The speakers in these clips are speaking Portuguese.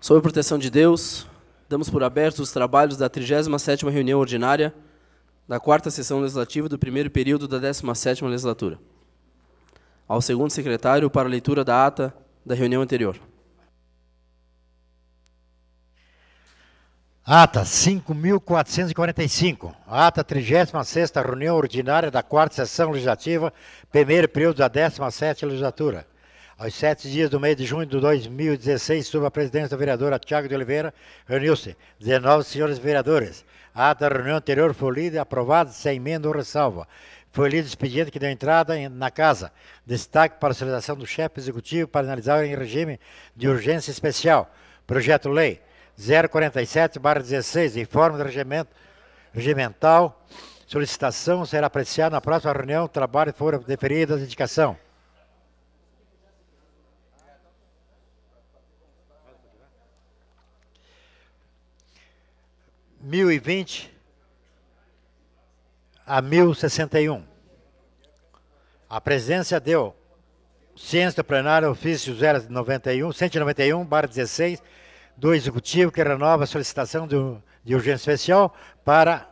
Sob a proteção de Deus, damos por abertos os trabalhos da 37ª reunião ordinária da 4 sessão legislativa do primeiro período da 17ª legislatura. Ao segundo secretário para a leitura da ata da reunião anterior. Ata 5.445. Ata 36ª reunião ordinária da 4 sessão legislativa, primeiro período da 17ª legislatura. Aos sete dias do mês de junho de 2016, sob a presidência da vereadora Tiago de Oliveira, reuniu-se 19 senhores vereadores. A ata da reunião anterior foi lida e aprovada sem emenda ou ressalva. Foi lido o expediente que deu entrada na casa. Destaque para a solicitação do chefe executivo para analisar em regime de urgência especial. Projeto-Lei 047-16, informe de regimento, regimental. Solicitação será apreciada na próxima reunião. Trabalho for deferido à indicação. 1020 a 1061. A presidência deu ciência do plenário, ofício 091, 191, 16, do Executivo, que renova a solicitação de urgência especial para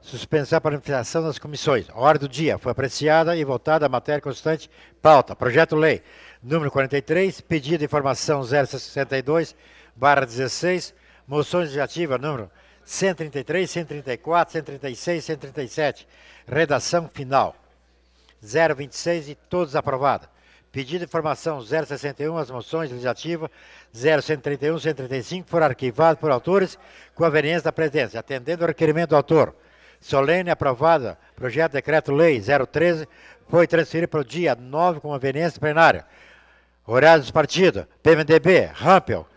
suspensão para planificação das comissões. A hora do dia foi apreciada e votada a matéria constante pauta. Projeto-lei número 43, pedido de informação 062, 16, moção ativa número 133, 134, 136, 137. Redação final. 026 e todos aprovados. Pedido de informação 061, as moções legislativas 0131, 135 foram arquivadas por autores com aveniência da presidência, atendendo ao requerimento do autor. Solene aprovada, projeto de decreto-lei 013 foi transferido para o dia 9 com aveniência plenária. Horário dos partidos, PMDB, Rampel,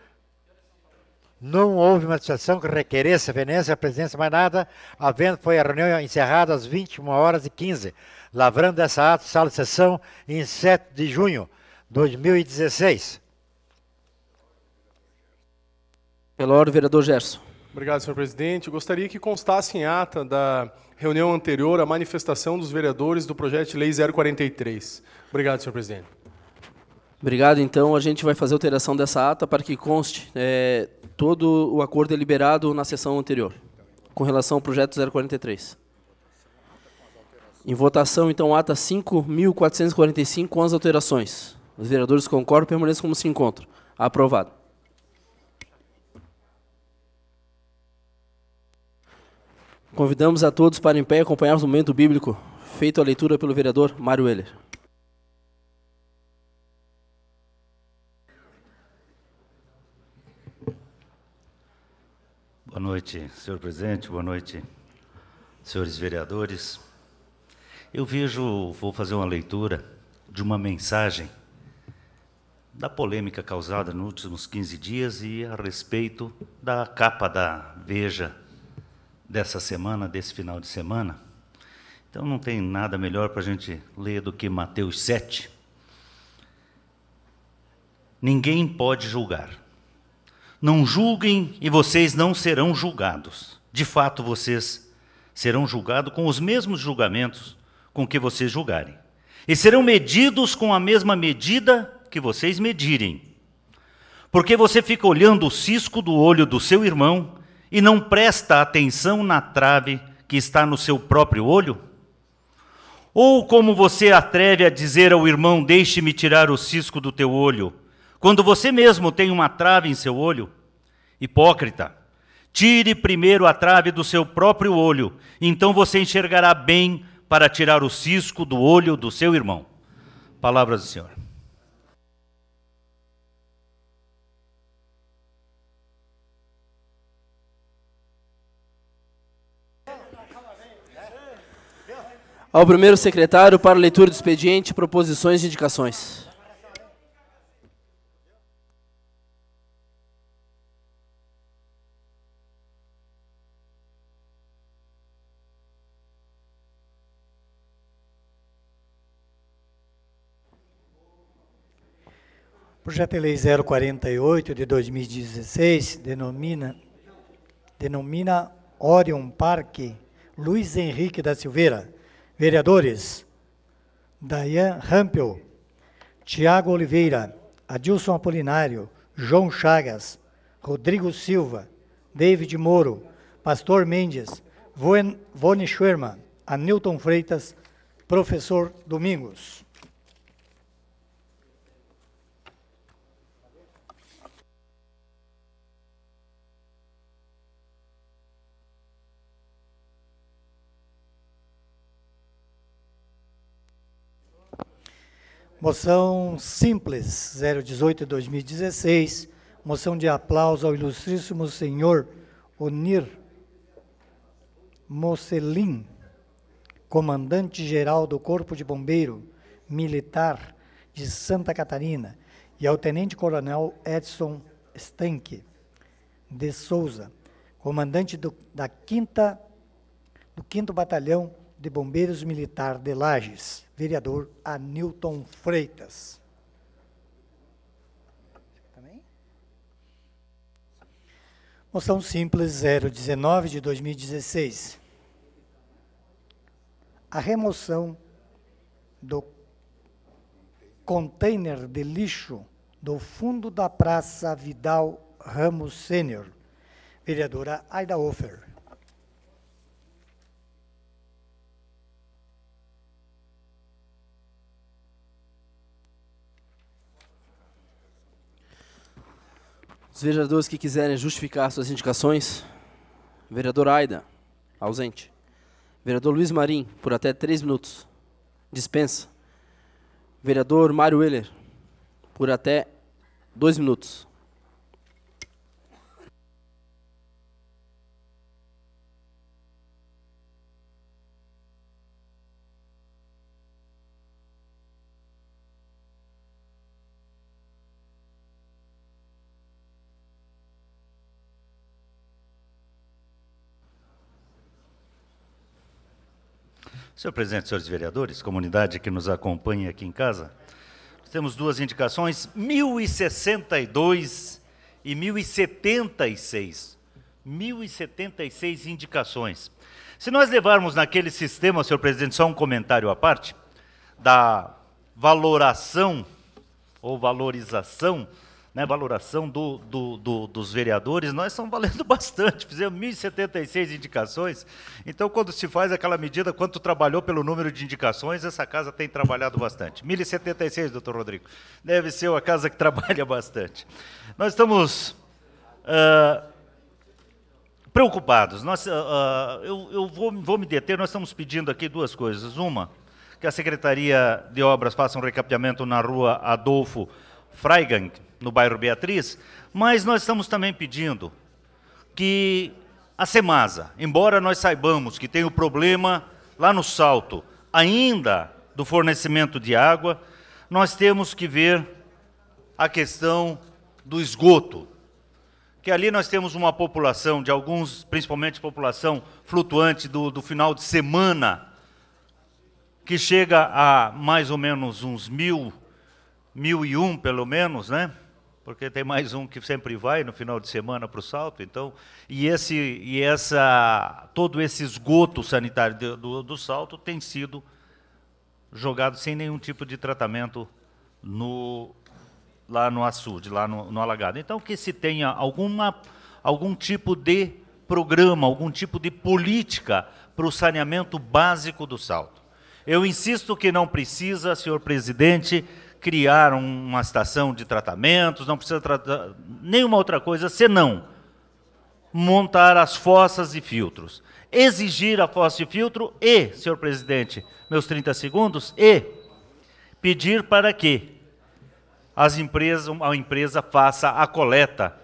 não houve manifestação que requeresse a Venência a presidência, mais nada, havendo foi a reunião encerrada às 21 horas e 15, lavrando essa ato, sala de sessão, em 7 de junho de 2016. Pelo ordem, vereador Gerson. Obrigado, senhor presidente. Gostaria que constasse em ata da reunião anterior a manifestação dos vereadores do projeto de lei 043. Obrigado, senhor presidente. Obrigado. Então, a gente vai fazer alteração dessa ata para que conste é, todo o acordo deliberado é na sessão anterior, com relação ao projeto 043. Em votação, então, ata 5.445, com as alterações. Os vereadores concordam, e permaneçam como se encontram. Aprovado. Convidamos a todos para em pé acompanhar o momento bíblico, feito a leitura pelo vereador Mário Heller. Boa noite, senhor presidente, boa noite, senhores vereadores. Eu vejo, vou fazer uma leitura de uma mensagem da polêmica causada nos últimos 15 dias e a respeito da capa da Veja dessa semana, desse final de semana. Então não tem nada melhor para a gente ler do que Mateus 7. Ninguém pode julgar não julguem e vocês não serão julgados. De fato, vocês serão julgados com os mesmos julgamentos com que vocês julgarem. E serão medidos com a mesma medida que vocês medirem. Porque você fica olhando o cisco do olho do seu irmão e não presta atenção na trave que está no seu próprio olho? Ou como você atreve a dizer ao irmão: Deixe-me tirar o cisco do teu olho, quando você mesmo tem uma trave em seu olho, hipócrita, tire primeiro a trave do seu próprio olho, então você enxergará bem para tirar o cisco do olho do seu irmão. Palavras do Senhor. Ao primeiro secretário para leitura do expediente, proposições e indicações. Projeto Lei 048 de 2016 denomina, denomina Orion Parque Luiz Henrique da Silveira. Vereadores, Dayan Rampel, Tiago Oliveira, Adilson Apolinário, João Chagas, Rodrigo Silva, David Moro, Pastor Mendes, Vone Schuerman, Anilton Freitas, Professor Domingos. Moção simples, 018-2016, moção de aplauso ao ilustríssimo senhor Onir Mocelin, comandante-geral do Corpo de Bombeiro Militar de Santa Catarina, e ao tenente-coronel Edson Stanque de Souza, comandante do, da quinta, do 5 Batalhão de Bombeiros Militar de Lages, vereador Anilton Freitas. Moção simples 019 de 2016. A remoção do container de lixo do fundo da Praça Vidal Ramos Sênior, vereadora Aida Offer. Os vereadores que quiserem justificar suas indicações. Vereador Aida, ausente. Vereador Luiz Marim, por até três minutos. Dispensa. Vereador Mário Weller, por até dois minutos. Senhor presidente, senhores vereadores, comunidade que nos acompanha aqui em casa, temos duas indicações, 1062 e 1076. 1076 indicações. Se nós levarmos naquele sistema, senhor presidente, só um comentário à parte, da valoração ou valorização né, valoração do, do, do, dos vereadores, nós estamos valendo bastante, fizemos 1.076 indicações. Então, quando se faz aquela medida, quanto trabalhou pelo número de indicações, essa casa tem trabalhado bastante. 1.076, doutor Rodrigo, deve ser uma casa que trabalha bastante. Nós estamos uh, preocupados. Nós, uh, eu, eu vou, vou me deter, nós estamos pedindo aqui duas coisas. Uma, que a Secretaria de Obras faça um recapeamento na rua Adolfo Freigang, no bairro Beatriz, mas nós estamos também pedindo que a Semasa, embora nós saibamos que tem o problema lá no Salto, ainda do fornecimento de água, nós temos que ver a questão do esgoto, que ali nós temos uma população de alguns, principalmente população flutuante do, do final de semana, que chega a mais ou menos uns mil, mil e um pelo menos, né? porque tem mais um que sempre vai no final de semana para o salto, então e esse e essa todo esse esgoto sanitário do, do, do salto tem sido jogado sem nenhum tipo de tratamento no lá no açude, lá no, no alagado. Então que se tenha alguma algum tipo de programa, algum tipo de política para o saneamento básico do salto. Eu insisto que não precisa, senhor presidente, criar uma estação de tratamentos, não precisa tratar nenhuma outra coisa senão montar as fossas e filtros. Exigir a fossa e filtro e, senhor presidente, meus 30 segundos, e pedir para que as empresas, a empresa faça a coleta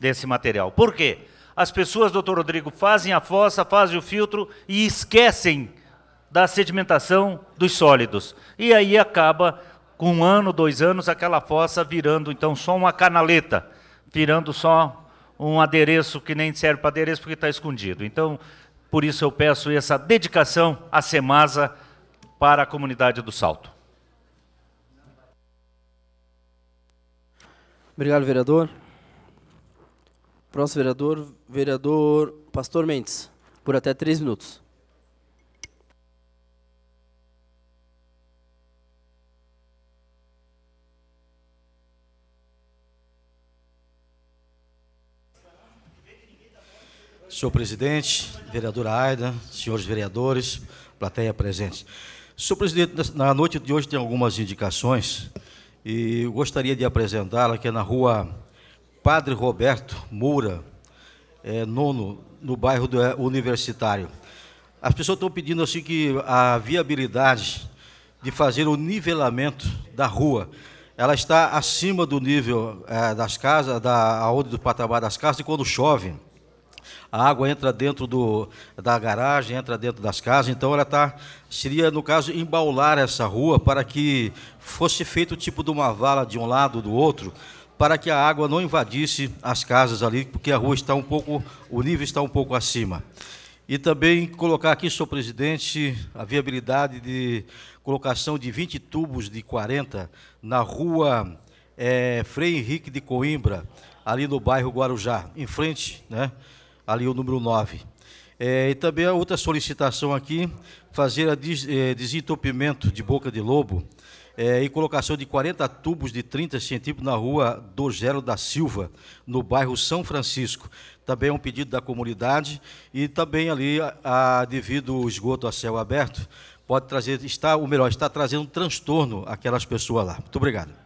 desse material. Por quê? As pessoas, doutor Rodrigo, fazem a fossa, fazem o filtro e esquecem da sedimentação dos sólidos. E aí acaba com um ano, dois anos, aquela fossa virando então só uma canaleta, virando só um adereço que nem serve para adereço porque está escondido. Então, por isso eu peço essa dedicação à Semasa para a comunidade do Salto. Obrigado, vereador. Próximo vereador, vereador Pastor Mendes, por até três minutos. Senhor presidente, vereadora Aida, senhores vereadores, plateia presente. Senhor presidente, na noite de hoje tem algumas indicações e eu gostaria de apresentá-la, que é na rua Padre Roberto Moura, é, nono, no bairro do é, Universitário. As pessoas estão pedindo assim que a viabilidade de fazer o nivelamento da rua. Ela está acima do nível é, das casas, da aonde do patamar das casas, e quando chove, a água entra dentro do, da garagem, entra dentro das casas, então ela tá, seria, no caso, embaular essa rua para que fosse feito tipo de uma vala de um lado ou do outro, para que a água não invadisse as casas ali, porque a rua está um pouco, o nível está um pouco acima. E também colocar aqui, senhor presidente, a viabilidade de colocação de 20 tubos de 40 na rua é, Frei Henrique de Coimbra, ali no bairro Guarujá, em frente, né? ali o número 9. É, e também a outra solicitação aqui, fazer a des, é, desentupimento de boca de lobo é, e colocação de 40 tubos de 30 centímetros na rua Dogero da Silva, no bairro São Francisco. Também é um pedido da comunidade e também ali, a, a, devido ao esgoto a céu aberto, pode trazer, está, ou melhor, está trazendo um transtorno àquelas pessoas lá. Muito obrigado.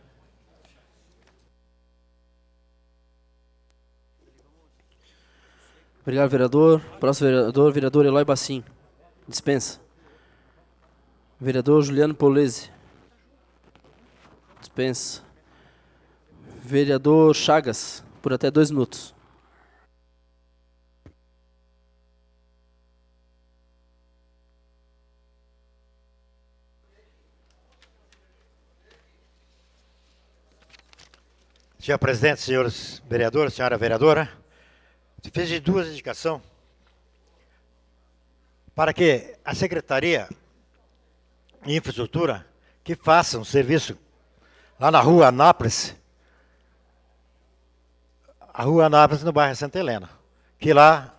Obrigado, vereador. Próximo vereador, vereador Eloy Bassim. Dispensa. Vereador Juliano Polese. Dispensa. Vereador Chagas, por até dois minutos. Senhor presidente, senhores vereadores, senhora vereadora, fez de duas indicação para que a Secretaria de Infraestrutura que faça um serviço lá na rua Anápolis, a rua Anápolis no bairro Santa Helena, que lá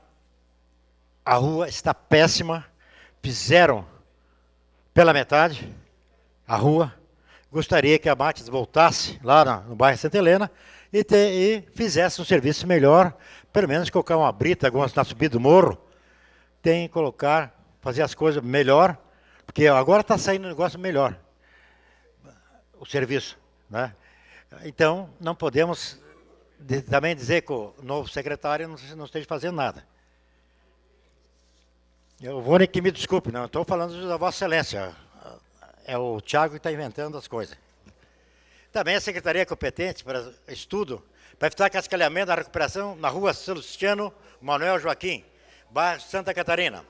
a rua está péssima, fizeram pela metade a rua, gostaria que a Mates voltasse lá no bairro Santa Helena e, te, e, fizesse um serviço melhor pelo menos colocar uma brita na subida do morro, tem que colocar, fazer as coisas melhor, porque agora está saindo um negócio melhor, o serviço. Né? Então, não podemos também dizer que o novo secretário não, não esteja fazendo nada. Eu vou nem que me desculpe, não estou falando da Vossa Excelência. É o Tiago que está inventando as coisas. Também a secretaria competente para estudo para evitar cascalhamento, da recuperação na rua Salustiano Manuel Joaquim, bairro Santa Catarina.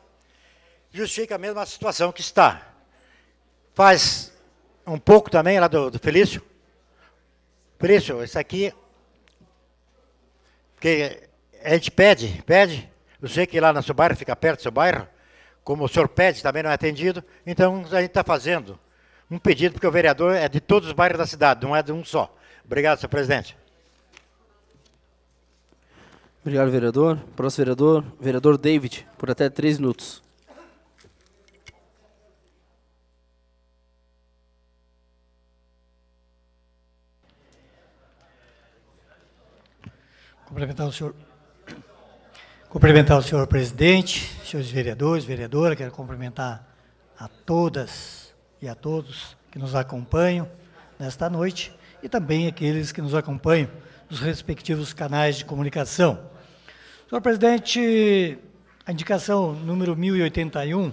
Justifica a mesma situação que está. Faz um pouco também lá do, do Felício. Felício, isso aqui, porque a gente pede, pede, eu sei que lá no seu bairro, fica perto do seu bairro, como o senhor pede, também não é atendido, então a gente está fazendo um pedido, porque o vereador é de todos os bairros da cidade, não é de um só. Obrigado, senhor presidente. Obrigado, vereador. Próximo vereador, vereador David, por até três minutos. Cumprimentar o senhor, cumprimentar o senhor presidente, senhores vereadores, vereadora, quero cumprimentar a todas e a todos que nos acompanham nesta noite e também aqueles que nos acompanham nos respectivos canais de comunicação. Senhor presidente, a indicação número 1081,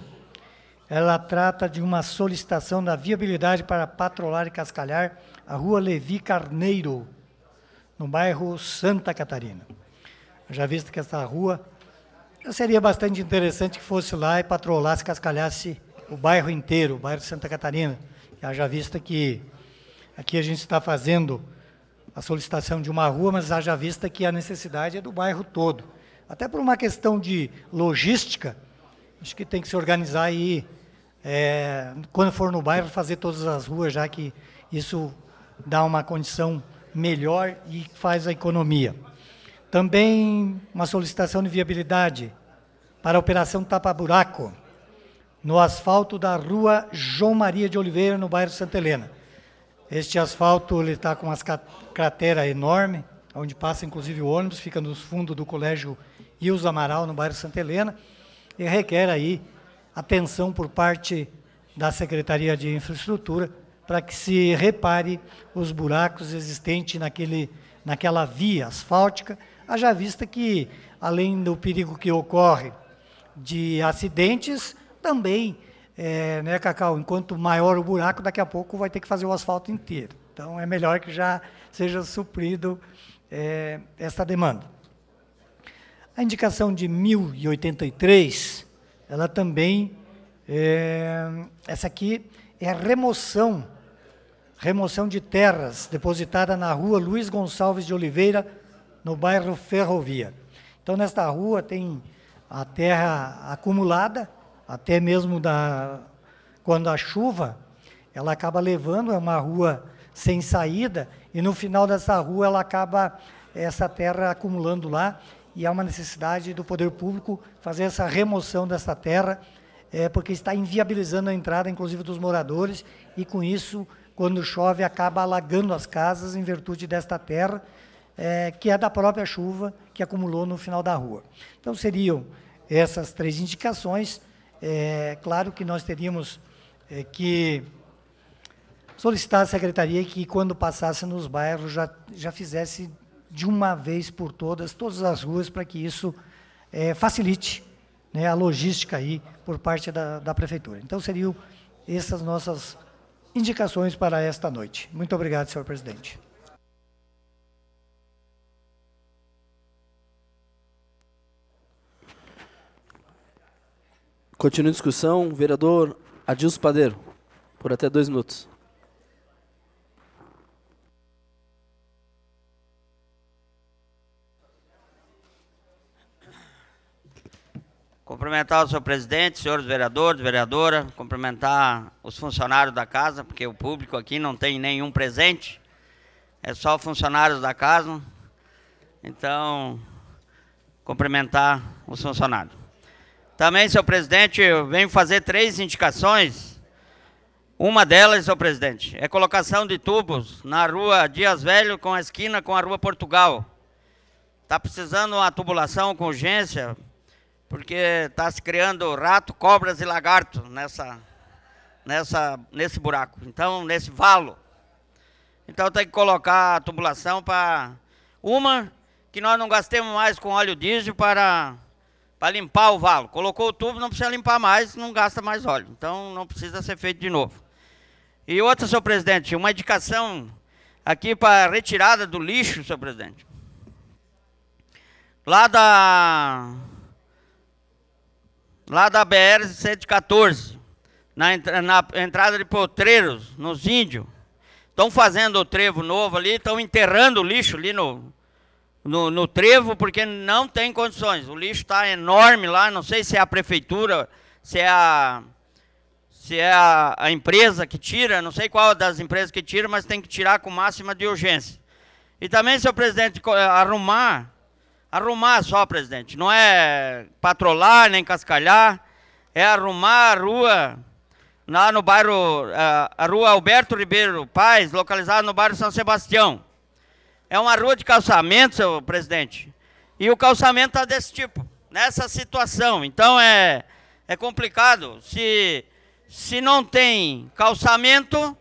ela trata de uma solicitação da viabilidade para patrolar e cascalhar a rua Levi Carneiro, no bairro Santa Catarina. Já visto que essa rua já seria bastante interessante que fosse lá e patrolasse, cascalhasse o bairro inteiro, o bairro de Santa Catarina. Haja vista que aqui a gente está fazendo a solicitação de uma rua, mas haja vista que a necessidade é do bairro todo até por uma questão de logística, acho que tem que se organizar aí, é, quando for no bairro, fazer todas as ruas, já que isso dá uma condição melhor e faz a economia. Também uma solicitação de viabilidade para a operação tapa-buraco no asfalto da rua João Maria de Oliveira, no bairro Santa Helena. Este asfalto está com uma cratera enorme, onde passa inclusive o ônibus, fica no fundo do colégio e os Amaral, no bairro Santa Helena, e requer aí atenção por parte da Secretaria de Infraestrutura para que se repare os buracos existentes naquele, naquela via asfáltica, haja vista que, além do perigo que ocorre de acidentes, também, é, né, Cacau, enquanto maior o buraco, daqui a pouco vai ter que fazer o asfalto inteiro. Então, é melhor que já seja suprido é, essa demanda. A indicação de 1083, ela também, é, essa aqui é a remoção, remoção de terras depositada na rua Luiz Gonçalves de Oliveira, no bairro Ferrovia. Então, nesta rua tem a terra acumulada, até mesmo da, quando a chuva, ela acaba levando, é uma rua sem saída, e no final dessa rua ela acaba essa terra acumulando lá e há uma necessidade do poder público fazer essa remoção dessa terra, é, porque está inviabilizando a entrada, inclusive, dos moradores, e com isso, quando chove, acaba alagando as casas em virtude desta terra, é, que é da própria chuva que acumulou no final da rua. Então, seriam essas três indicações. É, claro que nós teríamos é, que solicitar à secretaria que, quando passasse nos bairros, já, já fizesse de uma vez por todas, todas as ruas, para que isso é, facilite né, a logística aí por parte da, da Prefeitura. Então, seriam essas nossas indicações para esta noite. Muito obrigado, senhor presidente. Continua a discussão. Vereador Adilson Padeiro, por até dois minutos. Cumprimentar o senhor presidente, senhores vereadores, vereadora, cumprimentar os funcionários da casa, porque o público aqui não tem nenhum presente, é só funcionários da casa. Então, cumprimentar os funcionários. Também, senhor presidente, eu venho fazer três indicações. Uma delas, senhor presidente, é colocação de tubos na rua Dias Velho com a esquina com a rua Portugal. Está precisando uma tubulação com urgência porque está se criando rato, cobras e lagarto nessa, nessa, nesse buraco, então nesse valo. Então tem que colocar a tubulação para uma que nós não gastemos mais com óleo diesel para para limpar o valo. Colocou o tubo, não precisa limpar mais, não gasta mais óleo. Então não precisa ser feito de novo. E outra, senhor presidente, uma indicação aqui para retirada do lixo, senhor presidente. Lá da lá da BR-114, na, na, entrada de Potreiros, nos Índios. Estão fazendo o trevo novo ali, estão enterrando o lixo ali no, no, no trevo, porque não tem condições. O lixo está enorme lá, não sei se é a prefeitura, se é a se é a, a, empresa que tira, não sei qual das empresas que tira, mas tem que tirar com máxima de urgência. E também, senhor presidente, arrumar Arrumar só, presidente. Não é patrolar nem cascalhar. É arrumar a rua lá no bairro, eh, a rua Alberto Ribeiro Paz, localizada no bairro São Sebastião. É uma rua de calçamento, seu presidente. E o calçamento está desse tipo, nessa situação. Então é, é complicado. Se, se não tem calçamento,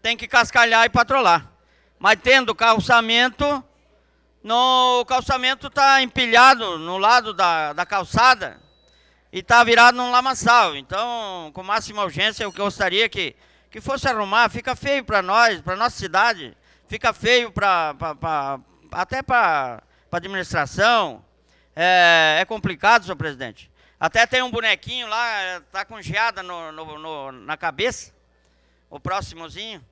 tem que cascalhar e patrolar. Mas tendo calçamento, no, o calçamento está empilhado no lado da, da calçada e está virado num lamaçal. Então, com máxima urgência, o que eu gostaria que, que fosse arrumar, fica feio para nós, para nossa cidade, fica feio pra, pra, pra até para a administração. É, é, complicado, senhor presidente. Até tem um bonequinho lá, está com geada no, no, no, na cabeça, o próximozinho.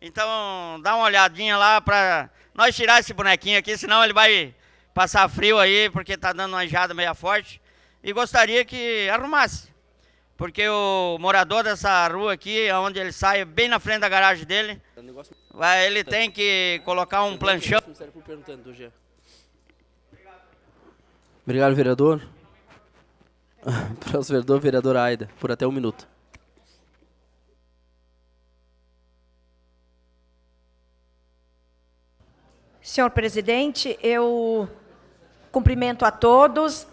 Então, dá uma olhadinha lá para nós tirar esse bonequinho aqui, senão ele vai passar frio aí, porque está dando uma enjada meia forte. E gostaria que arrumasse, porque o morador dessa rua aqui, onde ele sai, bem na frente da garagem dele, é ele tem que colocar um planchão. Obrigado, vereador. Próximo o vereador, vereadora Aida, por até um minuto. Senhor presidente, eu cumprimento a todos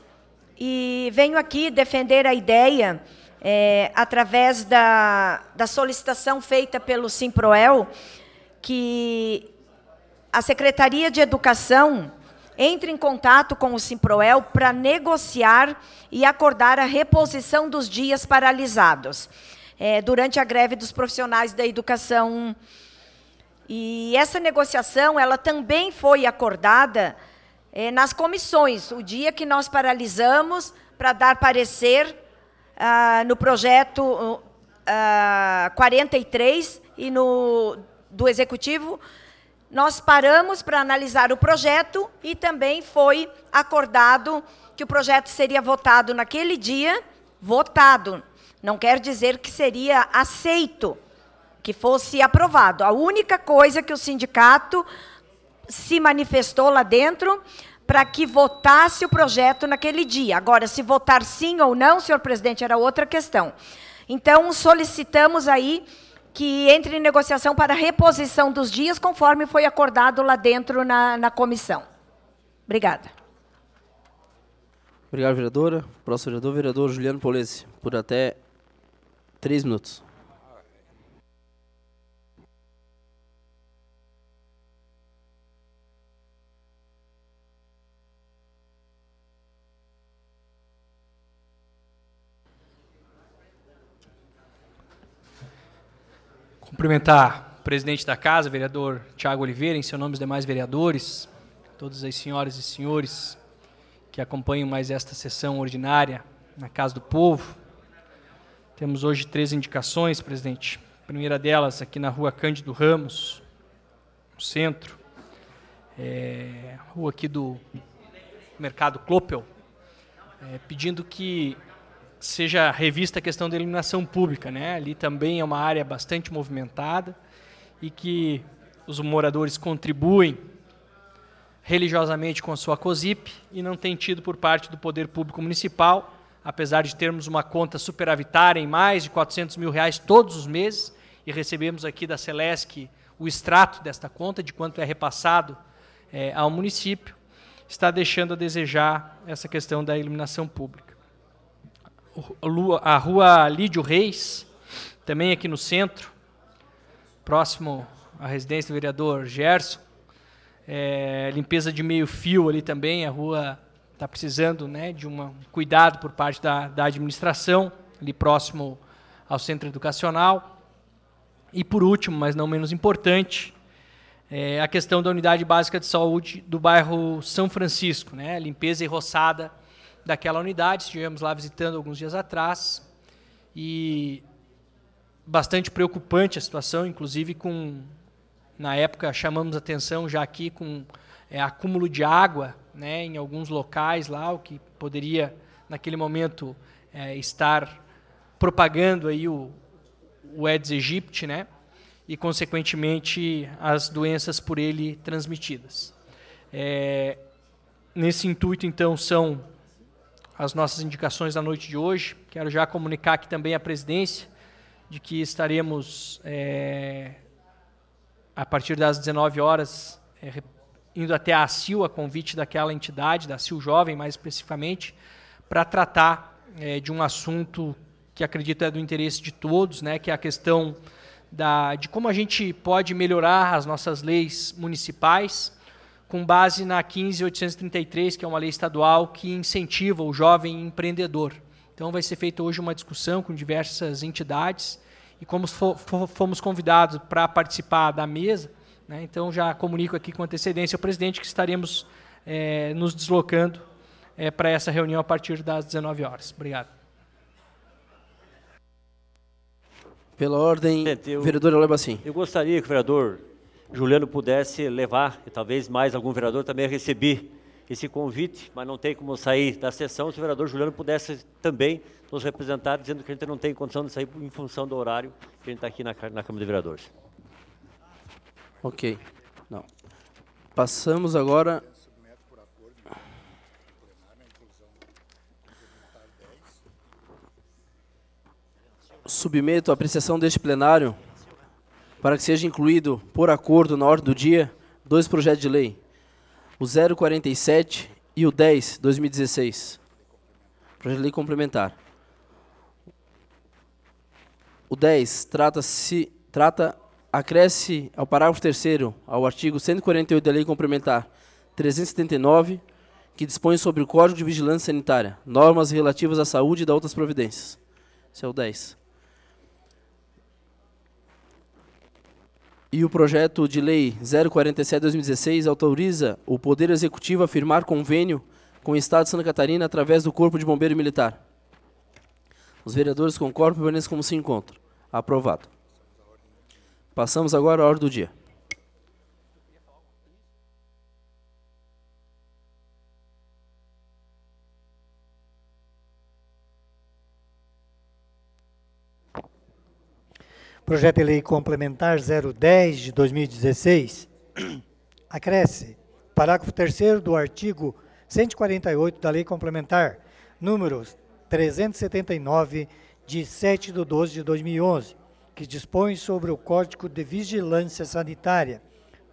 e venho aqui defender a ideia, é, através da, da solicitação feita pelo Simproel, que a Secretaria de Educação entre em contato com o Simproel para negociar e acordar a reposição dos dias paralisados é, durante a greve dos profissionais da educação e essa negociação, ela também foi acordada eh, nas comissões, o dia que nós paralisamos para dar parecer ah, no projeto 43 ah, e no do executivo, nós paramos para analisar o projeto e também foi acordado que o projeto seria votado naquele dia, votado. Não quer dizer que seria aceito que fosse aprovado. A única coisa que o sindicato se manifestou lá dentro para que votasse o projeto naquele dia. Agora, se votar sim ou não, senhor presidente, era outra questão. Então, solicitamos aí que entre em negociação para reposição dos dias, conforme foi acordado lá dentro na, na comissão. Obrigada. Obrigado, vereadora. Próximo vereador, vereador Juliano Polese, por até três minutos. Cumprimentar o presidente da casa, vereador Tiago Oliveira, em seu nome os demais vereadores, todas as senhoras e senhores que acompanham mais esta sessão ordinária na Casa do Povo. Temos hoje três indicações, presidente. A primeira delas aqui na rua Cândido Ramos, no centro, é, rua aqui do Mercado Clopel, é, pedindo que seja revista a questão da iluminação pública, né? Ali também é uma área bastante movimentada e que os moradores contribuem religiosamente com a sua COSIP e não tem tido por parte do poder público municipal, apesar de termos uma conta superavitária em mais de 400 mil reais todos os meses e recebemos aqui da Celesc o extrato desta conta de quanto é repassado é, ao município, está deixando a desejar essa questão da iluminação pública a rua Lídio Reis, também aqui no centro, próximo à residência do vereador Gerson. É, limpeza de meio fio ali também, a rua está precisando né, de um cuidado por parte da, da administração, ali próximo ao centro educacional. E por último, mas não menos importante, é a questão da unidade básica de saúde do bairro São Francisco, né? Limpeza e roçada daquela unidade. Estivemos lá visitando alguns dias atrás e bastante preocupante a situação, inclusive com na época chamamos atenção já aqui com é, acúmulo de água, né, em alguns locais lá, o que poderia naquele momento é, estar propagando aí o, o Aedes aegypti, né, e consequentemente as doenças por ele transmitidas. É, nesse intuito, então, são as nossas indicações da noite de hoje. Quero já comunicar aqui também à presidência de que estaremos, é, a partir das 19 horas, é, indo até a CIL, a convite daquela entidade, da CIL Jovem mais especificamente, para tratar é, de um assunto que acredito é do interesse de todos, né, que é a questão da, de como a gente pode melhorar as nossas leis municipais com base na 15833, que é uma lei estadual que incentiva o jovem empreendedor. Então vai ser feita hoje uma discussão com diversas entidades e como fomos convidados para participar da mesa, né, então já comunico aqui com antecedência ao presidente que estaremos é, nos deslocando é, para essa reunião a partir das 19 horas. Obrigado. Pela ordem, vereador Alebacim. Eu gostaria que o vereador Juliano pudesse levar, e talvez mais algum vereador também recebi esse convite, mas não tem como sair da sessão, se o vereador Juliano pudesse também nos representar, dizendo que a gente não tem condição de sair em função do horário que a gente está aqui na, na Câmara de Vereadores. Ok. Não. Passamos agora... Submeto à apreciação deste plenário para que seja incluído, por acordo na ordem do dia, dois projetos de lei, o 047 e o 10, 2016. Projeto de lei complementar. O 10 trata-se trata acresce ao parágrafo 3 ao artigo 148 da Lei Complementar 379, que dispõe sobre o Código de Vigilância Sanitária, normas relativas à saúde e da outras providências. Esse é o 10. E o projeto de lei 047-2016 autoriza o Poder Executivo a firmar convênio com o Estado de Santa Catarina através do Corpo de Bombeiro Militar. Os vereadores concordam e permaneçam como se encontram. Aprovado. Passamos agora à ordem do dia. Projeto de Lei Complementar 010 de 2016, acresce, parágrafo 3 do artigo 148 da Lei Complementar, números 379, de 7 de 12 de 2011, que dispõe sobre o Código de Vigilância Sanitária,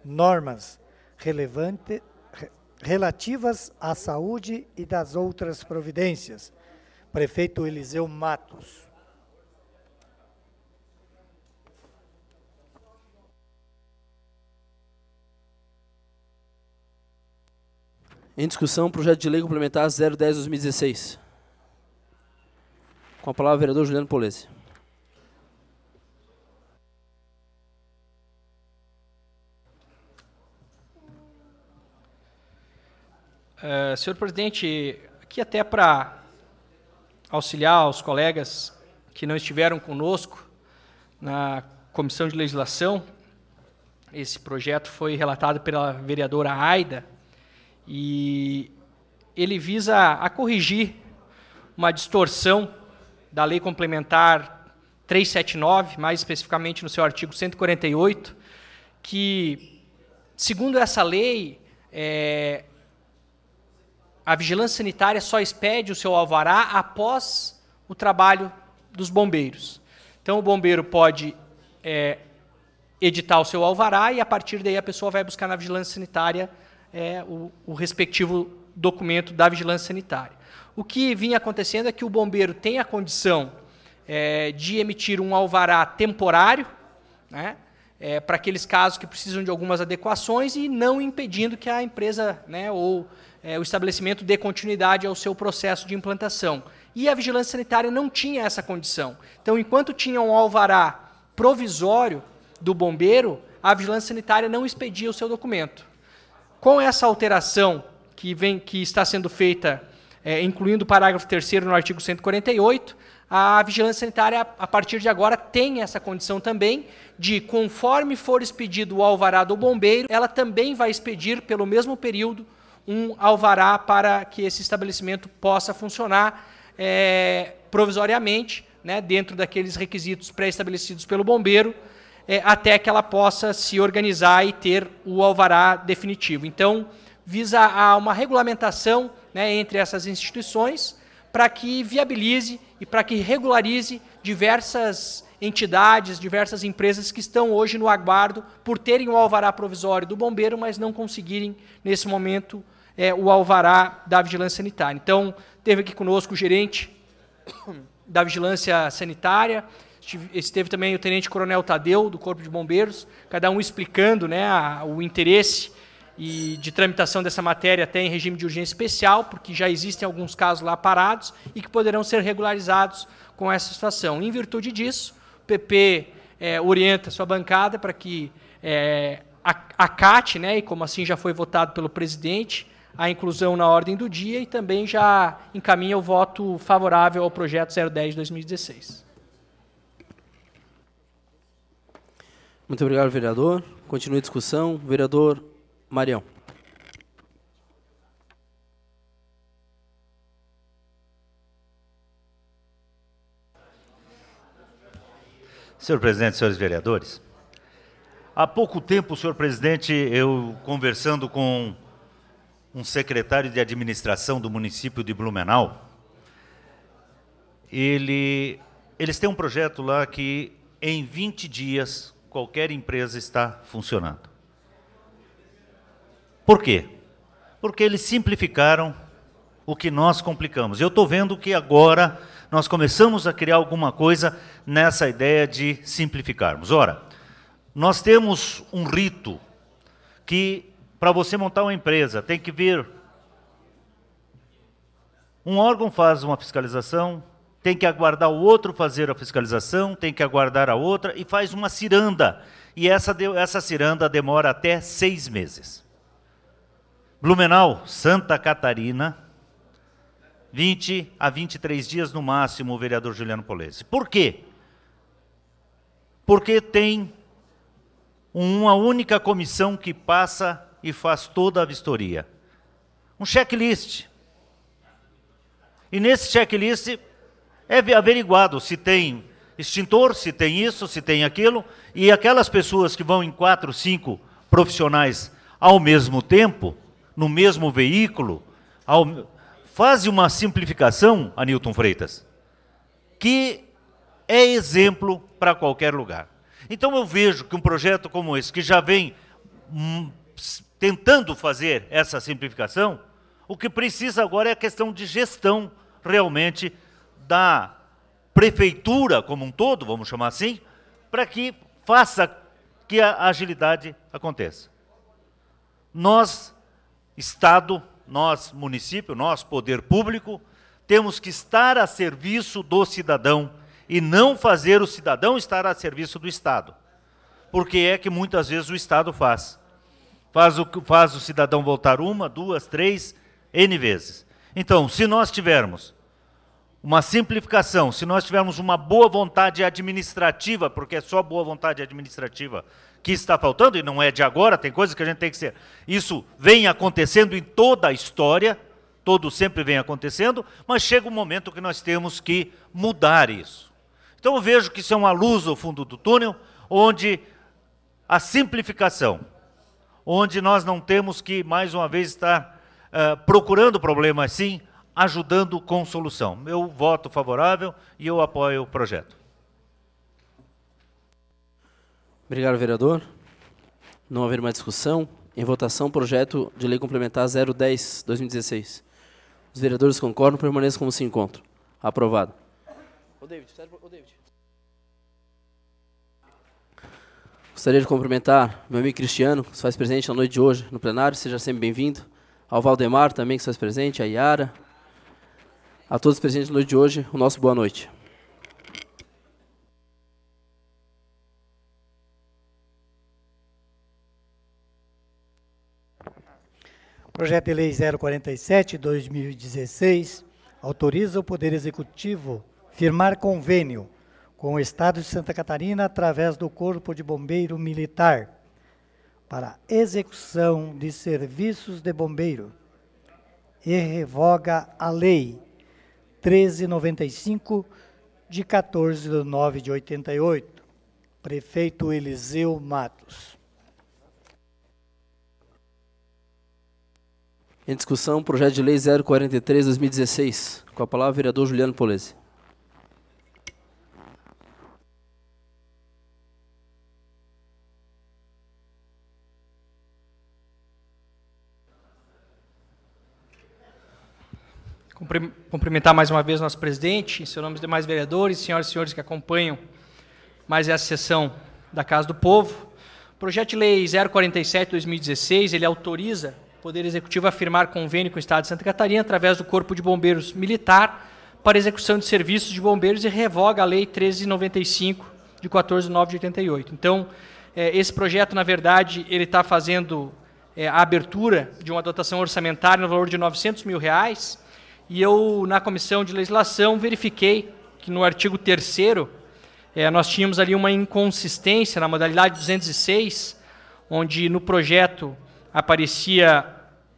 normas relevante, relativas à saúde e das outras providências. Prefeito Eliseu Matos. Em discussão, projeto de lei complementar 010-2016. Com a palavra, o vereador Juliano Polese. Uh, é, senhor presidente, aqui até para auxiliar os colegas que não estiveram conosco na comissão de legislação, esse projeto foi relatado pela vereadora Aida, e ele visa a corrigir uma distorção da Lei Complementar 379, mais especificamente no seu artigo 148, que, segundo essa lei, é, a vigilância sanitária só expede o seu alvará após o trabalho dos bombeiros. Então, o bombeiro pode é, editar o seu alvará e, a partir daí, a pessoa vai buscar na vigilância sanitária é, o, o respectivo documento da vigilância sanitária. O que vinha acontecendo é que o bombeiro tem a condição é, de emitir um alvará temporário, né, é, para aqueles casos que precisam de algumas adequações e não impedindo que a empresa né, ou é, o estabelecimento dê continuidade ao seu processo de implantação. E a vigilância sanitária não tinha essa condição. Então, enquanto tinha um alvará provisório do bombeiro, a vigilância sanitária não expedia o seu documento com essa alteração que, vem, que está sendo feita, é, incluindo o parágrafo 3 no artigo 148, a vigilância sanitária, a partir de agora, tem essa condição também de, conforme for expedido o alvará do bombeiro, ela também vai expedir, pelo mesmo período, um alvará para que esse estabelecimento possa funcionar é, provisoriamente, né, dentro daqueles requisitos pré-estabelecidos pelo bombeiro, é, até que ela possa se organizar e ter o alvará definitivo. Então, visa a uma regulamentação né, entre essas instituições para que viabilize e para que regularize diversas entidades, diversas empresas que estão hoje no aguardo por terem o alvará provisório do bombeiro, mas não conseguirem, nesse momento, é, o alvará da vigilância sanitária. Então, teve aqui conosco o gerente da vigilância sanitária, Esteve também o Tenente Coronel Tadeu, do Corpo de Bombeiros, cada um explicando né, a, o interesse e de tramitação dessa matéria até em regime de urgência especial, porque já existem alguns casos lá parados e que poderão ser regularizados com essa situação. Em virtude disso, o PP é, orienta sua bancada para que é, acate, né, e como assim já foi votado pelo presidente, a inclusão na ordem do dia e também já encaminha o voto favorável ao projeto 010 de 2016. Muito obrigado, vereador. Continua a discussão. Vereador Marião. Senhor presidente, senhores vereadores, há pouco tempo, senhor presidente, eu conversando com um secretário de administração do município de Blumenau, ele, eles têm um projeto lá que em 20 dias qualquer empresa está funcionando. Por quê? Porque eles simplificaram o que nós complicamos. Eu estou vendo que agora nós começamos a criar alguma coisa nessa ideia de simplificarmos. Ora, nós temos um rito que, para você montar uma empresa, tem que vir. Um órgão faz uma fiscalização, tem que aguardar o outro fazer a fiscalização, tem que aguardar a outra e faz uma ciranda. E essa, essa ciranda demora até seis meses. Blumenau, Santa Catarina, 20 a 23 dias no máximo, o vereador Juliano Polese. Por quê? Porque tem uma única comissão que passa e faz toda a vistoria. Um checklist. E nesse checklist é averiguado se tem extintor, se tem isso, se tem aquilo, e aquelas pessoas que vão em quatro, cinco profissionais ao mesmo tempo, no mesmo veículo, ao, faz uma simplificação, Anilton Freitas, que é exemplo para qualquer lugar. Então eu vejo que um projeto como esse, que já vem hum, tentando fazer essa simplificação, o que precisa agora é a questão de gestão realmente da prefeitura como um todo, vamos chamar assim, para que faça que a agilidade aconteça. Nós, Estado, nós, município, nós, poder público, temos que estar a serviço do cidadão e não fazer o cidadão estar a serviço do Estado. Porque é que muitas vezes o Estado faz. Faz o, faz o cidadão voltar uma, duas, três, N vezes. Então, se nós tivermos uma simplificação, se nós tivermos uma boa vontade administrativa, porque é só boa vontade administrativa que está faltando, e não é de agora, tem coisas que a gente tem que ser. Isso vem acontecendo em toda a história, todo sempre vem acontecendo, mas chega um momento que nós temos que mudar isso. Então eu vejo que isso é uma luz ao fundo do túnel, onde a simplificação, onde nós não temos que, mais uma vez, estar uh, procurando problemas sim, ajudando com solução. Meu voto favorável e eu apoio o projeto. Obrigado, vereador. Não haver mais discussão. Em votação, projeto de lei complementar 010-2016. Os vereadores concordam, permaneçam como se encontram. Aprovado. O David, O tá David. Gostaria de cumprimentar meu amigo Cristiano, que se faz presente na noite de hoje no plenário. Seja sempre bem-vindo. Ao Valdemar também, que se faz presente, a Yara, a todos presentes no dia de hoje, o nosso boa noite. Projeto de Lei 047-2016 autoriza o Poder Executivo firmar convênio com o Estado de Santa Catarina através do Corpo de Bombeiro Militar para execução de serviços de bombeiro e revoga a lei 1395, de 14 de 9 de 88. Prefeito Eliseu Matos. Em discussão, projeto de lei 043-2016. Com a palavra, o vereador Juliano Polese. cumprimentar mais uma vez nosso presidente, em seu nome os demais vereadores, senhoras e senhores que acompanham mais essa sessão da Casa do Povo. O projeto de lei 047-2016, ele autoriza o Poder Executivo a firmar convênio com o Estado de Santa Catarina através do Corpo de Bombeiros Militar para execução de serviços de bombeiros e revoga a Lei 1395, de 14 de 9 de 88. Então, é, esse projeto, na verdade, ele está fazendo é, a abertura de uma dotação orçamentária no valor de 900 mil reais, e eu, na comissão de legislação, verifiquei que no artigo 3 é, eh, nós tínhamos ali uma inconsistência na modalidade 206, onde no projeto aparecia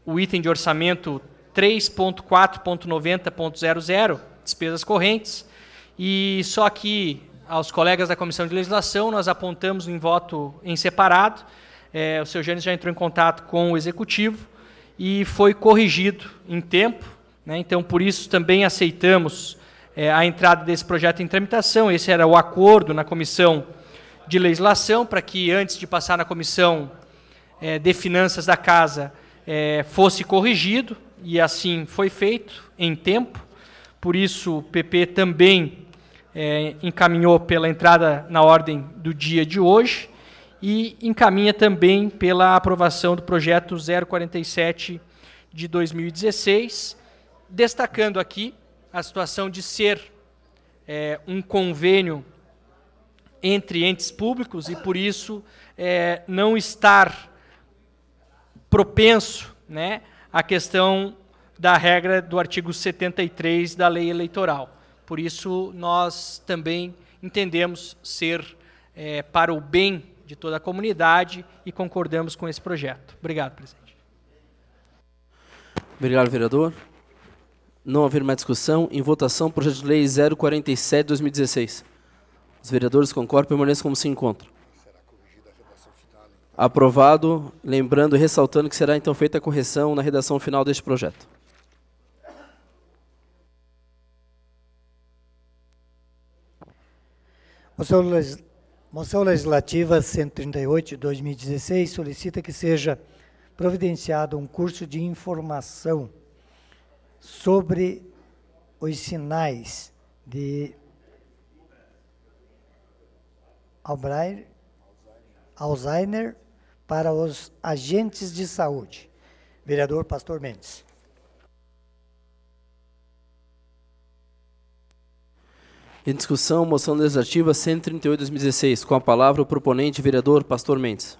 o item de orçamento 3.4.90.00, despesas correntes, e só que aos colegas da Comissão de Legislação nós apontamos em voto em separado, é, o seu Jânio já entrou em contato com o Executivo e foi corrigido em tempo, né? Então, por isso também aceitamos é, a entrada desse projeto em tramitação. Esse era o acordo na comissão de legislação, para que antes de passar na comissão é, de finanças da casa é, fosse corrigido, e assim foi feito em tempo. Por isso, o PP também é, encaminhou pela entrada na ordem do dia de hoje e encaminha também pela aprovação do projeto 047 de 2016 destacando aqui a situação de ser é, um convênio entre entes públicos e, por isso, é, não estar propenso né, à questão da regra do artigo 73 da lei eleitoral. Por isso, nós também entendemos ser é, para o bem de toda a comunidade e concordamos com esse projeto. Obrigado, presidente. Obrigado, vereador. Não haver mais discussão. Em votação, projeto de lei 047-2016. Os vereadores concordam, e permaneçam como se encontram. Aprovado, lembrando e ressaltando que será então feita a correção na redação final deste projeto. Moção Legislativa 138 de 2016 solicita que seja providenciado um curso de informação sobre os sinais de Alzheimer, Alzheimer para os agentes de saúde. Vereador Pastor Mendes. Em discussão, moção legislativa 138-2016. Com a palavra, o proponente, vereador Pastor Mendes.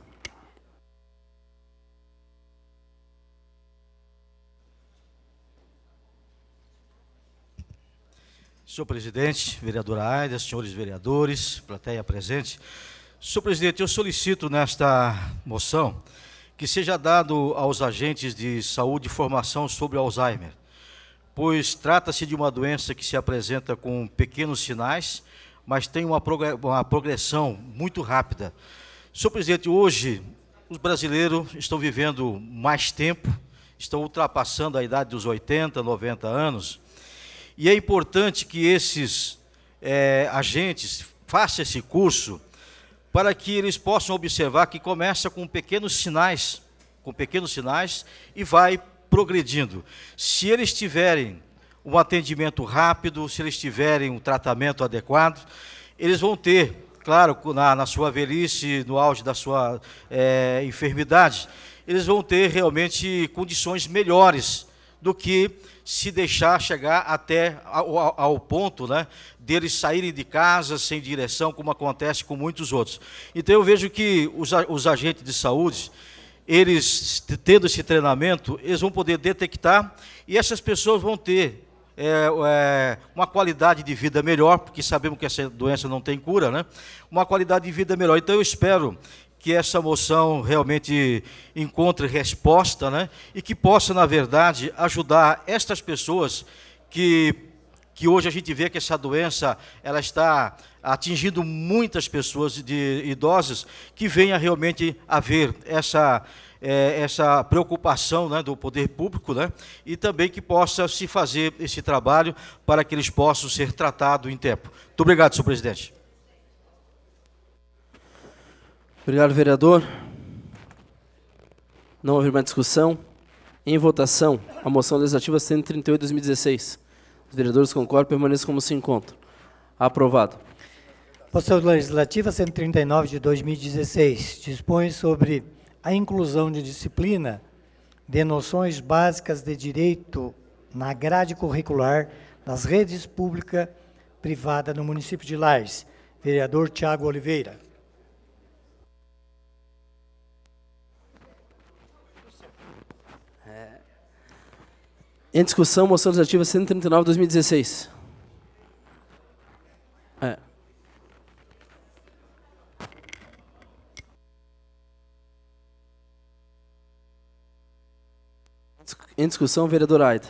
Senhor presidente, vereadora Aida, senhores vereadores, plateia presente. Senhor presidente, eu solicito nesta moção que seja dado aos agentes de saúde formação sobre Alzheimer, pois trata-se de uma doença que se apresenta com pequenos sinais, mas tem uma, progressão muito rápida. Senhor presidente, hoje os brasileiros estão vivendo mais tempo, estão ultrapassando a idade dos 80, 90 anos e é importante que esses é, agentes façam esse curso para que eles possam observar que começa com pequenos sinais, com pequenos sinais e vai progredindo. Se eles tiverem um atendimento rápido, se eles tiverem um tratamento adequado, eles vão ter, claro, na, na sua velhice, no auge da sua é, enfermidade, eles vão ter realmente condições melhores do que se deixar chegar até ao, ao ponto né, deles saírem de casa sem direção, como acontece com muitos outros. Então eu vejo que os, os agentes de saúde, eles tendo esse treinamento, eles vão poder detectar e essas pessoas vão ter é, é, uma qualidade de vida melhor, porque sabemos que essa doença não tem cura, né? Uma qualidade de vida melhor. Então eu espero que essa moção realmente encontre resposta, né? E que possa, na verdade, ajudar estas pessoas que que hoje a gente vê que essa doença ela está atingindo muitas pessoas de idosas que venha realmente haver essa é, essa preocupação né, do poder público né, e também que possa se fazer esse trabalho para que eles possam ser tratados em tempo. Muito obrigado, senhor presidente. Obrigado, vereador. Não houve mais discussão. Em votação, a moção legislativa 138-2016. Os vereadores concordam permaneçam como se encontram. Aprovado. Moção legislativa 139 de 2016 dispõe sobre a inclusão de disciplina de noções básicas de direito na grade curricular das redes pública privada no município de Lares. Vereador Tiago Oliveira. Em discussão, moção legislativa 139 2016. Em discussão, vereador Aida.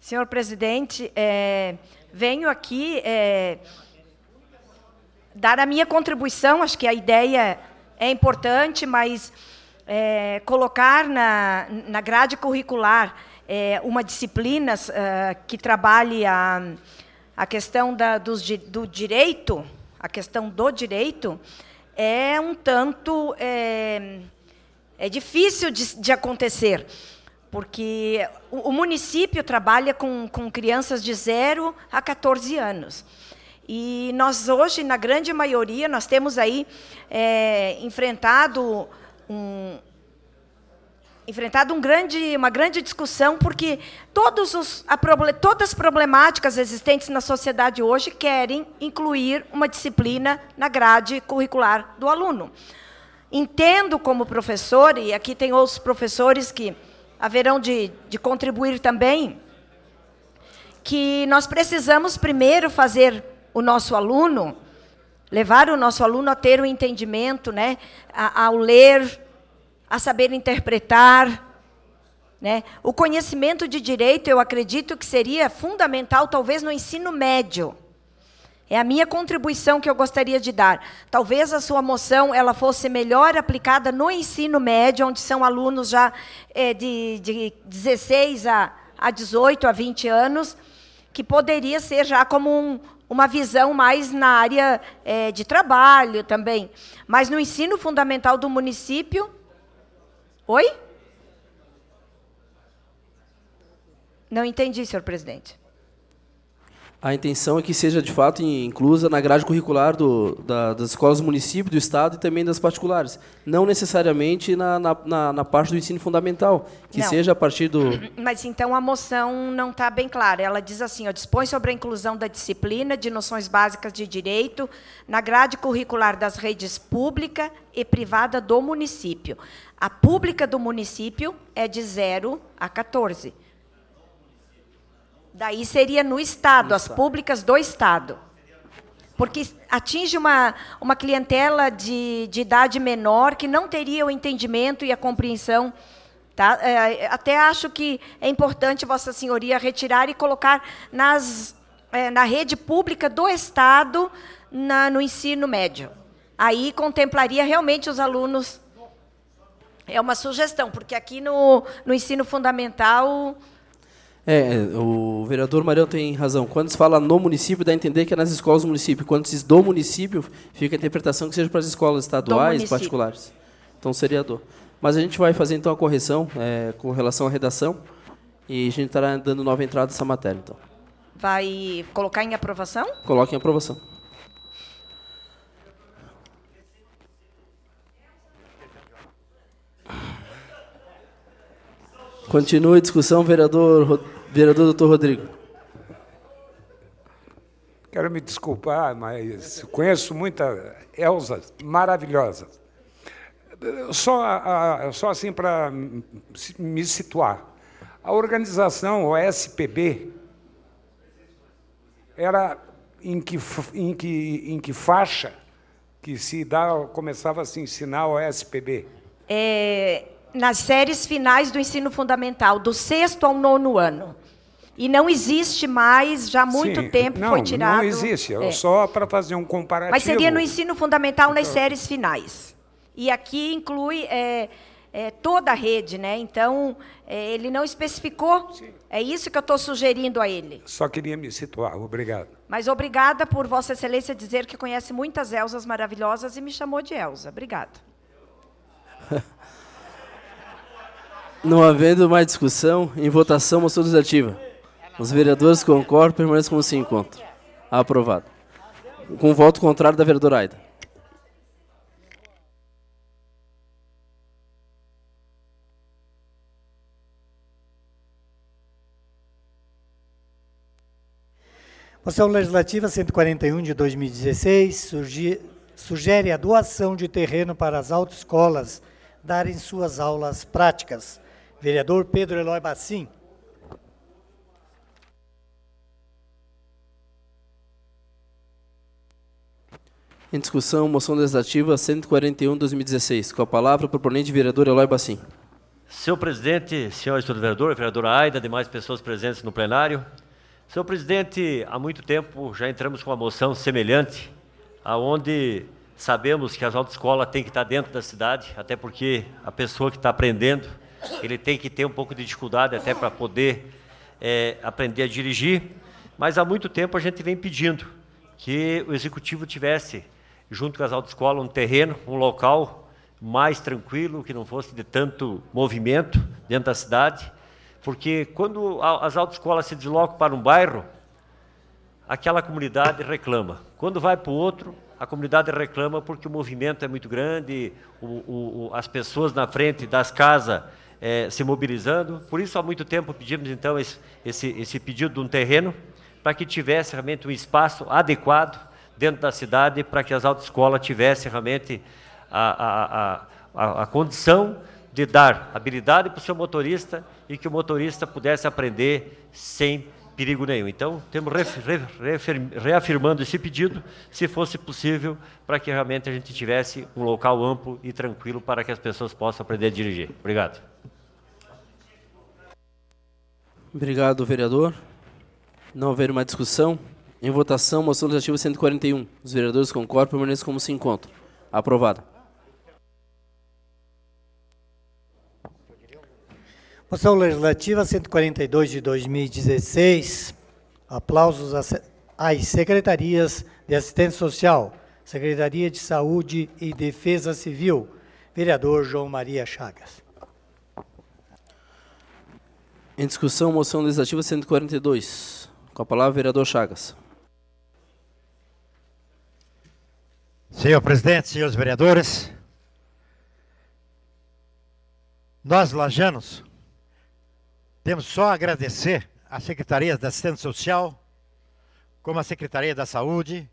Senhor presidente, é, venho aqui é, dar a minha contribuição. Acho que a ideia é importante, mas é, colocar na, na grade curricular é, uma disciplina uh, que trabalhe a, a questão da, dos, do direito, a questão do direito, é um tanto é, é difícil de, de acontecer, porque o, o, município trabalha com, com crianças de 0 a 14 anos. E nós hoje, na grande maioria, nós temos aí é, enfrentado um, enfrentado um grande, uma grande discussão, porque os, a, todas as problemáticas existentes na sociedade hoje querem incluir uma disciplina na grade curricular do aluno. Entendo como professor, e aqui tem outros professores que haverão de, de contribuir também, que nós precisamos primeiro fazer o nosso aluno levar o nosso aluno a ter o um entendimento, né, a, ao ler, a saber interpretar. Né? O conhecimento de direito, eu acredito que seria fundamental, talvez, no ensino médio. É a minha contribuição que eu gostaria de dar. Talvez a sua moção ela fosse melhor aplicada no ensino médio, onde são alunos já é, de, de 16 a, a 18, a 20 anos, que poderia ser já como um, uma visão mais na área é, de trabalho também. Mas no ensino fundamental do município. Oi? Não entendi, senhor presidente. A intenção é que seja de fato inclusa na grade curricular do, da, das escolas do município, do estado e também das particulares. Não necessariamente na, na, na, na parte do ensino fundamental, que não. seja a partir do. Mas então a moção não está bem clara. Ela diz assim: ó, dispõe sobre a inclusão da disciplina de noções básicas de direito na grade curricular das redes pública e privada do município. A pública do município é de 0 a 14 Daí seria no Estado, no as estado. públicas do Estado. Porque atinge uma, uma clientela de, de idade menor que não teria o entendimento e a compreensão. Tá? É, até acho que é importante Vossa Senhoria retirar e colocar nas, é, na rede pública do Estado na, no ensino médio. Aí contemplaria realmente os alunos. É uma sugestão, porque aqui no, no ensino fundamental é, é, o vereador Marião tem razão. Quando se fala no município, dá a entender que é nas escolas do município. Quando se diz do município, fica a interpretação que seja para as escolas estaduais, particulares. Então seria do. Mas a gente vai fazer então a correção é, com relação à redação e a gente estará dando nova entrada essa matéria. Então. Vai colocar em aprovação? Coloque em aprovação. Continua a discussão, vereador Rodrigo. Vereador doutor Rodrigo. Quero me desculpar, mas conheço muita Elza maravilhosa. Só, só assim para me situar. A organização, OSPB era em que, em que, em que faixa que se dá, começava a se ensinar o OSPB? É, nas séries finais do ensino fundamental, do sexto ao nono ano. E não existe mais, já há muito Sim, tempo não, foi tirado. Não existe, é. só para fazer um comparativo. Mas seria no ensino fundamental nas então. séries finais. E aqui inclui é, é, toda a rede, né? Então, é, ele não especificou. Sim. É isso que eu estou sugerindo a ele. Só queria me situar, obrigado. Mas obrigada por Vossa Excelência dizer que conhece muitas Elzas maravilhosas e me chamou de Elza. Obrigada. Não havendo mais discussão, em votação, moção legislativa. Os vereadores concordam e permanecem como se encontram. Aprovado. Com voto contrário da vereadora Aida. Moção Legislativa 141 de 2016 surgi, sugere a doação de terreno para as autoescolas darem suas aulas práticas. Vereador Pedro Eloy Bassim. Em discussão, moção legislativa 141-2016. Com a palavra, o proponente vereador Eloy Bassim. Senhor presidente, senhor estudo vereador, vereadora Aida, demais pessoas presentes no plenário. Senhor presidente, há muito tempo já entramos com uma moção semelhante, aonde sabemos que as autoescolas têm que estar dentro da cidade, até porque a pessoa que está aprendendo, ele tem que ter um pouco de dificuldade até para poder é, aprender a dirigir. Mas há muito tempo a gente vem pedindo que o executivo tivesse junto com as autoescolas, um terreno, um local mais tranquilo, que não fosse de tanto movimento dentro da cidade, porque quando as autoescolas se deslocam para um bairro, aquela comunidade reclama. Quando vai para o outro, a comunidade reclama porque o movimento é muito grande, o, o, as pessoas na frente das casas é, se mobilizando. Por isso, há muito tempo, pedimos então esse, esse, esse pedido de um terreno para que tivesse realmente um espaço adequado dentro da cidade para que as autoescolas tivessem realmente a, a, a, a condição de dar habilidade para o seu motorista e que o motorista pudesse aprender sem perigo nenhum. Então, temos reafirmando esse pedido, se fosse possível, para que realmente a gente tivesse um local amplo e tranquilo para que as pessoas possam aprender a dirigir. Obrigado. Obrigado, vereador. Não haver uma discussão. Em votação, moção legislativa 141. Os vereadores concordam, permaneçam como se encontram. Aprovada. Moção legislativa 142 de 2016. Aplausos às secretarias de assistência social, Secretaria de Saúde e Defesa Civil. Vereador João Maria Chagas. Em discussão, moção legislativa 142. Com a palavra, vereador Chagas. Senhor presidente, senhores vereadores, nós lajanos temos só a agradecer à Secretaria da Assistência Social, como à Secretaria da Saúde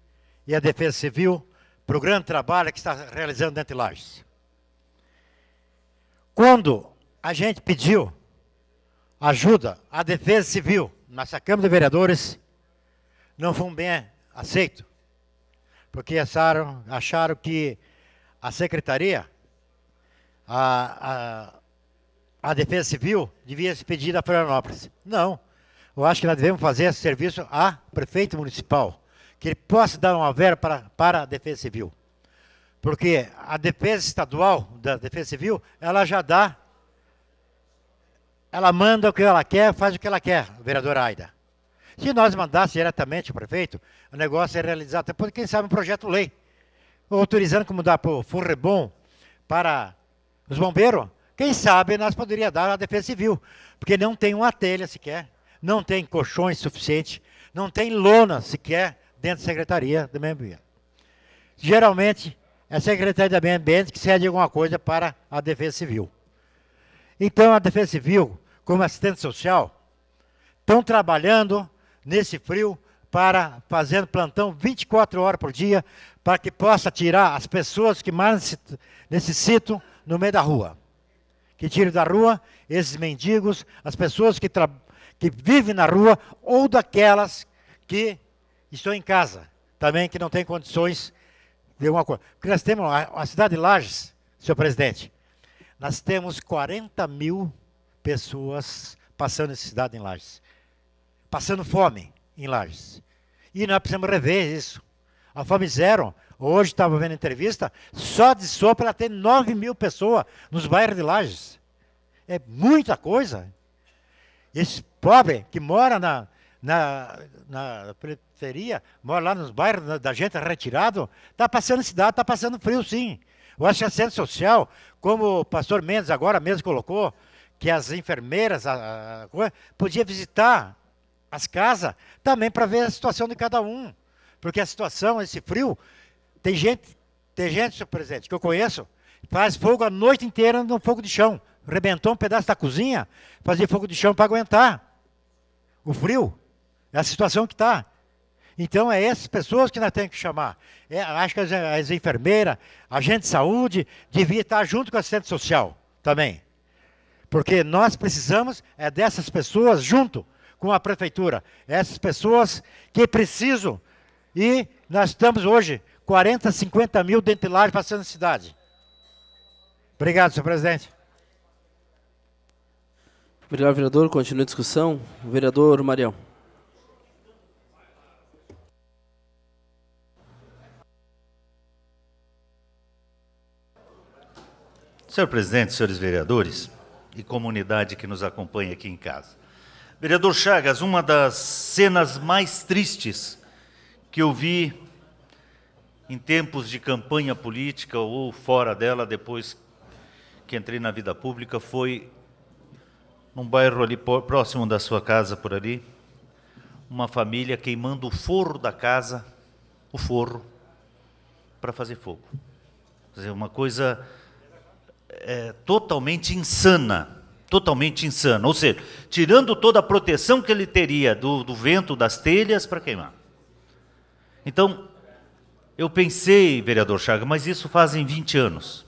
e à Defesa Civil, para o grande trabalho que está realizando dentro de Lages. Quando a gente pediu ajuda à Defesa Civil, nossa Câmara de Vereadores, não foi bem aceito porque acharam, acharam que a Secretaria, a, a, a Defesa Civil, devia se pedir a Florianópolis. Não. Eu acho que nós devemos fazer esse serviço a prefeito municipal, que ele possa dar uma verba para, para a Defesa Civil. Porque a defesa estadual da Defesa Civil, ela já dá, ela manda o que ela quer, faz o que ela quer, vereadora Aida. Se nós mandássemos diretamente o prefeito, o negócio é realizar, até porque, quem sabe, um projeto-lei, autorizando como dá para o Forrebom, para os bombeiros, quem sabe nós poderíamos dar à Defesa Civil, porque não tem uma telha sequer, não tem colchões suficientes, não tem lona sequer dentro da Secretaria do Meio Ambiente. Geralmente, é a Secretaria do Meio Ambiente que cede alguma coisa para a Defesa Civil. Então, a Defesa Civil, como assistente social, estão trabalhando nesse frio para fazendo plantão 24 horas por dia, para que possa tirar as pessoas que mais necessitam no meio da rua. Que tire da rua esses mendigos, as pessoas que, que vivem na rua ou daquelas que estão em casa, também que não têm condições de alguma coisa. Porque nós temos a cidade de Lages, senhor presidente, nós temos 40 mil pessoas passando necessidade em Lages, passando fome em Lages. E nós precisamos rever isso. A Fome Zero, hoje estava vendo entrevista, só de sopa ela tem 9 mil pessoas nos bairros de Lages. É muita coisa. Esse pobre que mora na, na, na periferia, mora lá nos bairros da gente retirado, está passando cidade, está passando frio sim. Eu acho que a assistente social, como o pastor Mendes agora mesmo colocou, que as enfermeiras a, a, podia visitar as casas, também para ver a situação de cada um. Porque a situação, esse frio, tem gente, tem gente, senhor presidente, que eu conheço, faz fogo a noite inteira no fogo de chão. Rebentou um pedaço da cozinha, fazia fogo de chão para aguentar. O frio. É a situação que está. Então, é essas pessoas que nós temos que chamar. É, acho que as, as enfermeiras, agente de saúde, devia estar junto com a assistente social também. Porque nós precisamos é dessas pessoas junto com a prefeitura. Essas pessoas que precisam, e nós estamos hoje 40, 50 mil dentilares passando na cidade. Obrigado, senhor presidente. Obrigado, vereador. Continua a discussão. vereador Marião. Senhor presidente, senhores vereadores e comunidade que nos acompanha aqui em casa. Vereador Chagas, uma das cenas mais tristes que eu vi em tempos de campanha política ou fora dela, depois que entrei na vida pública, foi num bairro ali próximo da sua casa, por ali, uma família queimando o forro da casa, o forro, para fazer fogo. Quer dizer, uma coisa é, totalmente insana totalmente insano. Ou seja, tirando toda a proteção que ele teria do, do vento, das telhas, para queimar. Então, eu pensei, vereador Chagas, mas isso fazem 20 anos.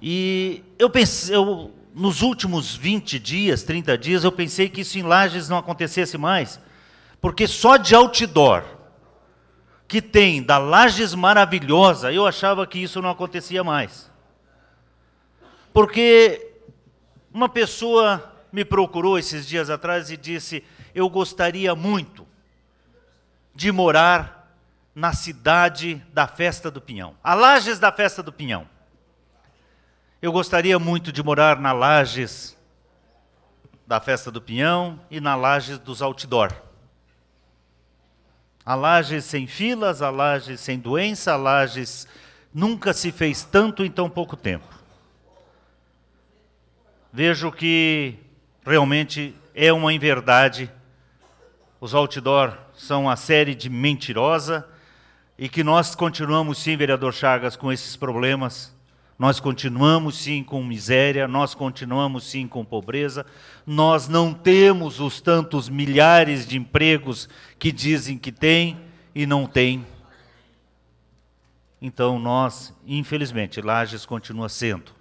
E eu pensei, eu, nos últimos 20 dias, 30 dias, eu pensei que isso em Lages não acontecesse mais. Porque só de outdoor que tem da Lages Maravilhosa, eu achava que isso não acontecia mais. Porque uma pessoa me procurou esses dias atrás e disse: Eu gostaria muito de morar na cidade da Festa do Pinhão, a Lages da Festa do Pinhão. Eu gostaria muito de morar na Lages da Festa do Pinhão e na Lages dos Outdoor. A Lages sem filas, a Lages sem doença, a Lages nunca se fez tanto em tão pouco tempo vejo que realmente é uma inverdade. Os outdoor são uma série de mentirosa e que nós continuamos sim, vereador Chagas, com esses problemas. Nós continuamos sim com miséria, nós continuamos sim com pobreza, nós não temos os tantos milhares de empregos que dizem que tem e não tem. Então nós, infelizmente, Lages continua sendo,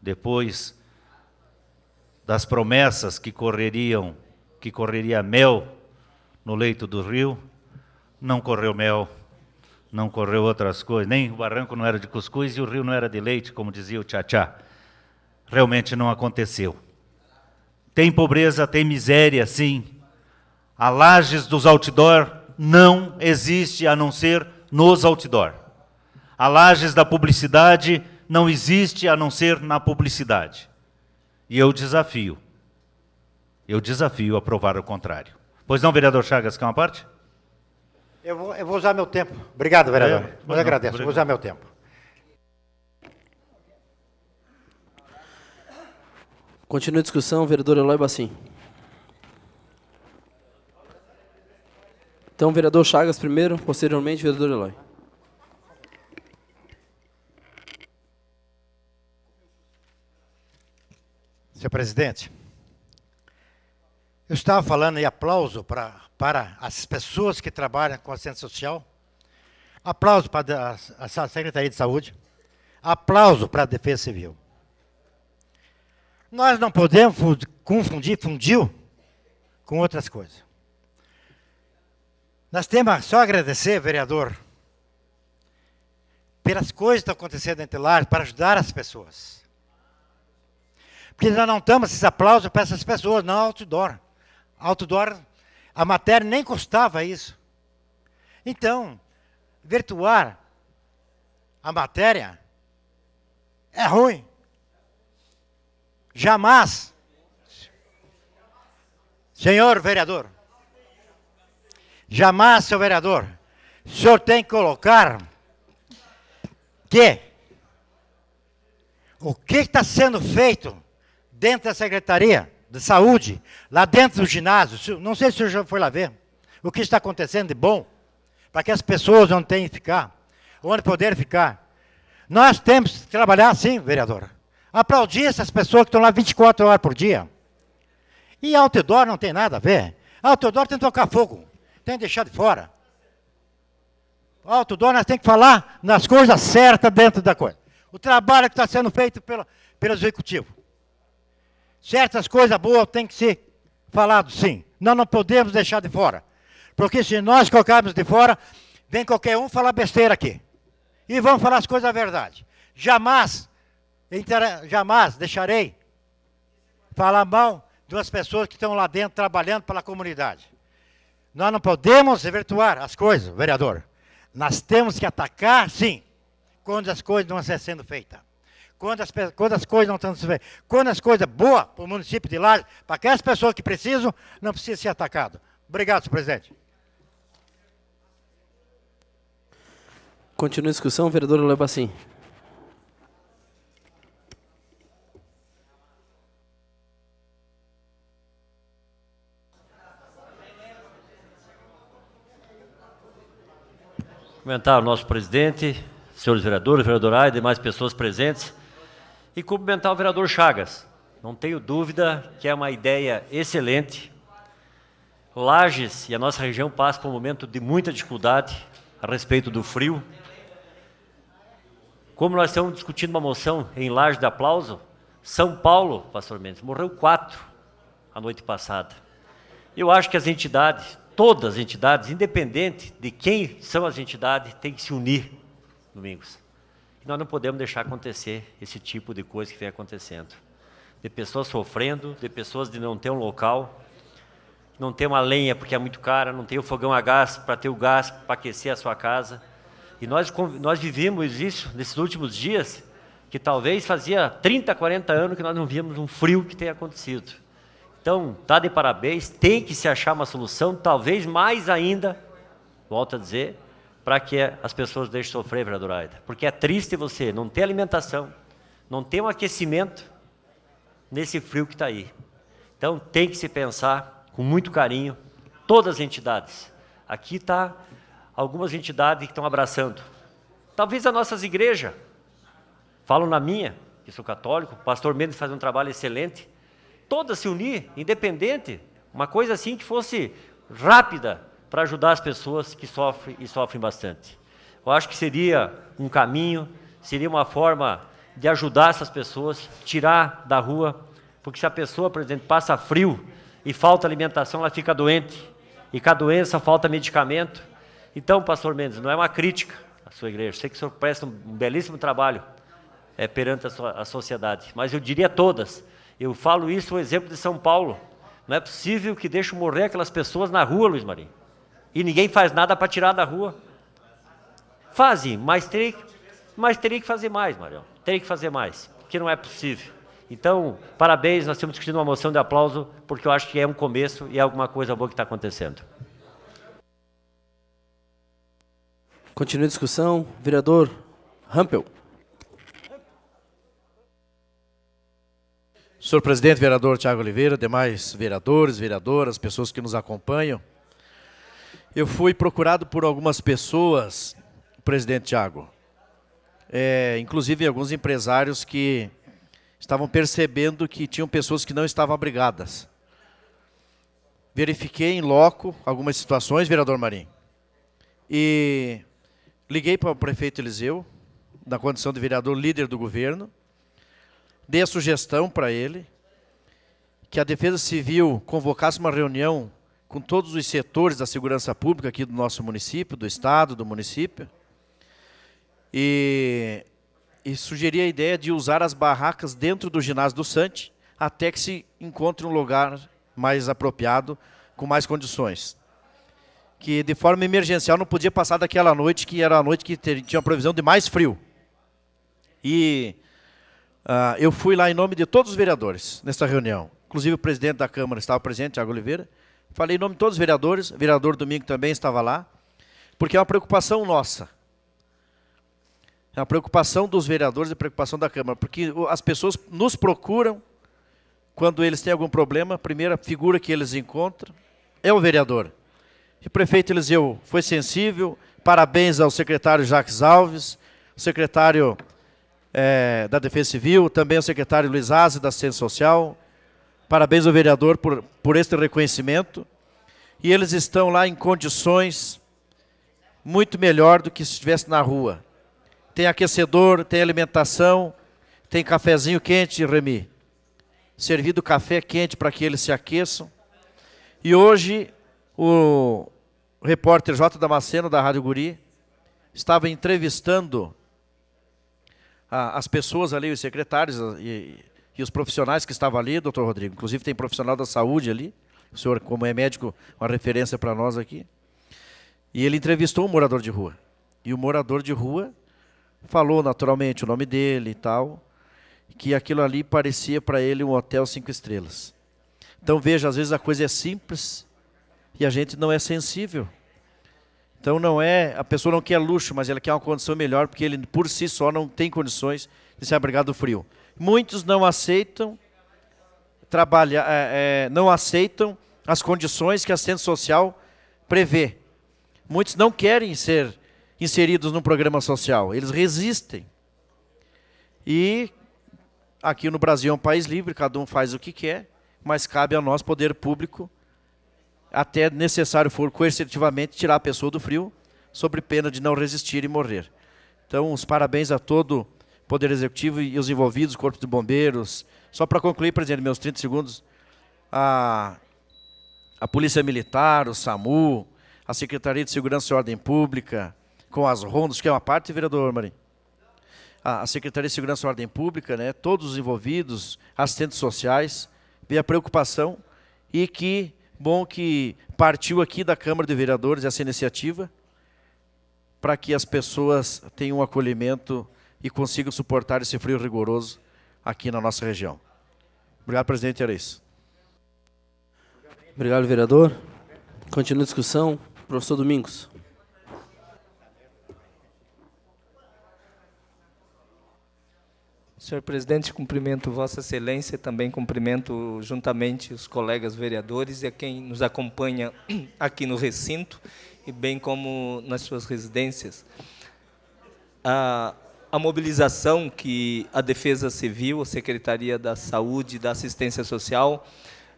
depois das promessas que correriam, que correria mel no leito do rio, não correu mel, não correu outras coisas, nem o barranco não era de cuscuz e o rio não era de leite, como dizia o Tchatchá. Realmente não aconteceu. Tem pobreza, tem miséria, sim. A lajes dos outdoor não existe a não ser nos outdoor. A lajes da publicidade não existe a não ser na publicidade. E eu desafio. Eu desafio a provar o contrário. Pois não, vereador Chagas, quer uma parte? Eu vou, eu vou usar meu tempo. Obrigado, é, vereador. É, agradeço. Obrigado. Vou usar meu tempo. Continua a discussão, vereador Eloy Bassim. Então, vereador Chagas primeiro, posteriormente, vereador Eloy. Senhor presidente, eu estava falando e aplauso pra, para as pessoas que trabalham com a assistência social, aplauso para a, a Secretaria de Saúde, aplauso para a Defesa Civil. Nós não podemos confundir fundiu com outras coisas. Nós temos só agradecer, vereador, pelas coisas que estão acontecendo entre lá, para ajudar as pessoas. Porque nós não estamos esses aplausos para essas pessoas, não outdoor. Outdoor, a matéria nem custava isso. Então, virtuar a matéria é ruim. Jamais. Senhor vereador, jamais, senhor vereador, o senhor tem que colocar que o que está sendo feito dentro da Secretaria de Saúde, lá dentro do ginásio, não sei se o já foi lá ver, o que está acontecendo de bom, para que as pessoas onde têm que ficar, onde poder ficar. Nós temos que trabalhar sim, vereadora. Aplaudir essas pessoas que estão lá 24 horas por dia. E outdoor não tem nada a ver. Outdoor tem que tocar fogo, tem que deixar de fora. Outdoor nós temos que falar nas coisas certas dentro da coisa. O trabalho que está sendo feito pelo, pelo executivo certas coisas boas têm que ser faladas, sim. Nós não podemos deixar de fora. Porque se nós colocarmos de fora, vem qualquer um falar besteira aqui. E vão falar as coisas da verdade. Jamais, jamais deixarei falar mal de pessoas que estão lá dentro trabalhando pela comunidade. Nós não podemos revertuar as coisas, vereador. Nós temos que atacar, sim, quando as coisas não estão sendo feitas quando as, quando as coisas não estão se quando as coisas boas para o município de Lages, para aquelas pessoas que precisam, não precisa ser atacado. Obrigado, senhor presidente. Continua a discussão, vereador Lebacin. Comentar o nosso presidente, senhores vereadores, vereadorais e demais pessoas presentes e cumprimentar o vereador Chagas. Não tenho dúvida que é uma ideia excelente. Lages e a nossa região passam por um momento de muita dificuldade a respeito do frio. Como nós estamos discutindo uma moção em Lages de aplauso, São Paulo, pastor Mendes, morreu quatro a noite passada. Eu acho que as entidades, todas as entidades, independente de quem são as entidades, têm que se unir domingos nós não podemos deixar acontecer esse tipo de coisa que vem acontecendo. De pessoas sofrendo, de pessoas de não ter um local, não ter uma lenha porque é muito cara, não ter o fogão a gás para ter o gás para aquecer a sua casa. E nós, nós vivemos isso nesses últimos dias, que talvez fazia 30, 40 anos que nós não víamos um frio que tenha acontecido. Então, está de parabéns, tem que se achar uma solução, talvez mais ainda, volto a dizer, para que as pessoas deixem de sofrer, vereador Aida. Porque é triste você não ter alimentação, não ter um aquecimento nesse frio que está aí. Então tem que se pensar com muito carinho todas as entidades. Aqui está algumas entidades que estão abraçando. Talvez as nossas igrejas, falo na minha, que sou católico, o pastor Mendes faz um trabalho excelente, todas se unir, independente, uma coisa assim que fosse rápida, para ajudar as pessoas que sofrem e sofrem bastante. Eu acho que seria um caminho, seria uma forma de ajudar essas pessoas, tirar da rua, porque se a pessoa, por exemplo, passa frio e falta alimentação, ela fica doente. E com a doença falta medicamento. Então, pastor Mendes, não é uma crítica à sua igreja. Sei que o senhor presta um belíssimo trabalho é, perante a, sua, a sociedade, mas eu diria a todas. Eu falo isso, o exemplo de São Paulo. Não é possível que deixe morrer aquelas pessoas na rua, Luiz Marinho. E ninguém faz nada para tirar da rua. Fazem, mas teria, mas teria que fazer mais, Marião. Teria que fazer mais, porque não é possível. Então, parabéns, nós estamos discutindo uma moção de aplauso, porque eu acho que é um começo e é alguma coisa boa que está acontecendo. Continua a discussão. Vereador Rampel. Senhor presidente, vereador Tiago Oliveira, demais vereadores, vereadoras, pessoas que nos acompanham eu fui procurado por algumas pessoas, presidente Tiago, é, inclusive alguns empresários que estavam percebendo que tinham pessoas que não estavam abrigadas. Verifiquei em loco algumas situações, vereador Marim, e liguei para o prefeito Eliseu, na condição de vereador líder do governo, dei a sugestão para ele que a Defesa Civil convocasse uma reunião com todos os setores da segurança pública aqui do nosso município, do estado, do município. E, e sugeri a ideia de usar as barracas dentro do ginásio do Sante até que se encontre um lugar mais apropriado, com mais condições. Que de forma emergencial não podia passar daquela noite, que era a noite que tinha a previsão de mais frio. E uh, eu fui lá em nome de todos os vereadores nessa reunião. Inclusive o presidente da Câmara estava presente, Thiago Oliveira. Falei em nome de todos os vereadores, o vereador Domingo também estava lá, porque é uma preocupação nossa. É uma preocupação dos vereadores e é preocupação da Câmara, porque as pessoas nos procuram quando eles têm algum problema, a primeira figura que eles encontram é o vereador. E o prefeito Eliseu foi sensível, parabéns ao secretário Jacques Alves, secretário é, da Defesa Civil, também ao secretário Luiz Aze, da Assistência Social, Parabéns ao vereador por, por este reconhecimento. E eles estão lá em condições muito melhor do que se estivesse na rua. Tem aquecedor, tem alimentação, tem cafezinho quente, Remy. Servido café quente para que eles se aqueçam. E hoje o repórter J. Damasceno, da Rádio Guri, estava entrevistando a, as pessoas ali, os secretários e, e os profissionais que estavam ali, doutor Rodrigo, inclusive tem profissional da saúde ali, o senhor, como é médico, uma referência para nós aqui. E ele entrevistou um morador de rua. E o morador de rua falou naturalmente o nome dele e tal, que aquilo ali parecia para ele um hotel cinco estrelas. Então veja, às vezes a coisa é simples e a gente não é sensível. Então não é, a pessoa não quer luxo, mas ela quer uma condição melhor, porque ele por si só não tem condições de se abrigar do frio muitos não aceitam trabalhar, é, é, não aceitam as condições que a assistência social prevê. Muitos não querem ser inseridos no programa social, eles resistem. E aqui no Brasil é um país livre, cada um faz o que quer, mas cabe a nós, poder público, até necessário for coercitivamente tirar a pessoa do frio, sobre pena de não resistir e morrer. Então, os parabéns a todo Poder Executivo e os envolvidos, Corpo de Bombeiros. Só para concluir, presidente, meus 30 segundos, a, a Polícia Militar, o SAMU, a Secretaria de Segurança e Ordem Pública, com as rondas, que é uma parte, vereador Marim? A, a Secretaria de Segurança e Ordem Pública, né, todos os envolvidos, assistentes sociais, a preocupação e que bom que partiu aqui da Câmara de Vereadores essa iniciativa para que as pessoas tenham um acolhimento e consigam suportar esse frio rigoroso aqui na nossa região. Obrigado, presidente. Era isso. Obrigado, vereador. Continua a discussão. Professor Domingos. Senhor presidente, cumprimento Vossa Excelência, também cumprimento juntamente os colegas vereadores e a quem nos acompanha aqui no recinto e bem como nas suas residências. Ah, a mobilização que a Defesa Civil, a Secretaria da Saúde e da Assistência Social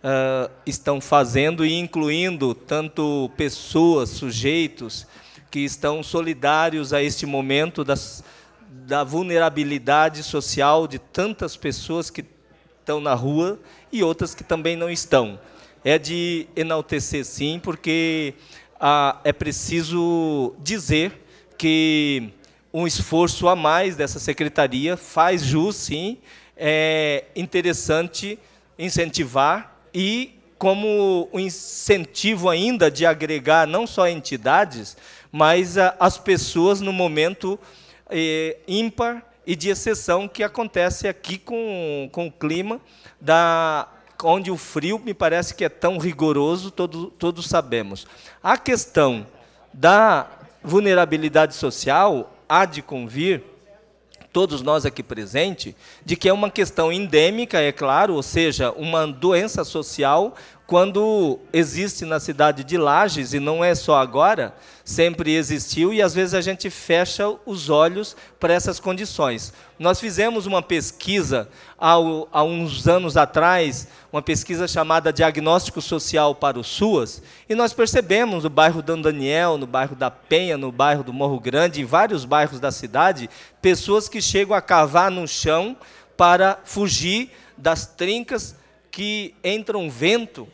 uh, estão fazendo e incluindo tanto pessoas, sujeitos que estão solidários a este momento das, da vulnerabilidade social de tantas pessoas que estão na rua e outras que também não estão. É de enaltecer, sim, porque ah, é preciso dizer que um esforço a mais dessa secretaria, faz jus, sim, é interessante incentivar e como um incentivo ainda de agregar não só entidades, mas a, ah, as pessoas no momento é, ímpar e de exceção que acontece aqui com, com o clima da onde o frio me parece que é tão rigoroso, todo, todos sabemos. A questão da vulnerabilidade social, há de convir, todos nós aqui presentes, de que é uma questão endêmica, é claro, ou seja, uma doença social, quando existe na cidade de Lages, e não é só agora, sempre existiu, e às vezes a gente fecha os olhos para essas condições. Nós fizemos uma pesquisa ao, há uns anos atrás, uma pesquisa chamada Diagnóstico Social para o SUAS, e nós percebemos no bairro do Daniel, no bairro da Penha, no bairro do Morro Grande, em vários bairros da cidade, pessoas que chegam a cavar no chão para fugir das trincas que entram vento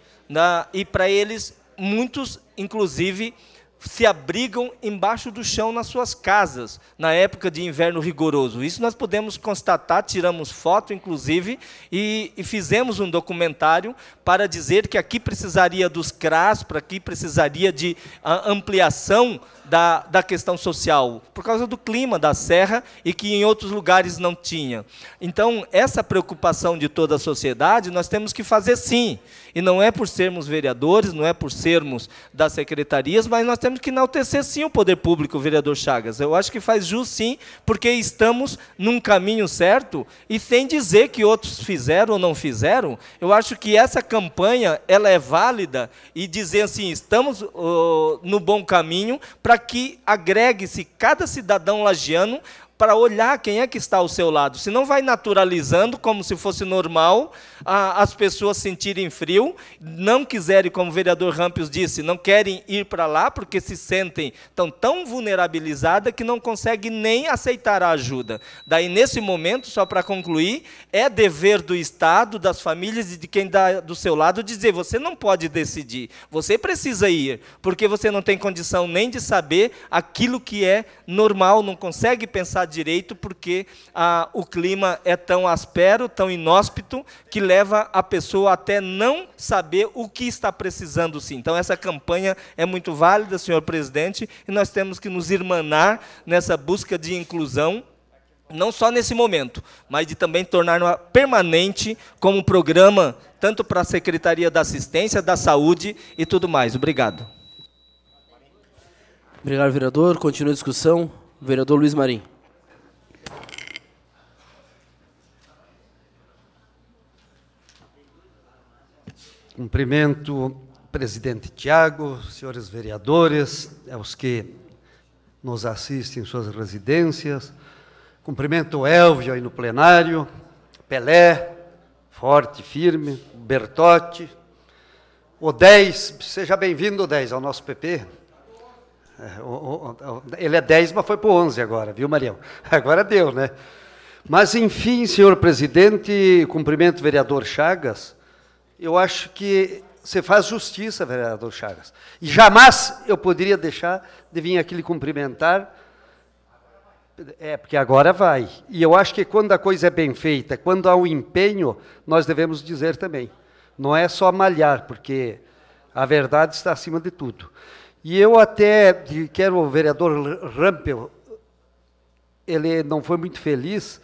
e para eles, muitos, inclusive, se abrigam embaixo do chão nas suas casas, na época de inverno rigoroso. Isso nós podemos constatar, tiramos foto, inclusive, e, e fizemos um documentário para dizer que aqui precisaria dos CRAS, para aqui precisaria de ah, ampliação da, da questão social, por causa do clima da serra e que em outros lugares não tinha. Então, essa preocupação de toda a sociedade nós temos que fazer sim. E não é por sermos vereadores, não é por sermos das secretarias, mas nós temos que enaltecer sim o poder público, vereador Chagas. Eu acho que faz jus sim, porque estamos num caminho certo e sem dizer que outros fizeram ou não fizeram, eu acho que essa campanha ela é válida e dizer assim, estamos no bom caminho para para que agregue-se cada cidadão lagiano para olhar quem é que está ao seu lado. Senão vai naturalizando como se fosse normal a, as pessoas sentirem frio, não quiserem, como o vereador Rampios disse, não querem ir para lá porque se sentem tão, tão vulnerabilizadas que não conseguem nem aceitar a ajuda. Daí, nesse momento, só para concluir, é dever do Estado, das famílias e de quem está do seu lado dizer: você não pode decidir, você precisa ir, porque você não tem condição nem de saber aquilo que é normal, não consegue pensar direito porque ah, o clima é tão aspero, tão inóspito, que leva a pessoa até não saber o que está precisando sim. Então, essa campanha é muito válida, senhor presidente, e nós temos que nos irmanar nessa busca de inclusão não só nesse momento, mas de também tornar uma permanente como programa, tanto para a Secretaria da Assistência, da Saúde e tudo mais. Obrigado. Obrigado, vereador. Continua a discussão. Vereador Luiz Marim. Cumprimento presidente Tiago, senhores vereadores, aos é que nos assistem em suas residências. Cumprimento Elvio aí no plenário, Pelé, forte, firme, Bertotti. O 10, seja bem-vindo, 10, ao nosso PP. É, ele é 10, mas foi para o 11 agora, viu, Marião? Agora deu, né? Mas, enfim, senhor presidente, cumprimento o vereador Chagas, eu acho que você faz justiça, vereador Chagas. E jamais eu poderia deixar de vir aqui lhe cumprimentar, é, porque agora vai. E eu acho que quando a coisa é bem feita, quando há um empenho, nós devemos dizer também. Não é só malhar, porque a verdade está acima de tudo. E eu até quero o vereador Rampel, ele não foi muito feliz,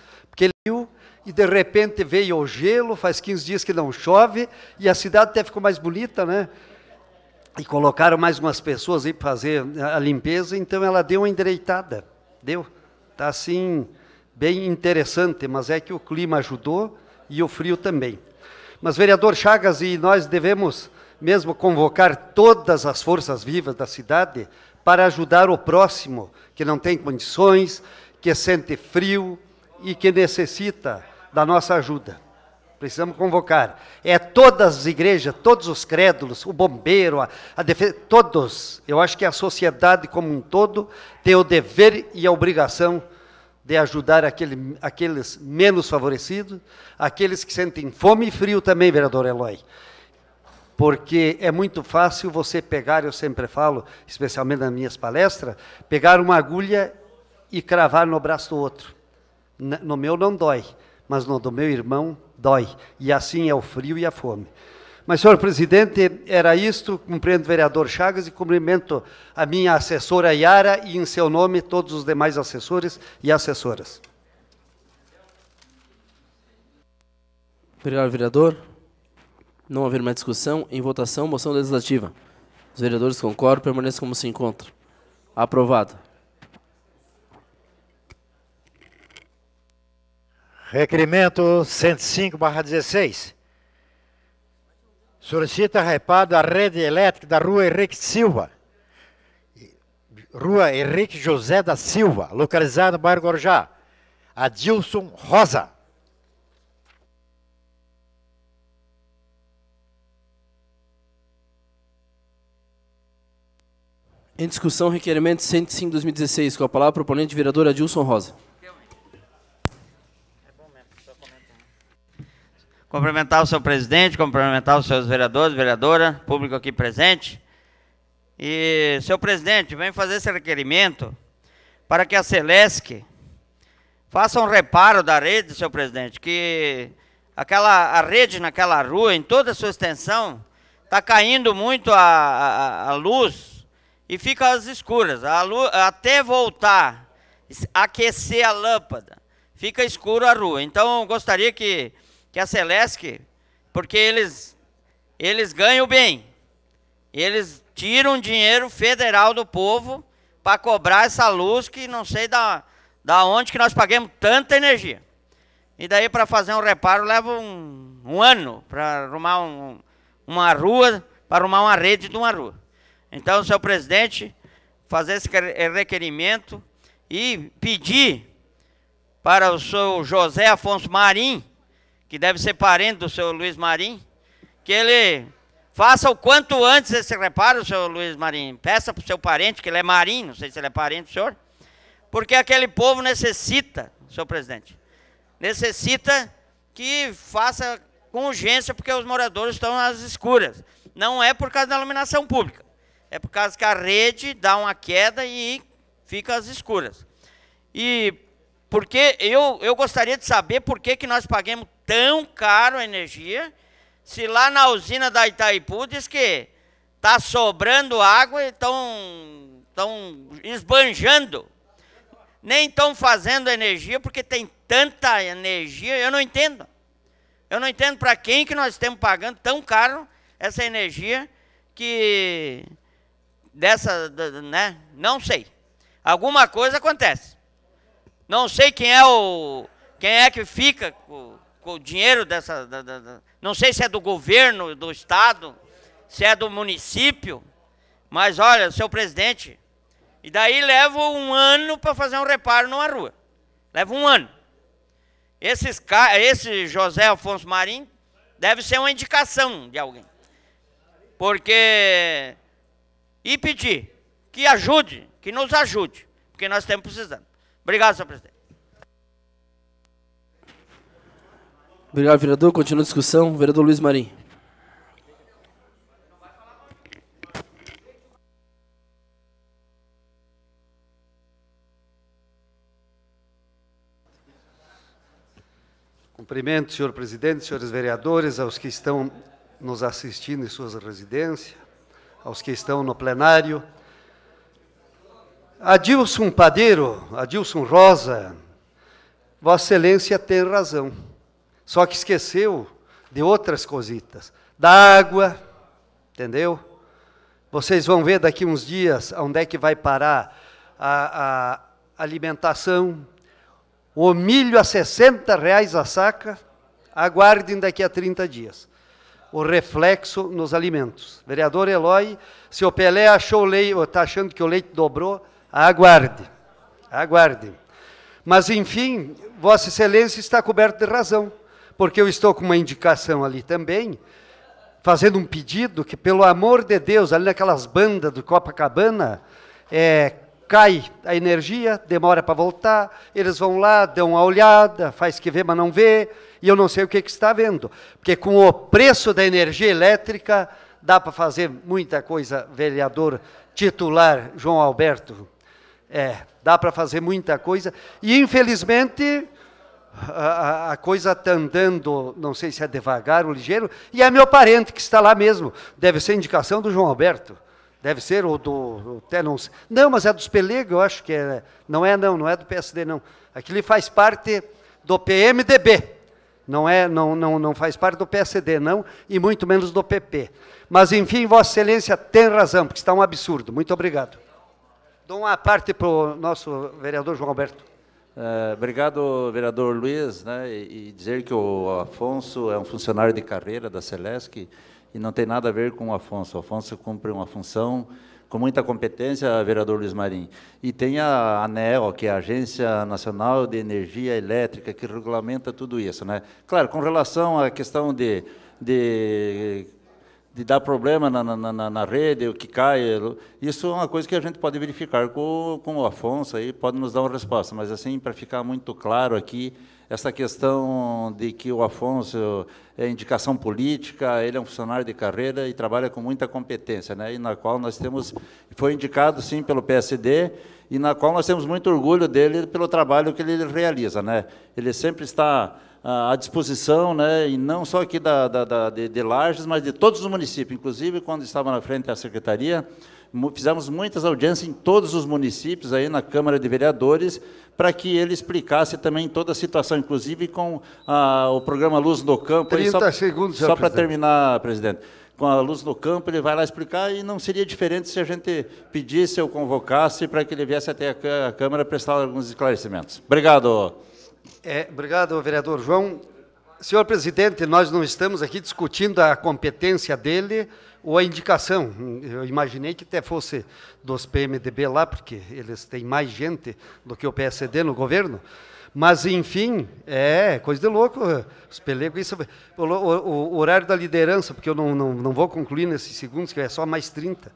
de repente veio o gelo, faz 15 dias que não chove, e a cidade até ficou mais bonita, né? E colocaram mais umas pessoas aí para fazer a limpeza, então ela deu uma endireitada. Deu. Está assim, bem interessante, mas é que o clima ajudou e o frio também. Mas, vereador Chagas, e nós devemos mesmo convocar todas as forças vivas da cidade para ajudar o próximo que não tem condições, que sente frio e que necessita da nossa ajuda. Precisamos convocar. É todas as igrejas, todos os crédulos, o bombeiro, a, a defesa, todos. Eu acho que a sociedade como um todo tem o dever e a obrigação de ajudar aquele, aqueles menos favorecidos, aqueles que sentem fome e frio também, vereador Eloy. Porque é muito fácil você pegar, eu sempre falo, especialmente nas minhas palestras, pegar uma agulha e cravar no braço do outro. No meu não dói, mas no do meu irmão dói. E assim é o frio e a fome. Mas, senhor presidente, era isto. Cumprimento o vereador Chagas e cumprimento a minha assessora Yara e, em seu nome, todos os demais assessores e assessoras. Obrigado, vereador. Não haver mais discussão. Em votação, moção legislativa. Os vereadores concordam, permaneçam como se encontram. Aprovado. Requerimento 105-16. Solicita reparo da rede elétrica da rua Henrique Silva. Rua Henrique José da Silva, localizada no bairro Gorjá. Adilson Rosa. Em discussão, requerimento 105-2016, com a palavra proponente vereadora Adilson Rosa. Cumprimentar o seu presidente, cumprimentar os seus vereadores, vereadora, público aqui presente. E, senhor presidente, vem fazer esse requerimento para que a Celesc faça um reparo da rede, senhor presidente, que aquela, a rede naquela rua, em toda a sua extensão, está caindo muito a, a, a, luz e fica às escuras. A luz, até voltar, aquecer a lâmpada, fica escuro a rua. Então, gostaria que que a Celesc, porque eles, eles ganham bem. Eles tiram dinheiro federal do povo para cobrar essa luz que não sei da, da onde que nós paguemos tanta energia. E daí para fazer um reparo leva um, um ano para arrumar um, uma rua, para arrumar uma rede de uma rua. Então, senhor presidente, fazer esse requerimento e pedir para o senhor José Afonso Marim que deve ser parente do seu Luiz Marim, que ele faça o quanto antes esse reparo, seu Luiz Marim. Peça para o seu parente, que ele é marinho, não sei se ele é parente do senhor, porque aquele povo necessita, senhor presidente, necessita que faça com urgência, porque os moradores estão às escuras. Não é por causa da iluminação pública, é por causa que a rede dá uma queda e fica às escuras. E porque eu, eu gostaria de saber por que, que nós paguemos tão caro a energia, se lá na usina da Itaipu diz que está sobrando água e estão esbanjando. Nem estão fazendo energia porque tem tanta energia, eu não entendo. Eu não entendo para quem que nós estamos pagando tão caro essa energia que dessa, né? Não sei. Alguma coisa acontece. Não sei quem é o quem é que fica com, com o dinheiro dessa. Da, da, não sei se é do governo, do Estado, se é do município, mas olha, seu presidente. E daí leva um ano para fazer um reparo numa rua. Leva um ano. Esses, esse José Afonso Marim deve ser uma indicação de alguém. Porque. E pedir que ajude, que nos ajude, porque nós estamos precisando. Obrigado, senhor presidente. Obrigado, vereador. Continua a discussão. Vereador Luiz Marim. Cumprimento, senhor presidente, senhores vereadores, aos que estão nos assistindo em suas residências, aos que estão no plenário. Adilson Padeiro, Adilson Rosa, Vossa Excelência tem razão. Só que esqueceu de outras cositas, da água, entendeu? Vocês vão ver daqui uns dias onde é que vai parar a, a alimentação. O milho a 60 reais a saca, aguardem daqui a 30 dias. O reflexo nos alimentos. Vereador Eloy, se o Pelé achou o leite, está achando que o leite dobrou, aguarde, aguarde. Mas, enfim, Vossa Excelência está coberto de razão porque eu estou com uma indicação ali também, fazendo um pedido que, pelo amor de Deus, ali naquelas bandas do Copacabana, é, cai a energia, demora para voltar, eles vão lá, dão uma olhada, faz que vê, mas não vê, e eu não sei o que, que está vendo. Porque com o preço da energia elétrica, dá para fazer muita coisa, vereador titular João Alberto. É, dá para fazer muita coisa. E, infelizmente, a, a coisa está andando, não sei se é devagar ou ligeiro, e é meu parente que está lá mesmo. Deve ser indicação do João Alberto. Deve ser, ou do. Até não, não, mas é dos Pelegos, eu acho que é. Não é, não, não é do PSD, não. Aquilo faz parte do PMDB. Não, é, não, não, não faz parte do PSD, não, e muito menos do PP. Mas, enfim, Vossa Excelência tem razão, porque está um absurdo. Muito obrigado. Dou uma parte para o nosso vereador João Alberto. Eh, obrigado, vereador Luiz, né, e, e, dizer que o Afonso é um funcionário de carreira da Celesc e não tem nada a ver com o Afonso. O Afonso cumpre uma função com muita competência, vereador Luiz Marim. E tem a ANEL, que é a Agência Nacional de Energia Elétrica, que regulamenta tudo isso. Né? Claro, com relação à questão de, de de dar problema na, na, na, na rede, o que cai. Isso é uma coisa que a gente pode verificar com, com o Afonso, aí pode nos dar uma resposta. Mas, assim, para ficar muito claro aqui, essa questão de que o Afonso é indicação política, ele é um funcionário de carreira e trabalha com muita competência, né? e na qual nós temos, foi indicado, sim, pelo PSD, e na qual nós temos muito orgulho dele pelo trabalho que ele realiza. Né? Ele sempre está à disposição, né, e não só aqui da, da, da de, de Lages, mas de todos os municípios. Inclusive, quando estava na frente da secretaria, fizemos muitas audiências em todos os municípios, aí na Câmara de Vereadores, para que ele explicasse também toda a situação, inclusive com a, o programa Luz no Campo. 30 aí, só, segundos, Só para terminar, presidente com a luz no campo, ele vai lá explicar e não seria diferente se a gente pedisse ou convocasse para que ele viesse até a Câmara prestar alguns esclarecimentos. Obrigado. É, obrigado, vereador João. Senhor presidente, nós não estamos aqui discutindo a competência dele ou a indicação. Eu imaginei que até fosse dos PMDB lá, porque eles têm mais gente do que o PSD no governo. Mas, enfim, é coisa de louco. Os pelegos, isso, é o, o, o horário da liderança, porque eu não, não, não vou concluir nesses segundos, que é só mais 30.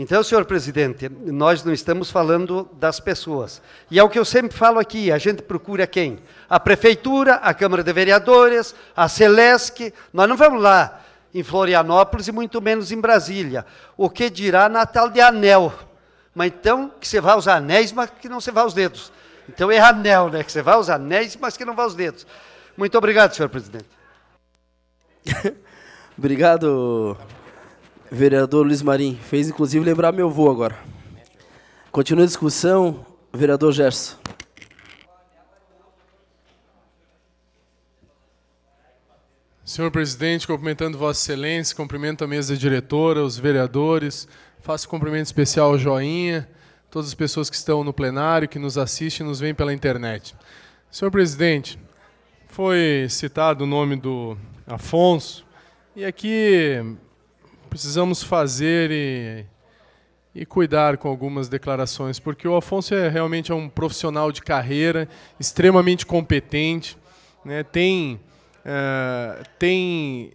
Então, senhor presidente, nós não estamos falando das pessoas. E é o que eu sempre falo aqui, a gente procura quem? A prefeitura, a Câmara de Vereadores, a Celesc, nós não vamos lá em Florianópolis e muito menos em Brasília. O que dirá Natal de anel? Mas então que você vá aos anéis, mas que não você vá aos dedos. Então é anel, né? Que você vá aos anéis, mas que não vá aos dedos. Muito obrigado, senhor presidente. obrigado. Vereador Luiz Marim, fez inclusive lembrar meu avô agora. Continua a discussão, vereador Gerson. Senhor presidente, cumprimentando Vossa Excelência, cumprimento a mesa diretora, os vereadores, faço cumprimento especial ao Joinha, todas as pessoas que estão no plenário, que nos assistem e nos veem pela internet. Senhor presidente, foi citado o nome do Afonso, e aqui precisamos fazer e, e cuidar com algumas declarações, porque o Afonso é realmente é um profissional de carreira, extremamente competente, né? tem, uh, tem,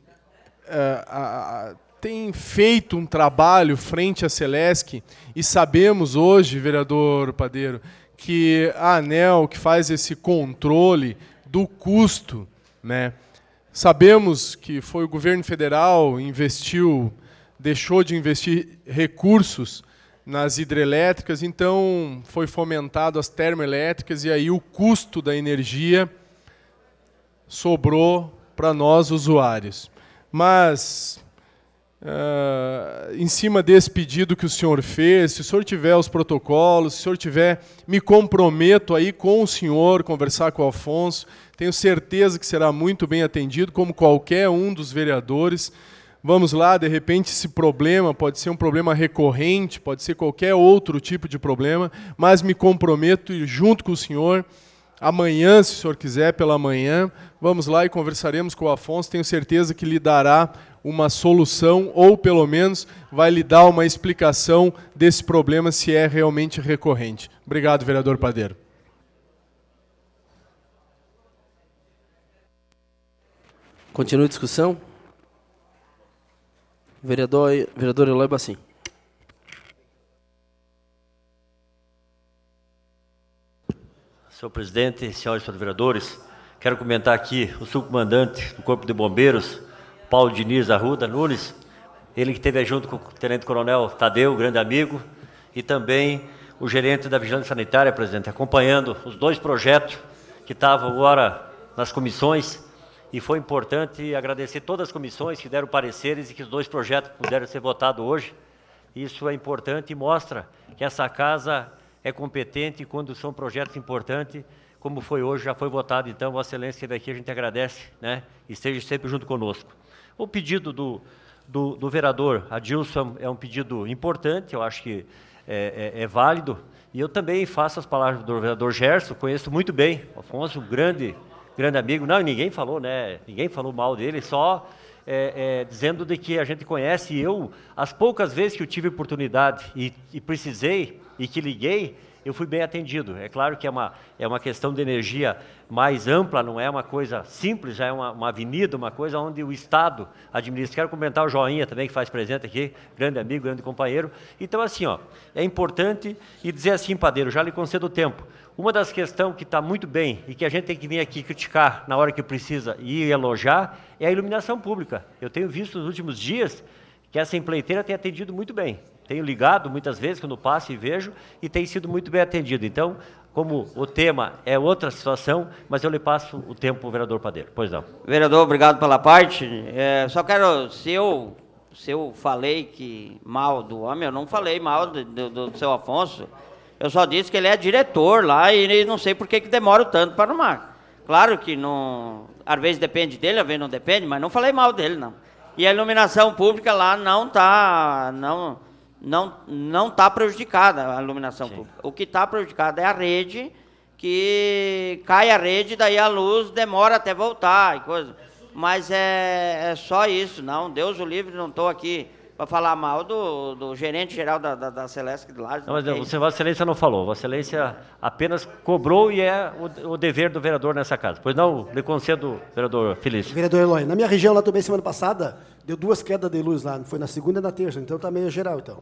uh, tem feito um trabalho frente à Celesc e sabemos hoje, vereador Padeiro, que a ANEL que faz esse controle do custo, né? Sabemos que foi o governo federal investiu deixou de investir recursos nas hidrelétricas, então foi fomentado as termoelétricas e aí o custo da energia sobrou para nós usuários. Mas Uh, em cima desse pedido que o senhor fez, se o senhor tiver os protocolos, se o senhor tiver, me comprometo aí com o senhor, conversar com o Afonso, tenho certeza que será muito bem atendido, como qualquer um dos vereadores vamos lá, de repente esse problema pode ser um problema recorrente, pode ser qualquer outro tipo de problema, mas me comprometo e junto com o senhor, amanhã, se o senhor quiser, pela manhã, vamos lá e conversaremos com o Afonso, tenho certeza que lhe dará uma solução ou pelo menos vai lhe dar uma explicação desse problema se é realmente recorrente. Obrigado, vereador Padeiro. Continua a discussão? Vereador, vereador Eloy Bassim. Senhor presidente, senhores vereadores, quero comentar aqui o subcomandante do Corpo de Bombeiros, Paulo Diniz Arruda Nunes, ele que esteve junto com o Tenente Coronel Tadeu, grande amigo, e também o gerente da Vigilância Sanitária, presidente, acompanhando os dois projetos que estavam agora nas comissões e foi importante agradecer todas as comissões que deram pareceres e que os dois projetos puderam ser votados hoje. Isso é importante e mostra que essa casa é competente quando são projetos importantes, como foi hoje, já foi votado. Então, Vossa Excelência, daqui a gente agradece, né? E esteja sempre junto conosco. O pedido do, do, do vereador Adilson é um pedido importante, eu acho que é, é, é válido. E eu também faço as palavras do vereador Gerson, conheço muito bem, Afonso, um grande grande amigo. Não, ninguém falou, né? Ninguém falou mal dele, só é, é, dizendo de que a gente conhece. E eu, as poucas vezes que eu tive oportunidade e, e, precisei e que liguei, eu fui bem atendido. É claro que é uma, é uma questão de energia mais ampla, não é uma coisa simples, já é uma, uma avenida, uma coisa onde o Estado administra. Quero comentar o Joinha também, que faz presente aqui, grande amigo, grande companheiro. Então, assim, ó, é importante e dizer assim, padeiro, já lhe concedo o tempo. Uma das questões que está muito bem e que a gente tem que vir aqui criticar na hora que precisa e elogiar é a iluminação pública. Eu tenho visto nos últimos dias que essa empleiteira tem atendido muito bem. Tenho ligado muitas vezes quando passo e vejo e tem sido muito bem atendido. Então, como o tema é outra situação, mas eu lhe passo o tempo, vereador Padeiro. Pois não. Vereador, obrigado pela parte. É, só quero, se eu, se eu falei que mal do homem, eu não falei mal do, do, do seu Afonso. Eu só disse que ele é diretor lá e não sei por que, que demora tanto para arrumar. Claro que não, às vezes depende dele, às vezes não depende, mas não falei mal dele não. E a iluminação pública lá não tá não não não tá prejudicada a iluminação Sim. pública. O que está prejudicado é a rede que cai a rede, daí a luz demora até voltar e coisa. Mas é, é só isso, não. Deus o livre, não estou aqui para falar mal do, do gerente geral da, da, da Celeste de Lages. Não, mas não, você, Vossa Excelência não falou. Vossa Excelência apenas cobrou e é o, o dever do vereador nessa casa. Pois não, lhe concedo, vereador Felício. Vereador Eloy, na minha região lá também semana passada, deu duas quedas de luz lá. Foi na segunda e na terça, então está meio geral, então.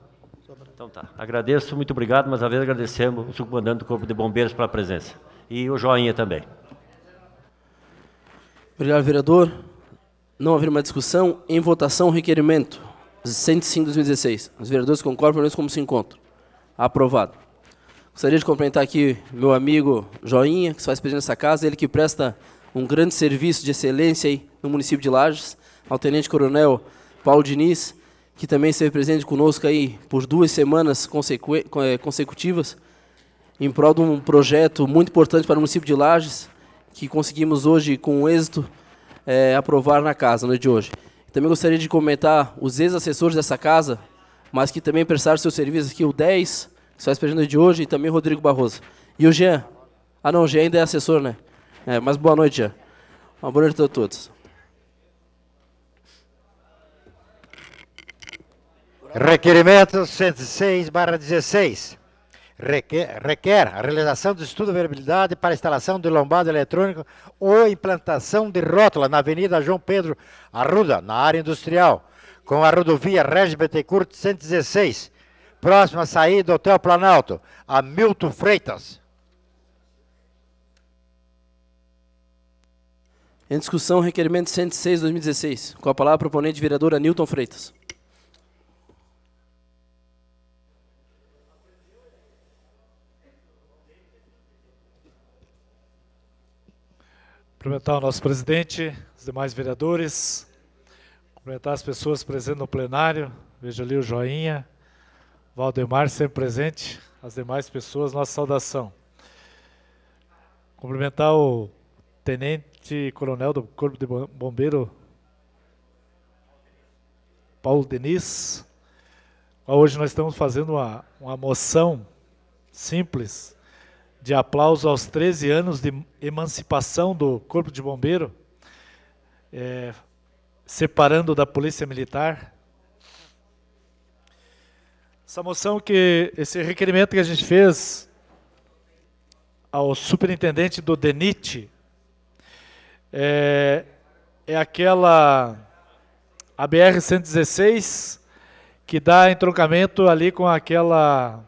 Então tá. Agradeço, muito obrigado. Mais uma vez agradecemos o subcomandante do Corpo de Bombeiros pela presença. E o joinha também. Obrigado, vereador. Não haver uma discussão. Em votação, requerimento. 105 2016. Os vereadores concordam, pelo menos como se encontram. Aprovado. Gostaria de cumprimentar aqui meu amigo Joinha, que faz presidente dessa casa, ele que presta um grande serviço de excelência aí no município de Lages, ao Tenente Coronel Paulo Diniz, que também esteve presente conosco aí por duas semanas consecu eh, consecutivas, em prol de um projeto muito importante para o município de Lages, que conseguimos hoje, com êxito, é, aprovar na casa, no dia de hoje. Também gostaria de comentar os ex-assessores dessa casa, mas que também prestaram seus serviços aqui, o 10, que faz pergunta de hoje, e também o Rodrigo Barroso. E o Jean. Ah não, o Jean ainda é assessor, né? É, mas boa noite, Jean. Uma boa noite a todos. Requerimento 106 barra 16 requer, requer a realização do estudo de viabilidade para instalação de lombada eletrônico ou implantação de rótula na Avenida João Pedro Arruda, na área industrial, com a rodovia Regis Bettencourt 116, próxima saída do Hotel Planalto, a Milton Freitas. Em discussão, requerimento 106-2016. Com a palavra, proponente vereadora Newton Freitas. Cumprimentar o nosso presidente, os demais vereadores, cumprimentar as pessoas presentes no plenário, veja ali o joinha, Valdemar sempre presente, as demais pessoas, nossa saudação. Cumprimentar o tenente coronel do Corpo de Bombeiro, Paulo Denis. Hoje nós estamos fazendo uma, uma moção simples de aplauso aos 13 anos de emancipação do Corpo de Bombeiro, é, separando da Polícia Militar. Essa moção que, esse requerimento que a gente fez ao superintendente do DENIT, é, é aquela a BR-116 que dá entroncamento ali com aquela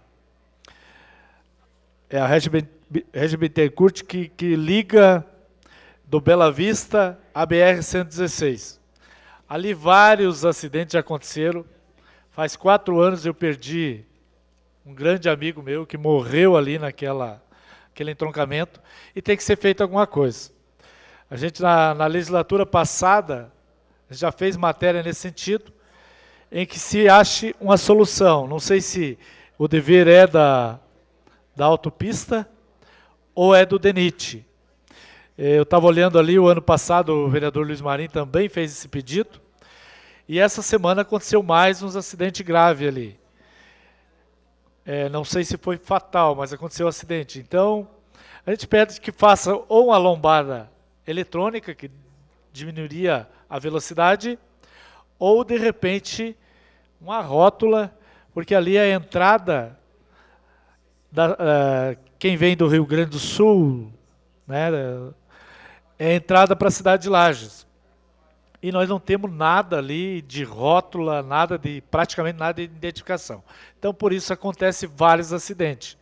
é a Regis Curt que, que liga do Bela Vista à BR-116. Ali vários acidentes aconteceram. Faz quatro anos eu perdi um grande amigo meu que morreu ali naquela aquele entroncamento e tem que ser feita alguma coisa. A gente na, na legislatura passada já fez matéria nesse sentido em que se ache uma solução. Não sei se o dever é da da autopista ou é do DENIT. Eh, eu estava olhando ali, o ano passado o vereador Luiz Marim também fez esse pedido, e essa semana aconteceu mais uns acidentes graves ali. É, não sei se foi fatal, mas aconteceu um acidente. Então, a gente pede que faça ou uma lombada eletrônica, que diminuiria a velocidade, ou, de repente, uma rótula, porque ali a entrada da, uh, quem vem do Rio Grande do Sul, né, é entrada para a cidade de Lages. E nós não temos nada ali de rótula, nada de praticamente nada de identificação. Então por isso acontece vários acidentes.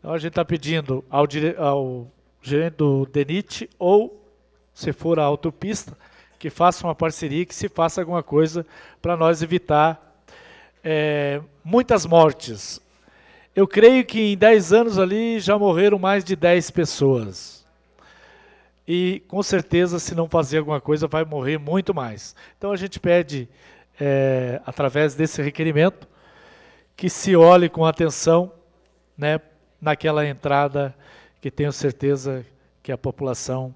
Então a gente está pedindo ao, ao, gerente do DENIT ou se for a autopista que faça uma parceria, que se faça alguma coisa para nós evitar é, muitas mortes eu creio que em 10 anos ali já morreram mais de 10 pessoas. E com certeza, se não fazer alguma coisa, vai morrer muito mais. Então a gente pede, é, através desse requerimento, que se olhe com atenção né, naquela entrada que tenho certeza que a população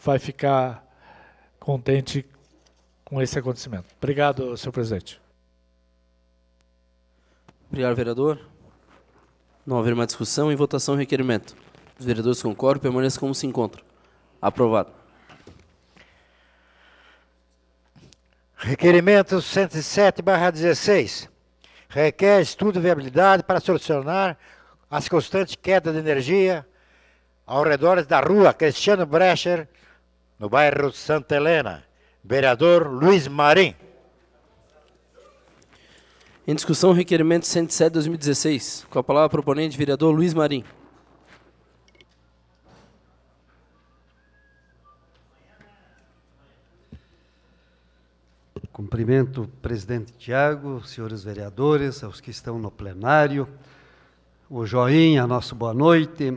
vai ficar contente com esse acontecimento. Obrigado, senhor presidente. Obrigado, vereador. Não haver mais discussão e votação do requerimento. Os vereadores concordam, permaneçam como se encontram. Aprovado. Requerimento 107, 16. Requer estudo de viabilidade para solucionar as constantes quedas de energia ao redor da rua Cristiano Brecher, no bairro Santa Helena. Vereador Luiz Marim. Em discussão, requerimento 107 2016, com a palavra proponente, vereador Luiz Marim. Cumprimento o presidente Tiago, senhores vereadores, aos que estão no plenário, o Joinha, nosso boa noite,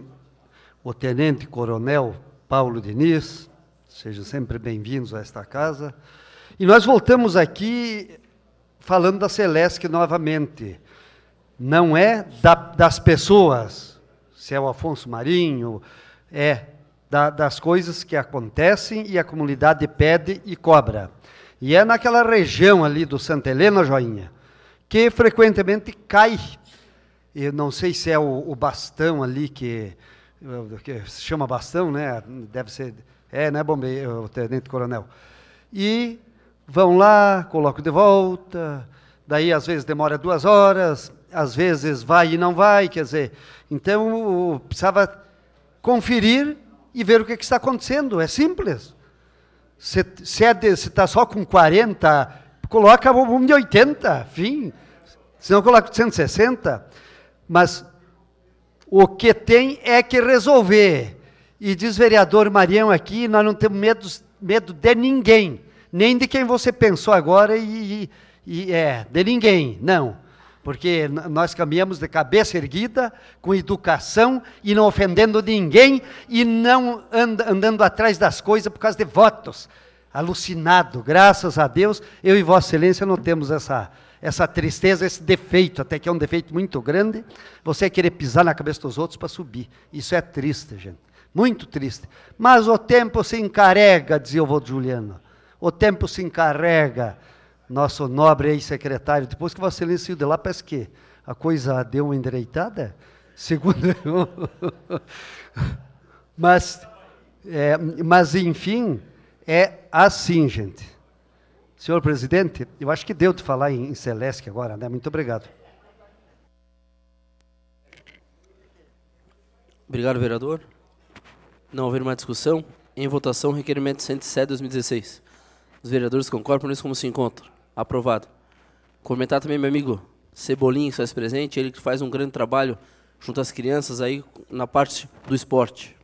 o tenente coronel Paulo Diniz, sejam sempre bem-vindos a esta casa. E nós voltamos aqui falando da Celeste novamente. Não é da, das pessoas, se é o Afonso Marinho, é da, das coisas que acontecem e a comunidade pede e cobra. E é naquela região ali do Santa Helena, Joinha, que frequentemente cai. Eu não sei se é o, o bastão ali que, eh, que, se chama bastão, né? Deve ser. É, né, bombeiro, eh, tenente coronel? E vão lá, colocam de volta, daí às vezes demora duas horas, às vezes vai e não vai, quer dizer, então precisava conferir e ver o que, é que está acontecendo, é simples. Se, se, é está só com 40, coloca um de 80, fim, se não coloca de 160, mas o que tem é que resolver. E diz vereador Marião aqui, nós não temos medo, medo de ninguém nem de quem você pensou agora e, e, e é, de ninguém, não. Porque nós caminhamos de cabeça erguida, com educação e não ofendendo ninguém e não and, andando atrás das coisas por causa de votos. Alucinado, graças a Deus, eu e Vossa Excelência não temos essa, essa tristeza, esse defeito, até que é um defeito muito grande, você querer pisar na cabeça dos outros para subir. Isso é triste, gente. Muito triste. Mas o tempo se encarrega, dizia o vô Juliano. O tempo se encarrega, nosso nobre ex-secretário. Depois que Vassilino saiu de lá, parece que a coisa deu uma endireitada, segundo eu. Mas, é, mas enfim, é assim, gente. Senhor presidente, eu acho que deu de falar em, em Celeste agora, né? Muito obrigado. Obrigado, vereador. Não houve mais discussão, em votação, requerimento 107, 2016. Os vereadores concordam, nisso isso como se encontra. Aprovado. Comentar também, meu amigo, Cebolinha, que faz é presente, ele que faz um grande trabalho junto às crianças aí na parte do esporte.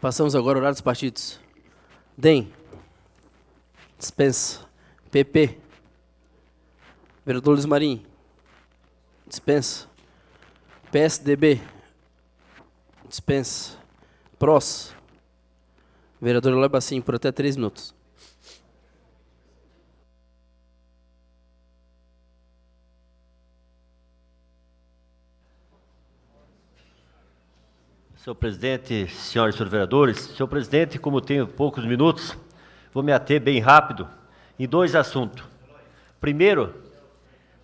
Passamos agora ao horário dos partidos. DEM. Dispensa. PP. Vereador Luiz Marim. Dispensa. PSDB. Dispensa. PROS. Vereador Lebacin, por até três minutos. Senhor presidente, senhoras e senhores vereadores, senhor presidente, como tenho poucos minutos, vou me ater bem rápido em dois assuntos. Primeiro,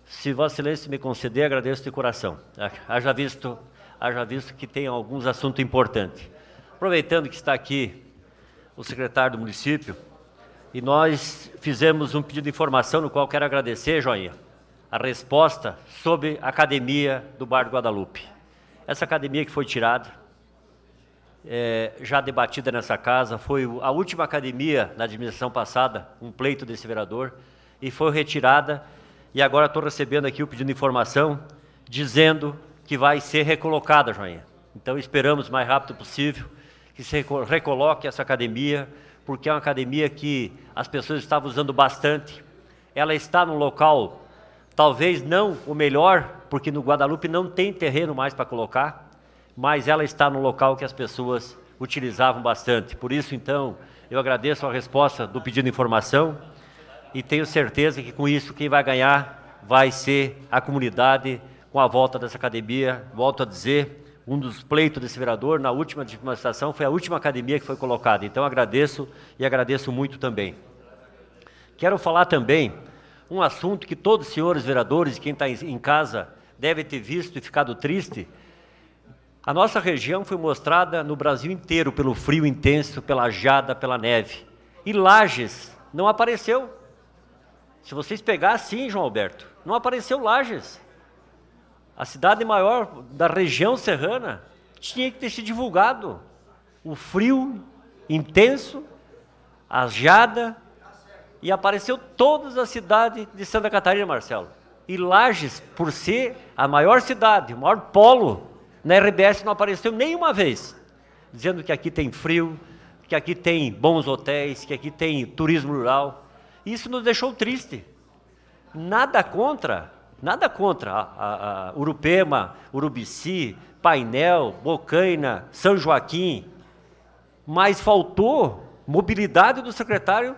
se Vossa Excelência me conceder, agradeço de coração. Ah, haja visto, haja visto que tem alguns assuntos importantes. Aproveitando que está aqui o secretário do município, e nós fizemos um pedido de informação no qual quero agradecer, Joinha, a resposta sobre a academia do Bar do Guadalupe. Essa academia que foi tirada, é, já debatida nessa casa, foi a última academia na administração passada, um pleito desse vereador, e foi retirada, e agora estou recebendo aqui o pedido de informação, dizendo que vai ser recolocada, Joinha. Então esperamos o mais rápido possível que se recoloque essa academia, porque é uma academia que as pessoas estavam usando bastante. Ela está num local, talvez não o melhor, porque no Guadalupe não tem terreno mais para colocar, mas ela está num local que as pessoas utilizavam bastante. Por isso, então, eu agradeço a resposta do pedido de informação e tenho certeza que com isso quem vai ganhar vai ser a comunidade com a volta dessa academia. Volto a dizer, um dos pleitos desse vereador na última administração, foi a última academia que foi colocada. Então agradeço e agradeço muito também. Quero falar também um assunto que todos os senhores vereadores e quem está em casa deve ter visto e ficado triste. A nossa região foi mostrada no Brasil inteiro pelo frio intenso, pela jada, pela neve. E Lages não apareceu. Se vocês pegar, sim, João Alberto, não apareceu Lages a cidade maior da região serrana, tinha que ter se divulgado. O frio intenso, a jada, e apareceu todas as cidades de Santa Catarina, Marcelo. E Lages, por ser a maior cidade, o maior polo, na RBS não apareceu nenhuma vez, dizendo que aqui tem frio, que aqui tem bons hotéis, que aqui tem turismo rural. Isso nos deixou triste. Nada contra Nada contra a, a, a Urupema, Urubici, Painel, Bocaina, São Joaquim, mas faltou mobilidade do secretário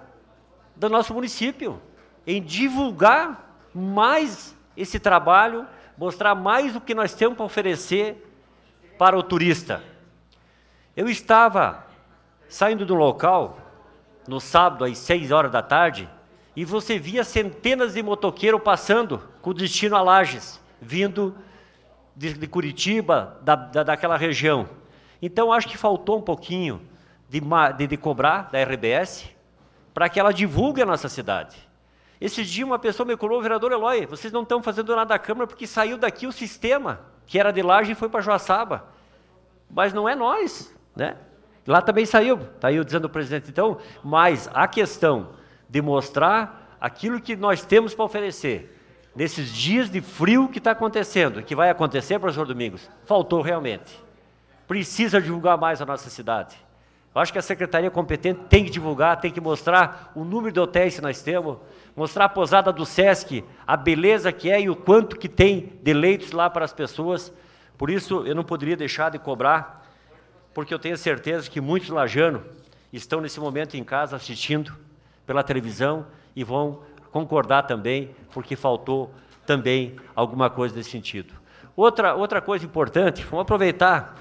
do nosso município em divulgar mais esse trabalho, mostrar mais o que nós temos para oferecer para o turista. Eu estava saindo de um local no sábado às 6 horas da tarde e você via centenas de motoqueiros passando com destino a Lages, vindo de, de Curitiba, da, da, daquela região. Então, acho que faltou um pouquinho de, de, de cobrar da RBS para que ela divulgue a nossa cidade. Esse dia uma pessoa me colou, vereador Eloy, vocês não estão fazendo nada da Câmara porque saiu daqui o sistema, que era de Laje e foi para Joaçaba. Mas não é nós, né? Lá também saiu, está aí dizendo o presidente. Então, mas a questão de mostrar aquilo que nós temos para oferecer, nesses dias de frio que está acontecendo, que vai acontecer, professor Domingos, faltou realmente. Precisa divulgar mais a nossa cidade. Eu acho que a secretaria competente tem que divulgar, tem que mostrar o número de hotéis que nós temos, mostrar a posada do SESC, a beleza que é e o quanto que tem de leitos lá para as pessoas. Por isso, eu não poderia deixar de cobrar, porque eu tenho certeza que muitos lajanos estão nesse momento em casa assistindo pela televisão e vão concordar também, porque faltou também alguma coisa nesse sentido. Outra, outra coisa importante, vamos aproveitar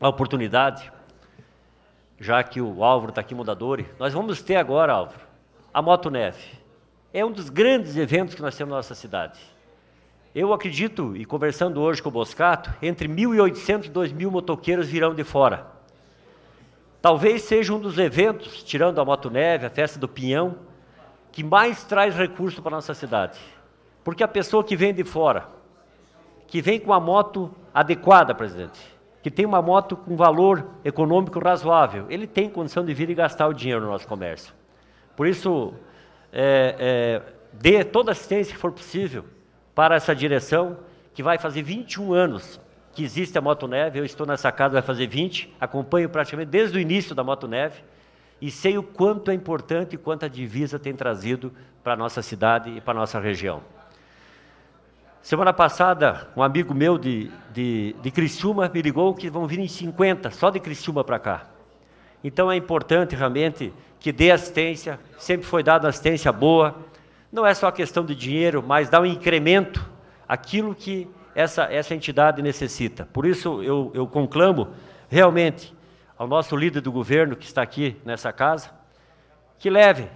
a oportunidade, já que o Álvaro está aqui, Mudadori, nós vamos ter agora, Álvaro, a Moto Neve. É um dos grandes eventos que nós temos na nossa cidade. Eu acredito, e conversando hoje com o Boscato, entre 1.800 e 2.000 motoqueiros virão de fora. Talvez seja um dos eventos, tirando a Moto Neve, a Festa do Pinhão, que mais traz recurso para a nossa cidade. Porque a pessoa que vem de fora, que vem com a moto adequada, presidente, que tem uma moto com valor econômico razoável, ele tem condição de vir e gastar o dinheiro no nosso comércio. Por isso, é, é, dê toda a assistência que for possível para essa direção, que vai fazer 21 anos que existe a Moto Neve. Eu estou nessa casa, vai fazer 20, acompanho praticamente desde o início da Moto Neve e sei o quanto é importante e quanto a divisa tem trazido para a nossa cidade e para a nossa região. Semana passada, um amigo meu de, de, de Criciúma me ligou que vão vir em 50, só de Criciúma para cá. Então é importante realmente que dê assistência, sempre foi dada assistência boa. Não é só questão de dinheiro, mas dá um incremento aquilo que essa, essa entidade necessita. Por isso eu, eu conclamo realmente ao nosso líder do governo que está aqui nessa casa, que leve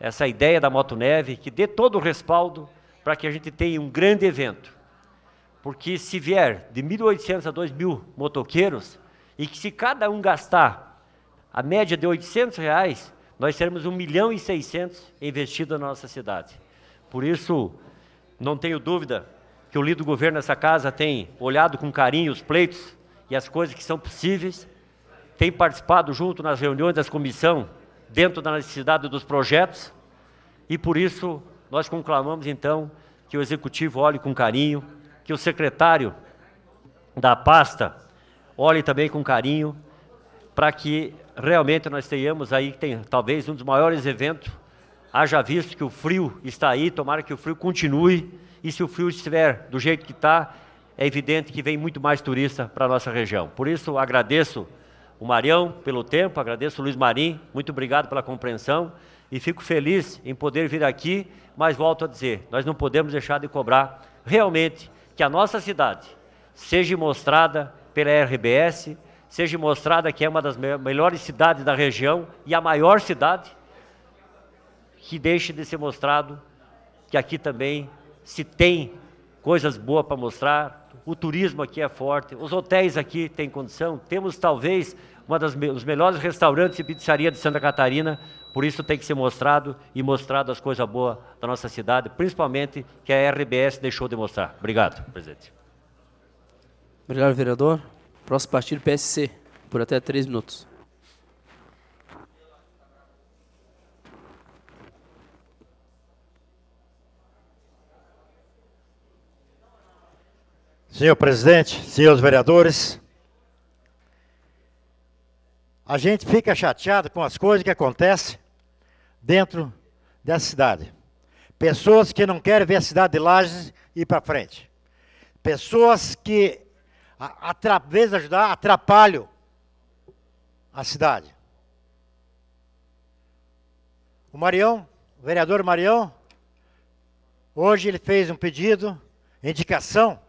essa ideia da Moto Neve, que dê todo o respaldo para que a gente tenha um grande evento. Porque se vier de 1.800 a 2.000 motoqueiros, e que se cada um gastar a média de 800 reais, nós teremos 1 milhão e 600 investido na nossa cidade. Por isso, não tenho dúvida que o líder do governo nessa casa tem olhado com carinho os pleitos e as coisas que são possíveis tem participado junto nas reuniões das comissão, dentro da necessidade dos projetos, e por isso nós conclamamos então que o executivo olhe com carinho, que o secretário da pasta olhe também com carinho, para que realmente nós tenhamos aí tem, talvez um dos maiores eventos, haja visto que o frio está aí, tomara que o frio continue, e se o frio estiver do jeito que está, é evidente que vem muito mais turista para a nossa região. Por isso, agradeço o Marião pelo tempo, agradeço o Luiz Marim, muito obrigado pela compreensão e fico feliz em poder vir aqui, mas volto a dizer, nós não podemos deixar de cobrar realmente que a nossa cidade seja mostrada pela RBS, seja mostrada que é uma das melhores cidades da região e a maior cidade, que deixe de ser mostrado que aqui também se tem coisas boas para mostrar, o turismo aqui é forte, os hotéis aqui têm condição, temos talvez um dos melhores restaurantes e pizzaria de Santa Catarina, por isso tem que ser mostrado e mostrado as coisas boas da nossa cidade, principalmente que a RBS deixou de mostrar. Obrigado, presidente. Obrigado, vereador. Próximo partido, PSC, por até três minutos. Senhor presidente, senhores vereadores, a gente fica chateado com as coisas que acontecem dentro dessa cidade. Pessoas que não querem ver a cidade de Lages ir para frente. Pessoas que, através de ajudar, atrapalham a cidade. O Marião, o vereador Marião, hoje ele fez um pedido, indicação,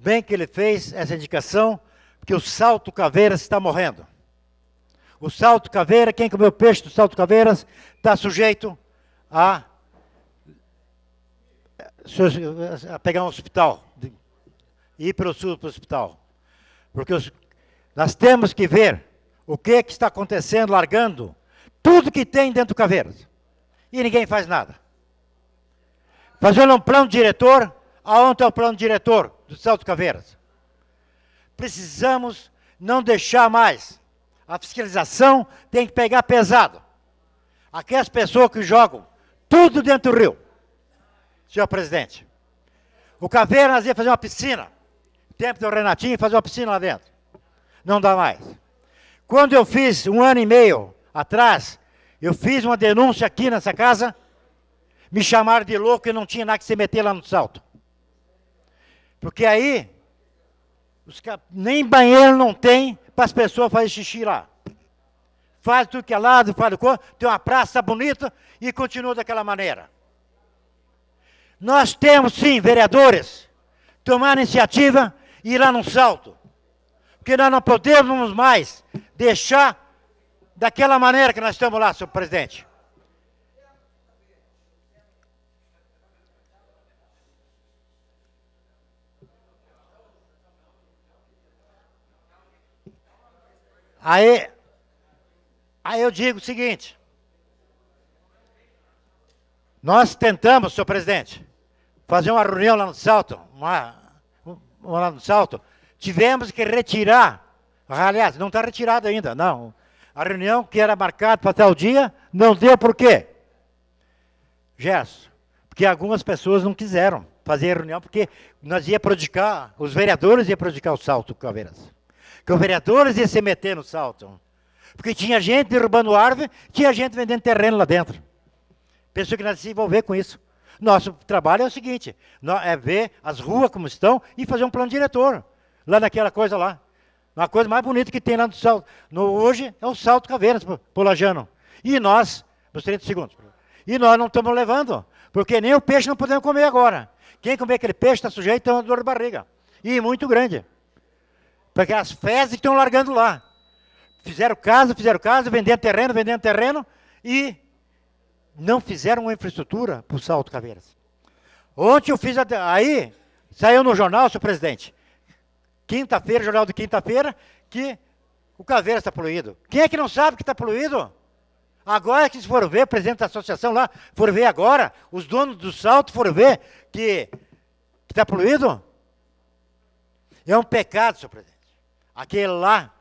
Bem que ele fez essa indicação, porque o salto caveira está morrendo. O salto caveira, quem comeu peixe do salto caveiras, está sujeito a, a pegar um hospital, ir para o sul para o hospital. Porque os, nós temos que ver o que, é que está acontecendo, largando tudo que tem dentro do caveiras. E ninguém faz nada. Fazendo um plano diretor, aonde é o plano diretor? do Salto Caveiras. Precisamos não deixar mais. A fiscalização tem que pegar pesado. Aquelas pessoas que jogam tudo dentro do rio, senhor presidente. O Caveiras ia fazer uma piscina. Tempo do Renatinho fazer uma piscina lá dentro. Não dá mais. Quando eu fiz, um ano e meio atrás, eu fiz uma denúncia aqui nessa casa, me chamaram de louco e não tinha nada que se meter lá no salto. Porque aí, cap... nem banheiro não tem para as pessoas fazerem xixi lá. Faz tudo que é lado, faz o corpo, tem uma praça bonita e continua daquela maneira. Nós temos sim, vereadores, tomar iniciativa e ir lá num salto. Porque nós não podemos mais deixar daquela maneira que nós estamos lá, senhor presidente. Aí, aí eu digo o seguinte: nós tentamos, senhor presidente, fazer uma reunião lá no Salto, uma, uma lá no Salto, tivemos que retirar, aliás, não está retirado ainda, não. A reunião que era marcada para tal dia, não deu por quê? Gesto, porque algumas pessoas não quiseram fazer a reunião, porque nós ia prejudicar, os vereadores ia prejudicar o Salto Caveiras que os vereadores iam se meter no salto. Porque tinha gente derrubando árvore, tinha gente vendendo terreno lá dentro. Pensou que nós se envolver com isso. Nosso trabalho é o seguinte, é ver as ruas como estão e fazer um plano diretor. Lá naquela coisa lá. Uma coisa mais bonita que tem lá no salto. No, hoje é o salto caveiras, polajano. E nós, nos 30 segundos, e nós não estamos levando, porque nem o peixe não podemos comer agora. Quem comer aquele peixe está sujeito a uma dor de barriga. E muito grande que as fezes que estão largando lá. Fizeram casa, fizeram casa, vendendo terreno, vendendo terreno e não fizeram uma infraestrutura para o Salto Caveiras. Ontem eu fiz, a, aí saiu no jornal, senhor presidente, quinta-feira, jornal de quinta-feira, que o Caveiras está poluído. Quem é que não sabe que está poluído? Agora que eles foram ver, o presidente da associação lá, foram ver agora, os donos do salto foram ver que está poluído? É um pecado, senhor presidente. Aquele lá,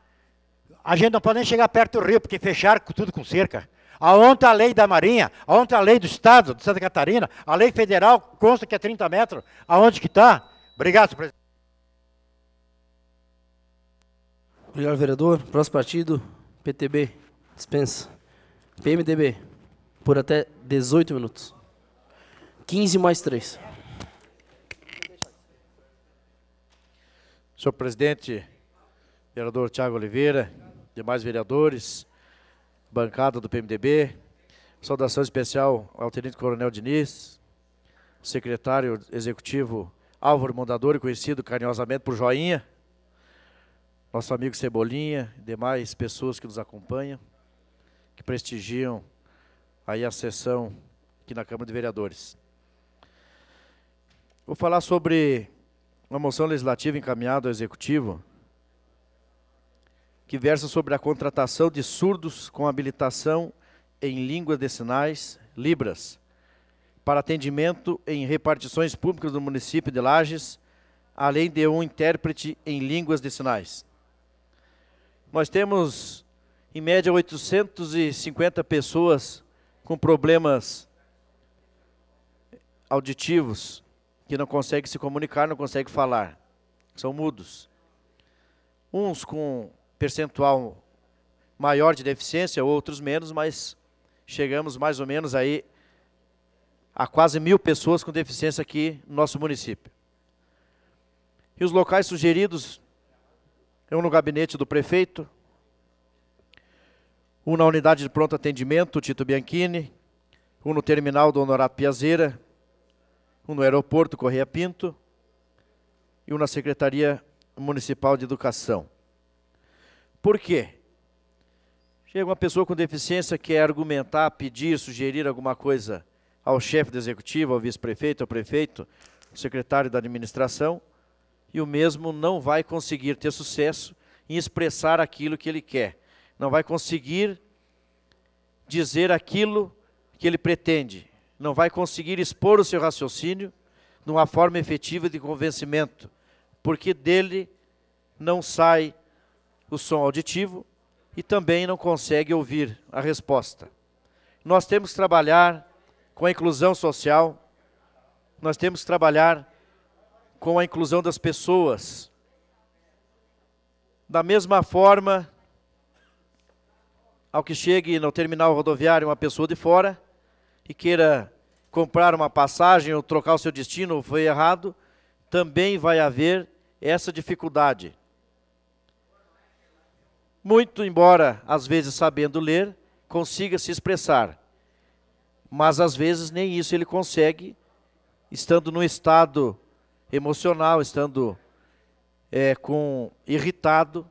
a gente não pode nem chegar perto do rio, porque fecharam tudo com cerca. Aonde a lei da Marinha, aonde a lei do Estado de Santa Catarina, a lei federal consta que é 30 metros, aonde que está? Obrigado, senhor presidente. Obrigado, vereador. Próximo partido, PTB, dispensa. PMDB, por até 18 minutos. 15 mais 3. Senhor presidente, vereador Tiago Oliveira, demais vereadores, bancada do PMDB, saudação especial ao Tenente Coronel Diniz, secretário executivo Álvaro Mondadori, conhecido carinhosamente por Joinha, nosso amigo Cebolinha, demais pessoas que nos acompanham, que prestigiam aí a sessão aqui na Câmara de Vereadores. Vou falar sobre uma moção legislativa encaminhada ao Executivo que versa sobre a contratação de surdos com habilitação em língua de sinais, Libras, para atendimento em repartições públicas do município de Lages, além de um intérprete em línguas de sinais. Nós temos, em média, 850 pessoas com problemas auditivos, que não conseguem se comunicar, não conseguem falar, são mudos. Uns com percentual maior de deficiência, outros menos, mas chegamos mais ou menos aí a quase mil pessoas com deficiência aqui no nosso município. E os locais sugeridos, é um no gabinete do prefeito, um na unidade de pronto atendimento, Tito Bianchini, um no terminal do Honorato Piazeira, um no aeroporto Correia Pinto e um na Secretaria Municipal de Educação. Por quê? Chega uma pessoa com deficiência, que quer argumentar, pedir, sugerir alguma coisa ao chefe do executivo, ao vice-prefeito, ao prefeito, ao secretário da administração, e o mesmo não vai conseguir ter sucesso em expressar aquilo que ele quer. Não vai conseguir dizer aquilo que ele pretende. Não vai conseguir expor o seu raciocínio de uma forma efetiva de convencimento, porque dele não sai o som auditivo e também não consegue ouvir a resposta. Nós temos que trabalhar com a inclusão social, nós temos que trabalhar com a inclusão das pessoas. Da mesma forma, ao que chegue no terminal rodoviário uma pessoa de fora e queira comprar uma passagem ou trocar o seu destino, foi errado, também vai haver essa dificuldade muito embora às vezes sabendo ler, consiga se expressar. Mas às vezes nem isso ele consegue, estando no estado emocional, estando é, com irritado,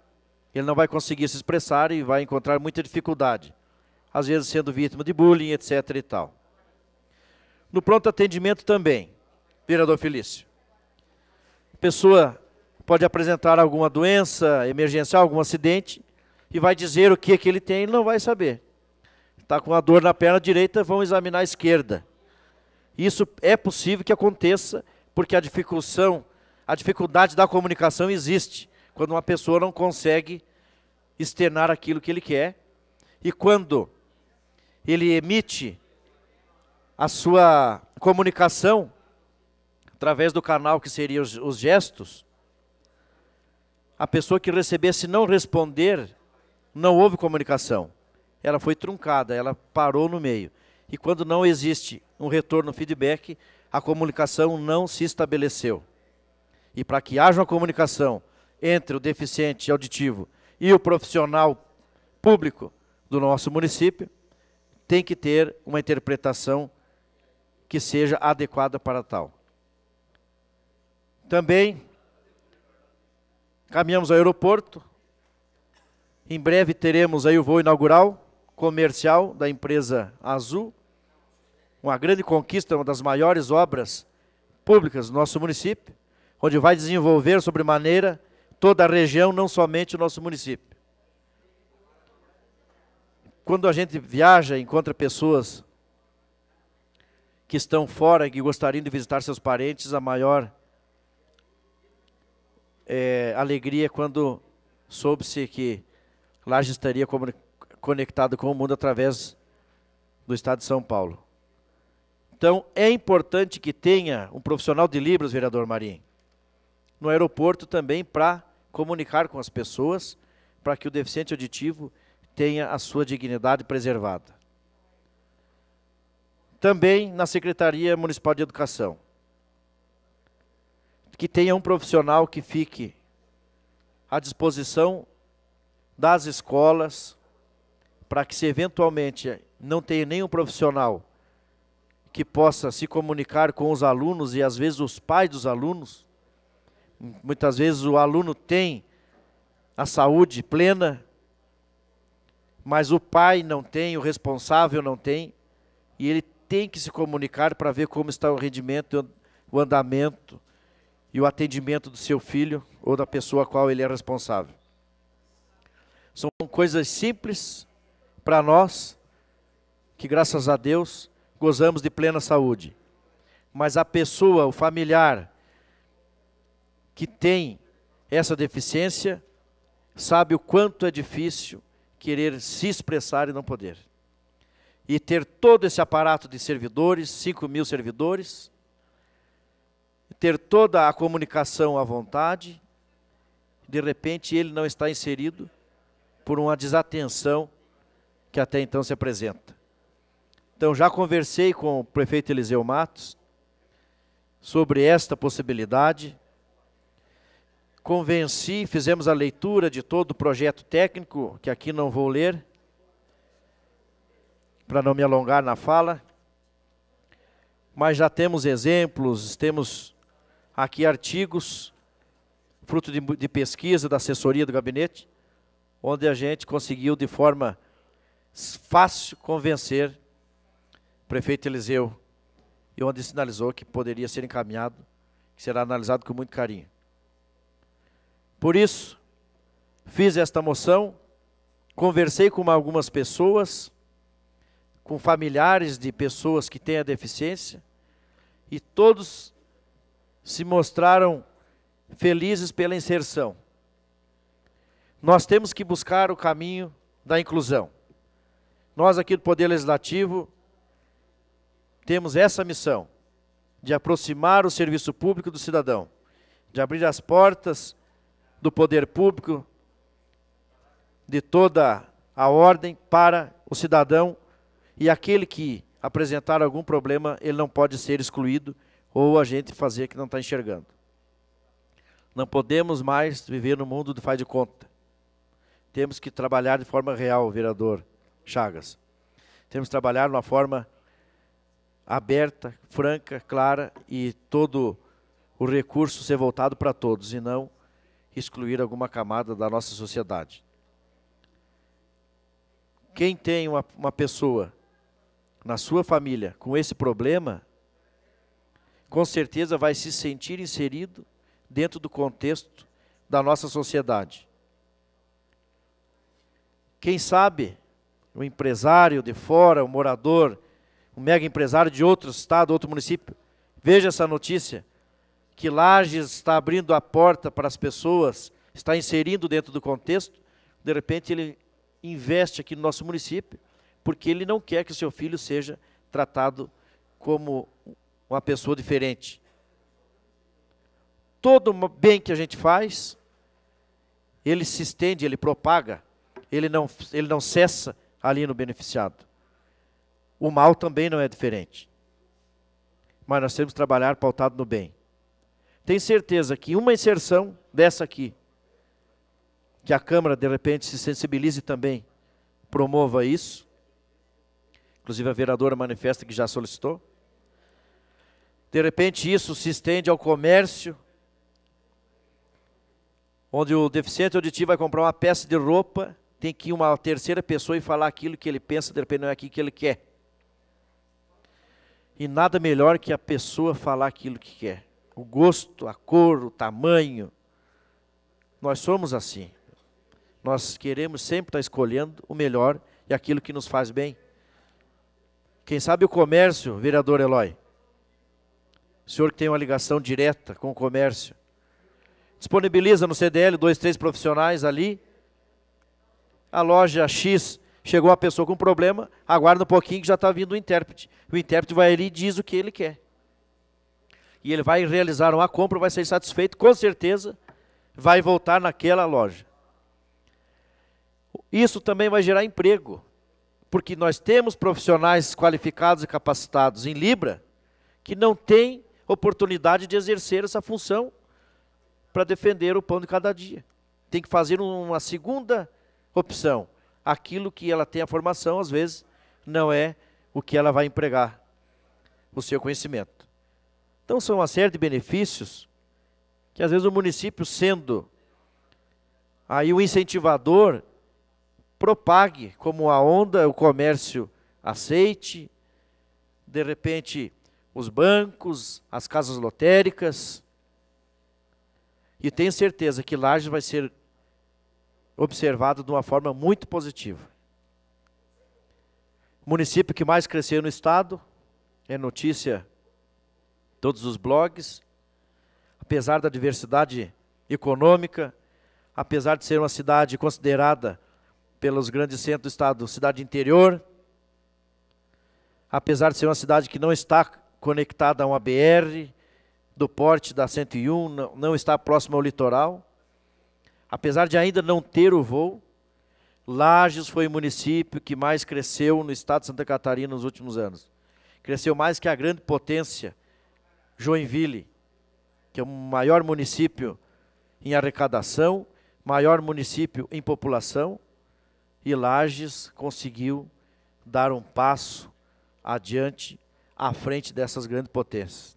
ele não vai conseguir se expressar e vai encontrar muita dificuldade, às vezes sendo vítima de bullying, etc. e tal. No pronto atendimento também, vereador Felício. A pessoa pode apresentar alguma doença emergencial, algum acidente, e vai dizer o que, é que ele tem, ele não vai saber. Está com a dor na perna direita, vão examinar a esquerda. Isso é possível que aconteça, porque a dificulção, a dificuldade da comunicação existe quando uma pessoa não consegue externar aquilo que ele quer e quando ele emite a sua comunicação através do canal que seriam os, os gestos, a pessoa que receber se não responder não houve comunicação. Ela foi truncada, ela parou no meio. E quando não existe um retorno feedback, a comunicação não se estabeleceu. E para que haja uma comunicação entre o deficiente auditivo e o profissional público do nosso município, tem que ter uma interpretação que seja adequada para tal. Também caminhamos ao aeroporto, em breve teremos aí o voo inaugural comercial da empresa Azul. Uma grande conquista, uma das maiores obras públicas do nosso município, onde vai desenvolver sobremaneira toda a região, não somente o nosso município. Quando a gente viaja, encontra pessoas que estão fora e que gostariam de visitar seus parentes, a maior eh, é, alegria quando soube-se que Lages estaria conectado com o mundo através do Estado de São Paulo. Então, é importante que tenha um profissional de Libras, vereador Marim, no aeroporto também para comunicar com as pessoas, para que o deficiente auditivo tenha a sua dignidade preservada. Também na Secretaria Municipal de Educação. Que tenha um profissional que fique à disposição das escolas, para que se eventualmente não tenha nenhum profissional que possa se comunicar com os alunos e às vezes os pais dos alunos, muitas vezes o aluno tem a saúde plena, mas o pai não tem, o responsável não tem, e ele tem que se comunicar para ver como está o rendimento, o andamento e o atendimento do seu filho ou da pessoa a qual ele é responsável. São coisas simples para nós, que graças a Deus gozamos de plena saúde. Mas a pessoa, o familiar, que tem essa deficiência, sabe o quanto é difícil querer se expressar e não poder. E ter todo esse aparato de servidores, 5 mil servidores, ter toda a comunicação à vontade, de repente ele não está inserido por uma desatenção que até então se apresenta. Então, já conversei com o prefeito Eliseu Matos sobre esta possibilidade. Convenci, fizemos a leitura de todo o projeto técnico, que aqui não vou ler, para não me alongar na fala. Mas já temos exemplos, temos aqui artigos, fruto de, de pesquisa da assessoria do gabinete, onde a gente conseguiu de forma fácil convencer o prefeito Eliseu e onde sinalizou que poderia ser encaminhado, que será analisado com muito carinho. Por isso, fiz esta moção, conversei com algumas pessoas, com familiares de pessoas que têm a deficiência, e todos se mostraram felizes pela inserção nós temos que buscar o caminho da inclusão. Nós aqui do Poder Legislativo temos essa missão de aproximar o serviço público do cidadão, de abrir as portas do poder público, de toda a ordem para o cidadão e aquele que apresentar algum problema, ele não pode ser excluído ou a gente fazer que não está enxergando. Não podemos mais viver no mundo do faz de conta temos que trabalhar de forma real, vereador Chagas. Temos que trabalhar de uma forma aberta, franca, clara e todo o recurso ser voltado para todos e não excluir alguma camada da nossa sociedade. Quem tem uma, uma pessoa na sua família com esse problema, com certeza vai se sentir inserido dentro do contexto da nossa sociedade. Quem sabe o um empresário de fora, o um morador, um mega empresário de outro estado, outro município, veja essa notícia, que Lages está abrindo a porta para as pessoas, está inserindo dentro do contexto, de repente ele investe aqui no nosso município, porque ele não quer que o seu filho seja tratado como uma pessoa diferente. Todo bem que a gente faz, ele se estende, ele propaga ele não, ele não cessa ali no beneficiado. O mal também não é diferente. Mas nós temos que trabalhar pautado no bem. Tenho certeza que uma inserção dessa aqui, que a Câmara de repente se sensibilize também, promova isso. Inclusive a vereadora manifesta que já solicitou. De repente isso se estende ao comércio, onde o deficiente auditivo vai comprar uma peça de roupa tem que ir uma terceira pessoa e falar aquilo que ele pensa, dependendo é aquilo que ele quer. E nada melhor que a pessoa falar aquilo que quer. O gosto, a cor, o tamanho. Nós somos assim. Nós queremos sempre estar escolhendo o melhor e aquilo que nos faz bem. Quem sabe o comércio, vereador Eloy? O senhor que tem uma ligação direta com o comércio. Disponibiliza no CDL dois, três profissionais ali a loja X chegou a pessoa com um problema, aguarda um pouquinho que já está vindo o intérprete. O intérprete vai ali e diz o que ele quer. E ele vai realizar uma compra, vai ser satisfeito, com certeza vai voltar naquela loja. Isso também vai gerar emprego, porque nós temos profissionais qualificados e capacitados em Libra que não têm oportunidade de exercer essa função para defender o pão de cada dia. Tem que fazer uma segunda opção. Aquilo que ela tem a formação, às vezes, não é o que ela vai empregar, o seu conhecimento. Então, são uma série de benefícios que, às vezes, o município, sendo aí o incentivador, propague como a onda, o comércio aceite, de repente, os bancos, as casas lotéricas. E tenho certeza que Lages vai ser observado de uma forma muito positiva. O município que mais cresceu no estado, é notícia todos os blogs, apesar da diversidade econômica, apesar de ser uma cidade considerada pelos grandes centros do estado cidade interior, apesar de ser uma cidade que não está conectada a uma BR do porte da 101, não, não está próxima ao litoral, Apesar de ainda não ter o voo, Lages foi o município que mais cresceu no estado de Santa Catarina nos últimos anos. Cresceu mais que a grande potência, Joinville, que é o maior município em arrecadação, maior município em população, e Lages conseguiu dar um passo adiante à frente dessas grandes potências.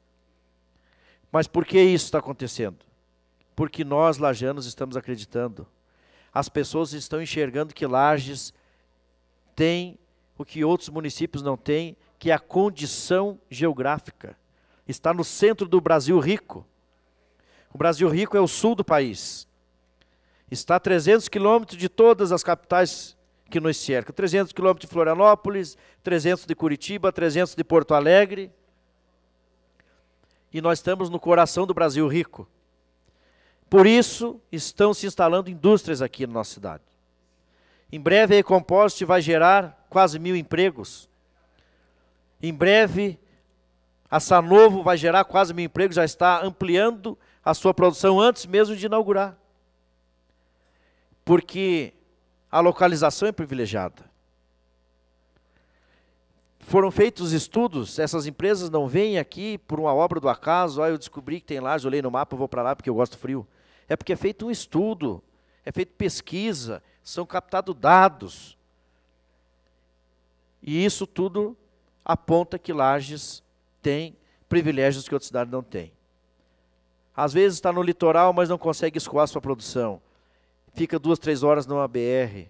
Mas por que isso está acontecendo? porque nós, lajanos, estamos acreditando. As pessoas estão enxergando que Lages tem o que outros municípios não têm, que é a condição geográfica. Está no centro do Brasil rico. O Brasil rico é o sul do país. Está a 300 quilômetros de todas as capitais que nos cercam. 300 quilômetros de Florianópolis, 300 de Curitiba, 300 de Porto Alegre. E nós estamos no coração do Brasil rico. Por isso, estão se instalando indústrias aqui na nossa cidade. Em breve, a Ecompost vai gerar quase mil empregos. Em breve, a Sanovo vai gerar quase mil empregos, já está ampliando a sua produção antes mesmo de inaugurar. Porque a localização é privilegiada. Foram feitos estudos, essas empresas não vêm aqui por uma obra do acaso, Olha, eu descobri que tem Eu olhei no mapa, vou para lá porque eu gosto frio. É porque é feito um estudo, é feito pesquisa, são captados dados. E isso tudo aponta que Lages tem privilégios que outra cidade não tem. Às vezes está no litoral, mas não consegue escoar sua produção. Fica duas, três horas numa BR.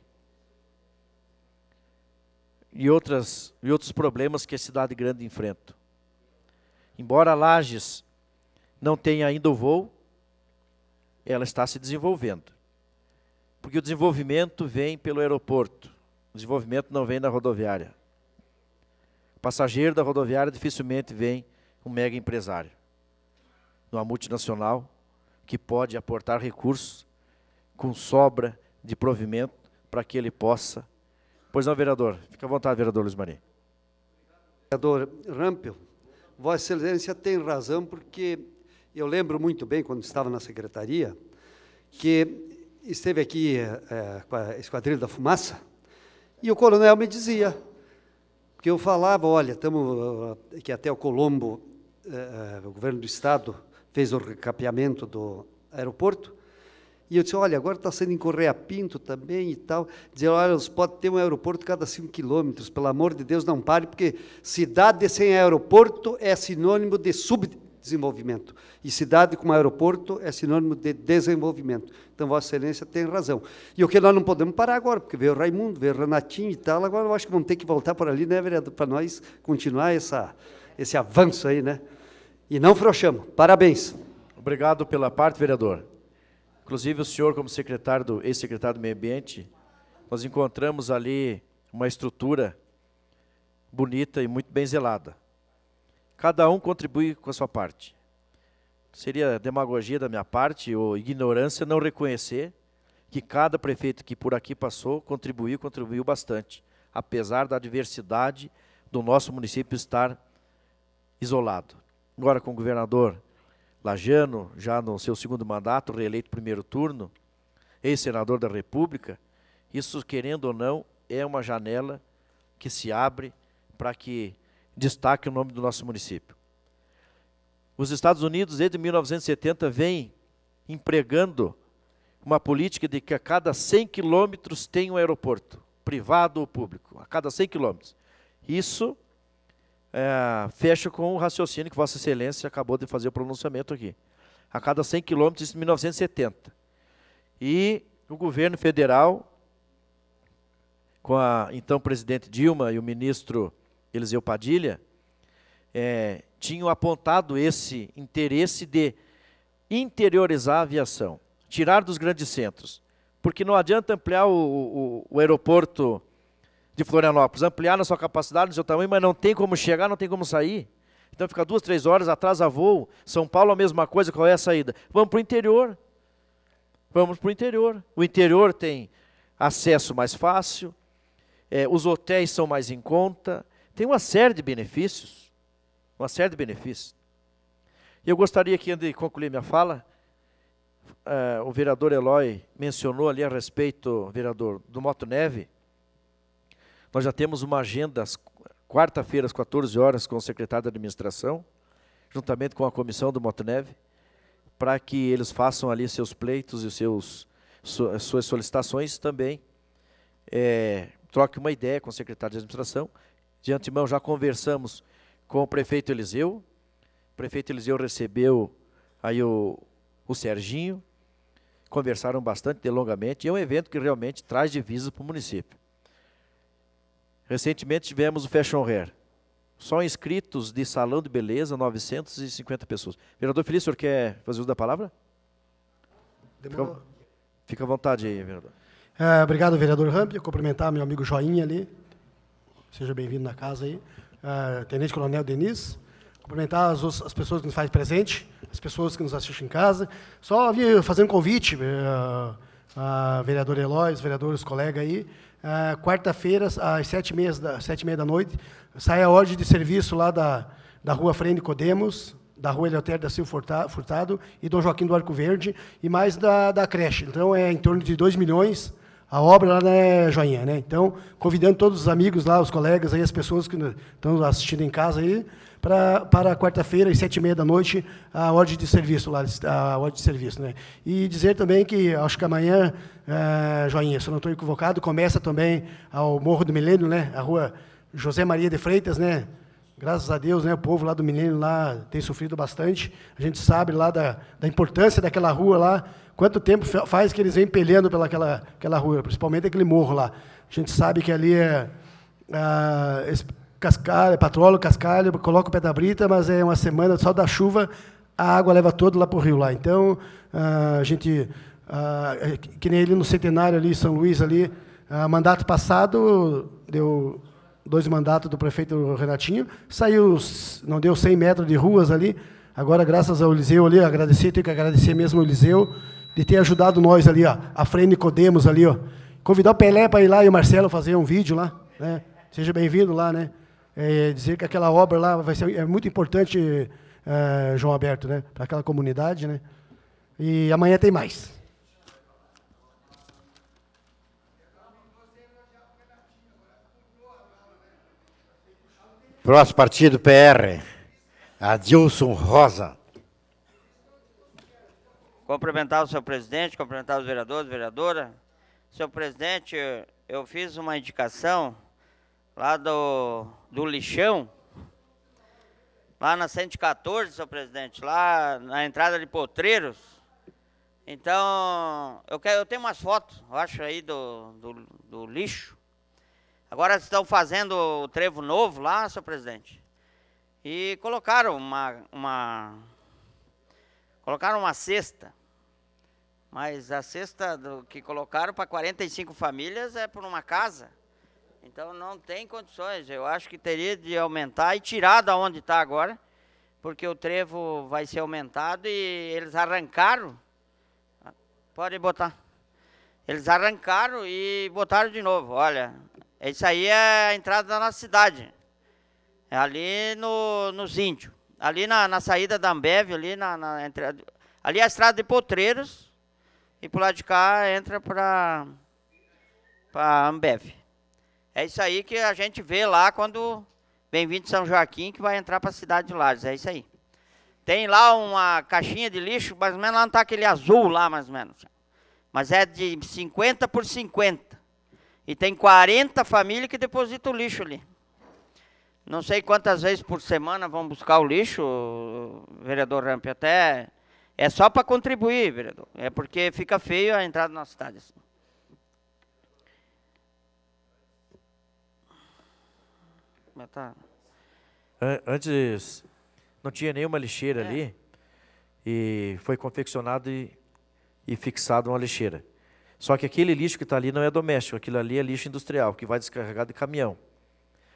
E, outras, e outros problemas que a cidade grande enfrenta. Embora Lages não tenha ainda o voo, ela está se desenvolvendo. Porque o desenvolvimento vem pelo aeroporto, o desenvolvimento não vem da rodoviária. O passageiro da rodoviária dificilmente vem um mega empresário, uma multinacional que pode aportar recursos com sobra de provimento para que ele possa. Pois não, vereador. Fica à vontade, vereador Luiz Maria. Vereador Rampel, Vossa Excelência tem razão, porque eu lembro muito bem, quando estava na secretaria, que esteve aqui é, com a Esquadrilha da Fumaça, e o coronel me dizia, que eu falava, olha, estamos, eh, que até o Colombo, eh, eh, o governo do Estado, fez o recapeamento do aeroporto, e eu disse, olha, agora está sendo em Correia Pinto também e tal. Dizer, olha, nós pode ter um aeroporto cada cinco quilômetros, pelo amor de Deus, não pare, porque cidade sem aeroporto é sinônimo de sub desenvolvimento. E cidade com aeroporto é sinônimo de desenvolvimento. Então, Vossa Excelência tem razão. E o que nós não podemos parar agora, porque veio o Raimundo, veio o Renatinho e tal, agora eu acho que vamos ter que voltar por ali, né, vereador, para nós continuar essa, esse avanço aí, né? E não frouxamos. Parabéns. Obrigado pela parte, vereador. Inclusive, o senhor, como secretário do ex-secretário do Meio Ambiente, nós encontramos ali uma estrutura bonita e muito bem zelada. Cada um contribui com a sua parte. Seria demagogia da minha parte ou ignorância não reconhecer que cada prefeito que por aqui passou contribuiu, contribuiu bastante, apesar da adversidade do nosso município estar isolado. Agora com o governador Lajano, já no seu segundo mandato, reeleito primeiro turno, ex-senador da República, isso, querendo ou não, é uma janela que se abre para que destaque o nome do nosso município. Os Estados Unidos, desde 1970, vem empregando uma política de que a cada 100 quilômetros tem um aeroporto, privado ou público, a cada 100 quilômetros. Isso é, fecha com o raciocínio que Vossa Excelência acabou de fazer o pronunciamento aqui. A cada 100 quilômetros, isso em 1970. E o governo federal, com a então presidente Dilma e o ministro Eliseu Padilha, é, tinham apontado esse interesse de interiorizar a aviação, tirar dos grandes centros. Porque não adianta ampliar o, o, o aeroporto de Florianópolis, ampliar na sua capacidade, no seu tamanho, mas não tem como chegar, não tem como sair. Então fica duas, três horas, atrasa voo. São Paulo a mesma coisa, qual é a saída? Vamos para o interior. Vamos para o interior. O interior tem acesso mais fácil, é, os hotéis são mais em conta, tem uma série de benefícios, uma série de benefícios. E eu gostaria aqui, antes de concluir minha fala, uh, o vereador Eloy mencionou ali a respeito, vereador, do Moto Neve. Nós já temos uma agenda às quarta-feira, às 14 horas, com o secretário da administração, juntamente com a comissão do Moto Neve, para que eles façam ali seus pleitos e seus, suas solicitações também. É, troque uma ideia com o secretário de administração de antemão, já conversamos com o prefeito Eliseu. O prefeito Eliseu recebeu aí o, o Serginho. Conversaram bastante, delongamente. E é um evento que realmente traz divisas para o município. Recentemente tivemos o Fashion Hair. Só inscritos de salão de beleza, 950 pessoas. Vereador Feliz, o senhor quer fazer uso da palavra? Fica, fica à vontade aí, vereador. É, obrigado, vereador Ramp. Cumprimentar meu amigo Joinha ali seja bem-vindo na casa aí, uh, Tenente Coronel Denis. Cumprimentar as, as, pessoas que nos fazem presente, as pessoas que nos assistem em casa. Só vir fazer um convite, uh, uh, vereador Eloy, vereadores, colega aí. Quarta-feira, às sete e, meia da, sete e meia da noite, sai a ordem de serviço lá da, da rua Frei Codemos, da Rua Eleutério da Silva Furtado e do Joaquim do Arco Verde, e mais da, da creche. Então, é em torno de 2 milhões a obra lá é joinha, né? Então, convidando todos os amigos lá, os colegas aí, as pessoas que estão assistindo em casa aí, para, para quarta-feira, às sete e meia da noite, a ordem de serviço lá, a ordem de serviço, né? E dizer também que acho que amanhã, é, joinha, se eu não estou equivocado, começa também ao Morro do Milênio, né? A rua José Maria de Freitas, né? graças a Deus, né, o povo lá do Milênio lá tem sofrido bastante. A gente sabe lá da, da importância daquela rua lá Quanto tempo faz que eles vêm peleando pelaquela aquela rua, principalmente aquele morro lá. A gente sabe que ali é, ah, é, é cascalho, patrolo, cascalho, coloca o pé da brita, mas é uma semana só da chuva, a água leva todo lá para o rio lá. Então, ah, a gente, a, ah, é que nem ele no centenário ali, São Luís ali, a, mandato passado, deu dois mandatos do prefeito Renatinho, saiu, não deu 100 metros de ruas ali, agora graças ao Eliseu ali, agradecer, tenho que agradecer mesmo ao Eliseu, de ter ajudado nós ali, ó, a Frei codemos ali, ó. Convidar o Pelé para ir lá e o Marcelo fazer um vídeo lá, né? Seja bem-vindo lá, né? É, dizer que aquela obra lá vai ser é muito importante, é, João Alberto, né? Para aquela comunidade, né? E amanhã tem mais. Próximo partido PR, Adilson Rosa. Cumprimentar o senhor presidente, cumprimentar os vereadores, vereadora. Senhor presidente, eu fiz uma indicação lá do, do lixão, lá na 114, senhor presidente, lá na entrada de Potreiros. Então, eu, quero, eu tenho umas fotos, eu acho, aí do, do, do lixo. Agora estão fazendo o trevo novo lá, senhor presidente. E colocaram uma, uma colocaram uma cesta mas a cesta do, que colocaram para 45 famílias é por uma casa. Então não tem condições. Eu acho que teria de aumentar e tirar da onde está agora, porque o trevo vai ser aumentado e eles arrancaram. Pode botar. Eles arrancaram e botaram de novo. Olha, isso aí é a entrada da nossa cidade. É ali no, nos índios. Ali na, na saída da Ambev, ali na, na ali é a estrada de Potreiros e pro lado de cá entra para para Ambev. É isso aí que a gente vê lá quando Bem-vindo São Joaquim, que vai entrar para a cidade de Lages. É isso aí. Tem lá uma caixinha de lixo, mais ou menos lá não está aquele azul lá, mais ou menos. Mas é de 50 por 50. E tem 40 famílias que depositam o lixo ali. Não sei quantas vezes por semana vão buscar o lixo, vereador Rampe, até é só para contribuir, vereador. É porque fica feio a entrada na cidade. Assim. Tá. Antes não tinha nenhuma lixeira é. ali e foi confeccionado e, e fixado uma lixeira. Só que aquele lixo que está ali não é doméstico, aquilo ali é lixo industrial, que vai descarregado de caminhão.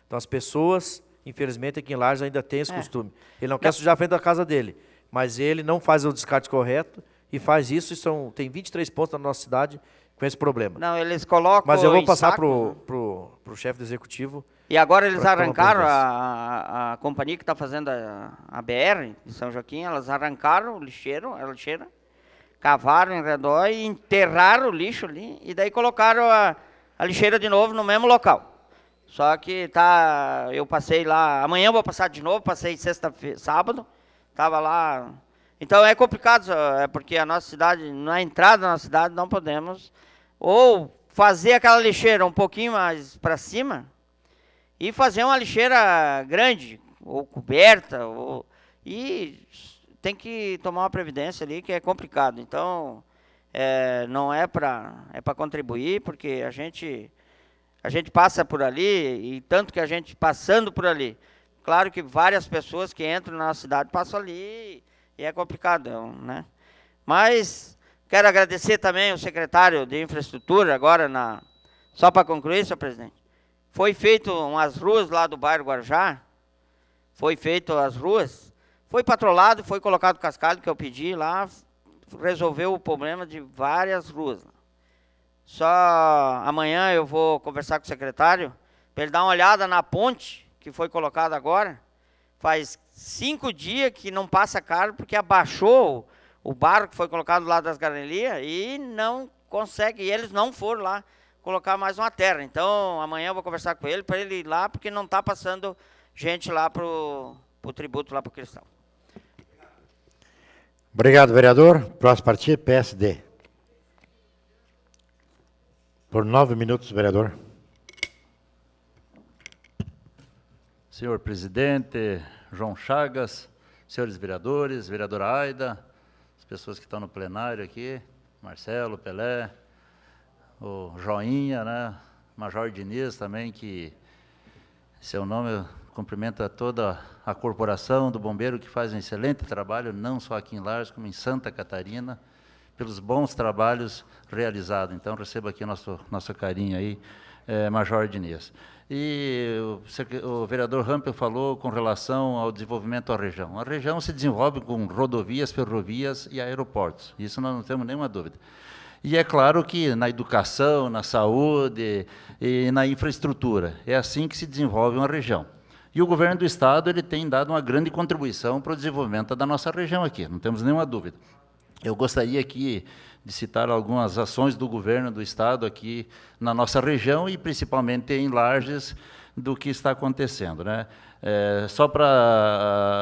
Então as pessoas, infelizmente, aqui em Lages ainda tem esse é. costume. Ele não, não quer sujar a frente da casa dele mas ele não faz o descarte correto e faz isso. E são, tem 23 pontos na nossa cidade com esse problema. Não, eles colocam. Mas eu vou passar para o pro, pro chefe do executivo. E agora eles arrancaram a, a, a, companhia que está fazendo a, a BR de São Joaquim, elas arrancaram o lixeiro, a lixeira, cavaram em redor e enterraram o lixo ali, e daí colocaram a, a lixeira de novo no mesmo local. Só que tá, eu passei lá, amanhã eu vou passar de novo, passei sexta sábado, Estava lá. Então é complicado, é porque a nossa cidade, é na entrada da nossa cidade, não podemos. Ou fazer aquela lixeira um pouquinho mais para cima e fazer uma lixeira grande, ou coberta, ou, e tem que tomar uma previdência ali que é complicado. Então, é, não é para é para contribuir, porque a gente a gente passa por ali e tanto que a gente passando por ali, Claro que várias pessoas que entram na cidade passam ali e é complicadão, né? Mas quero agradecer também o secretário de infraestrutura agora na só para concluir, senhor presidente. Foi feito umas ruas lá do bairro Guarujá, foi feito as ruas, foi patrolado, foi colocado cascalho que eu pedi lá, resolveu o problema de várias ruas. Só amanhã eu vou conversar com o secretário para ele dar uma olhada na ponte que foi colocado agora, faz cinco dias que não passa caro porque abaixou o barco que foi colocado lá das Garnelias e não consegue, e eles não foram lá colocar mais uma terra. Então, amanhã eu vou conversar com ele para ele ir lá, porque não está passando gente lá para o tributo, lá para o Cristão. Obrigado, vereador. Próximo partido, PSD. Por nove minutos, vereador. senhor presidente João Chagas, senhores vereadores, vereadora Aida, as pessoas que estão no plenário aqui, Marcelo, Pelé, o Joinha, né? Major Diniz também, que seu nome cumprimenta toda a corporação do bombeiro que faz um excelente trabalho, não só aqui em Lares, como em Santa Catarina, pelos bons trabalhos realizados. Então, receba aqui nosso, nosso carinho aí, eh, Major Diniz. E o vereador Rampel falou com relação ao desenvolvimento da região. A região se desenvolve com rodovias, ferrovias e aeroportos. Isso nós não temos nenhuma dúvida. E é claro que na educação, na saúde e na infraestrutura. É assim que se desenvolve uma região. E o governo do Estado ele tem dado uma grande contribuição para o desenvolvimento da nossa região aqui, não temos nenhuma dúvida. Eu gostaria que de citar algumas ações do governo do Estado aqui na nossa região e principalmente em larges do que está acontecendo. Né? É, só para.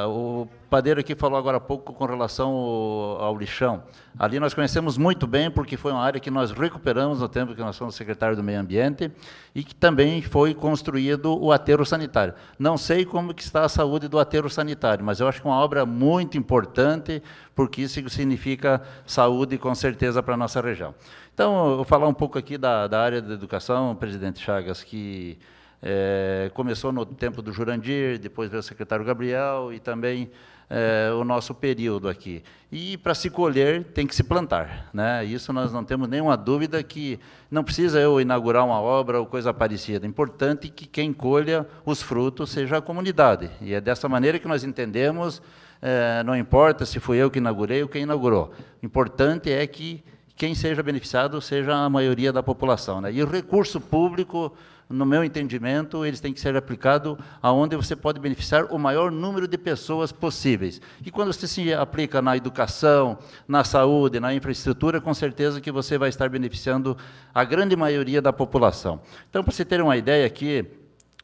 Ah, o padeiro aqui falou agora há pouco com relação ao, ao, lixão. Ali nós conhecemos muito bem, porque foi uma área que nós recuperamos no tempo que nós fomos secretário do Meio Ambiente e que também foi construído o aterro sanitário. Não sei como que está a saúde do aterro sanitário, mas eu acho que é uma obra muito importante, porque isso significa saúde, com certeza, para a nossa região. Então, eu vou falar um pouco aqui da, da área da educação, presidente Chagas, que é, começou no tempo do Jurandir, depois veio o secretário Gabriel e também é, o nosso período aqui. E para se colher tem que se plantar, né? Isso nós não temos nenhuma dúvida que não precisa eu inaugurar uma obra ou coisa parecida. Importante que quem colha os frutos seja a comunidade. E é dessa maneira que nós entendemos. É, não importa se fui eu que inaugurei ou quem inaugurou. O importante é que quem seja beneficiado seja a maioria da população, né? E o recurso público no meu entendimento, eles têm que ser aplicados aonde você pode beneficiar o maior número de pessoas possíveis. E quando você se aplica na educação, na saúde, na infraestrutura, com certeza que você vai estar beneficiando a grande maioria da população. Então, para você ter uma ideia aqui,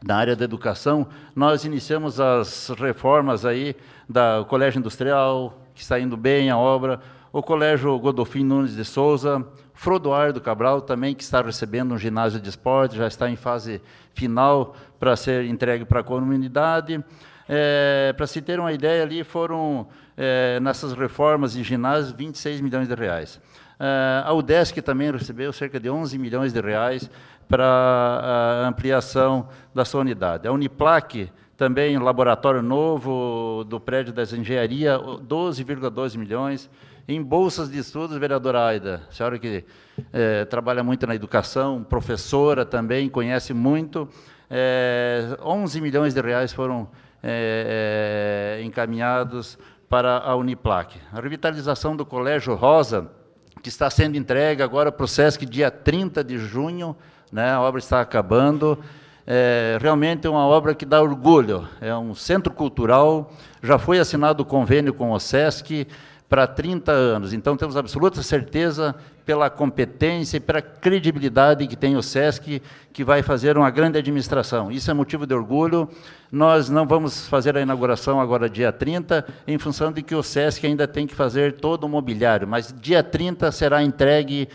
na área da educação, nós iniciamos as reformas aí do Colégio Industrial, que está indo bem a obra, o Colégio Godofim Nunes de Souza, Frodoardo Cabral, também que está recebendo um ginásio de esporte, já está em fase final para ser entregue para a comunidade. É, para se ter uma ideia, ali foram, é, nessas reformas de ginásios, 26 milhões de reais. É, a UDESC também recebeu cerca de 11 milhões de reais para a ampliação da sua unidade. A Uniplac também, laboratório novo do prédio das engenharia, 12,2 milhões em bolsas de estudos, vereadora Aida, senhora que é, trabalha muito na educação, professora também, conhece muito, é, eh, 11 milhões de reais foram é, encaminhados para a Uniplac. A revitalização do Colégio Rosa, que está sendo entregue agora para o SESC dia 30 de junho, né, a obra está acabando, é realmente é uma obra que dá orgulho. É um centro cultural, já foi assinado o convênio com o SESC, para 30 anos. Então, temos absoluta certeza pela competência e pela credibilidade que tem o SESC, que vai fazer uma grande administração. Isso é motivo de orgulho. Nós não vamos fazer a inauguração agora dia 30, em função de que o SESC ainda tem que fazer todo o mobiliário, mas dia 30 será entregue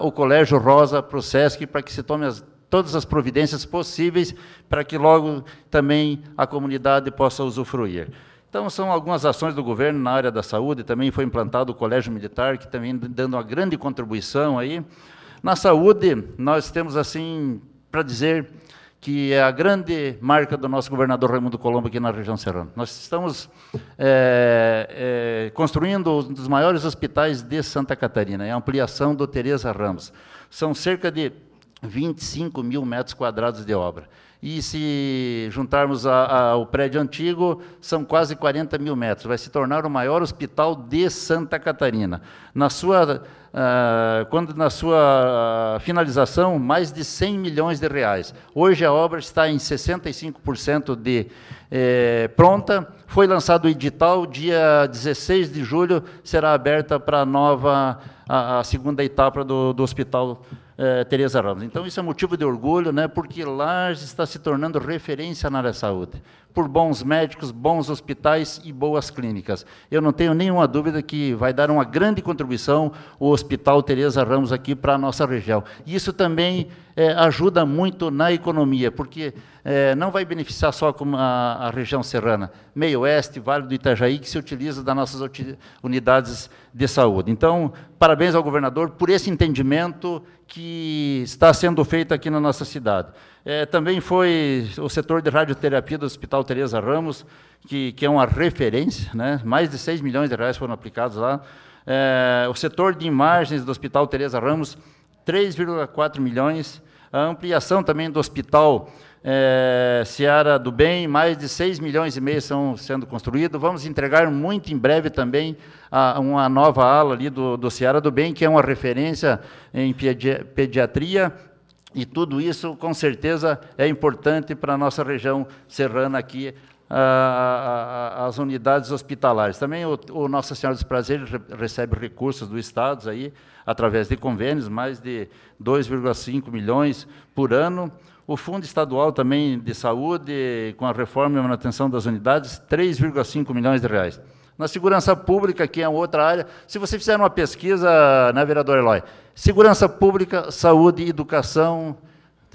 uh, o Colégio Rosa para o SESC, para que se tome as todas as providências possíveis para que logo também a comunidade possa usufruir. Então, são algumas ações do governo na área da saúde. Também foi implantado o Colégio Militar, que também dando uma grande contribuição aí. Na saúde, nós temos, assim, para dizer que é a grande marca do nosso governador Raimundo Colombo aqui na região serrana. Nós estamos é, é, construindo um dos maiores hospitais de Santa Catarina, é a ampliação do Teresa Ramos. São cerca de 25 mil metros quadrados de obra. E se juntarmos a, a, ao prédio antigo, são quase 40 mil metros. Vai se tornar o maior hospital de Santa Catarina. Na sua, ah, quando na sua ah, finalização, mais de 100 milhões de reais. Hoje a obra está em 65% de eh, pronta. Foi lançado o edital, dia 16 de julho será aberta para a nova, a, a segunda etapa do, do hospital eh, Tereza Ramos. Então, isso é motivo de orgulho, né, porque Lages está se tornando referência na área da saúde por bons médicos, bons hospitais e boas clínicas. Eu não tenho nenhuma dúvida que vai dar uma grande contribuição o Hospital Tereza Ramos aqui para a nossa região. Isso também é, ajuda muito na economia, porque é, não vai beneficiar só a, a, região serrana, meio oeste, Vale do Itajaí, que se utiliza das nossas unidades de saúde. Então, parabéns ao governador por esse entendimento que está sendo feito aqui na nossa cidade. É, também foi o setor de radioterapia do Hospital Teresa Ramos, que, que é uma referência, né? mais de 6 milhões de reais foram aplicados lá. É, o setor de imagens do Hospital Teresa Ramos, 3,4 milhões. A ampliação também do Hospital é, Seara do Bem, mais de 6 milhões e meio estão sendo construídos. Vamos entregar muito em breve também a, uma nova ala ali do, do Seara do Bem, que é uma referência em pedi pediatria e tudo isso, com certeza, é importante para a nossa região serrana aqui, a, a, as unidades hospitalares. Também o, o Nossa Senhora dos Prazeres recebe recursos do Estado, aí, através de convênios, mais de 2,5 milhões por ano. O Fundo Estadual também de Saúde, com a reforma e manutenção das unidades, 3,5 milhões de reais. Na segurança pública, que é outra área, se você fizer uma pesquisa, né, vereador Eloy, segurança pública, saúde, educação,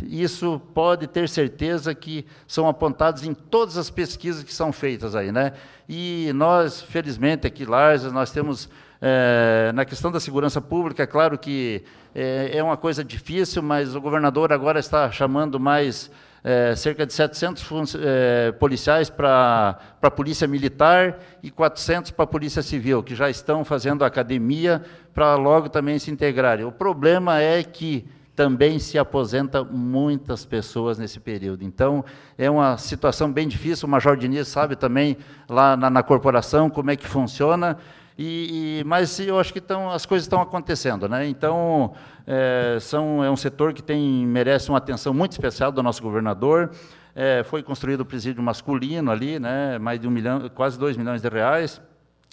isso pode ter certeza que são apontados em todas as pesquisas que são feitas aí, né? E nós, felizmente, aqui, Lars nós temos é, na questão da segurança pública, é claro que é, é, uma coisa difícil, mas o governador agora está chamando mais é, cerca de 700 é, policiais para a Polícia Militar e 400 para a Polícia Civil, que já estão fazendo academia para logo também se integrarem. O problema é que também se aposenta muitas pessoas nesse período. Então, é uma situação bem difícil. O Major Diniz sabe também, lá na, na corporação, como é que funciona. E, e, mas eu acho que as coisas estão acontecendo, né? Então é, são, é um setor que tem merece uma atenção muito especial do nosso governador. É, foi construído o presídio masculino ali, né? Mais de um milhão, quase dois milhões de reais.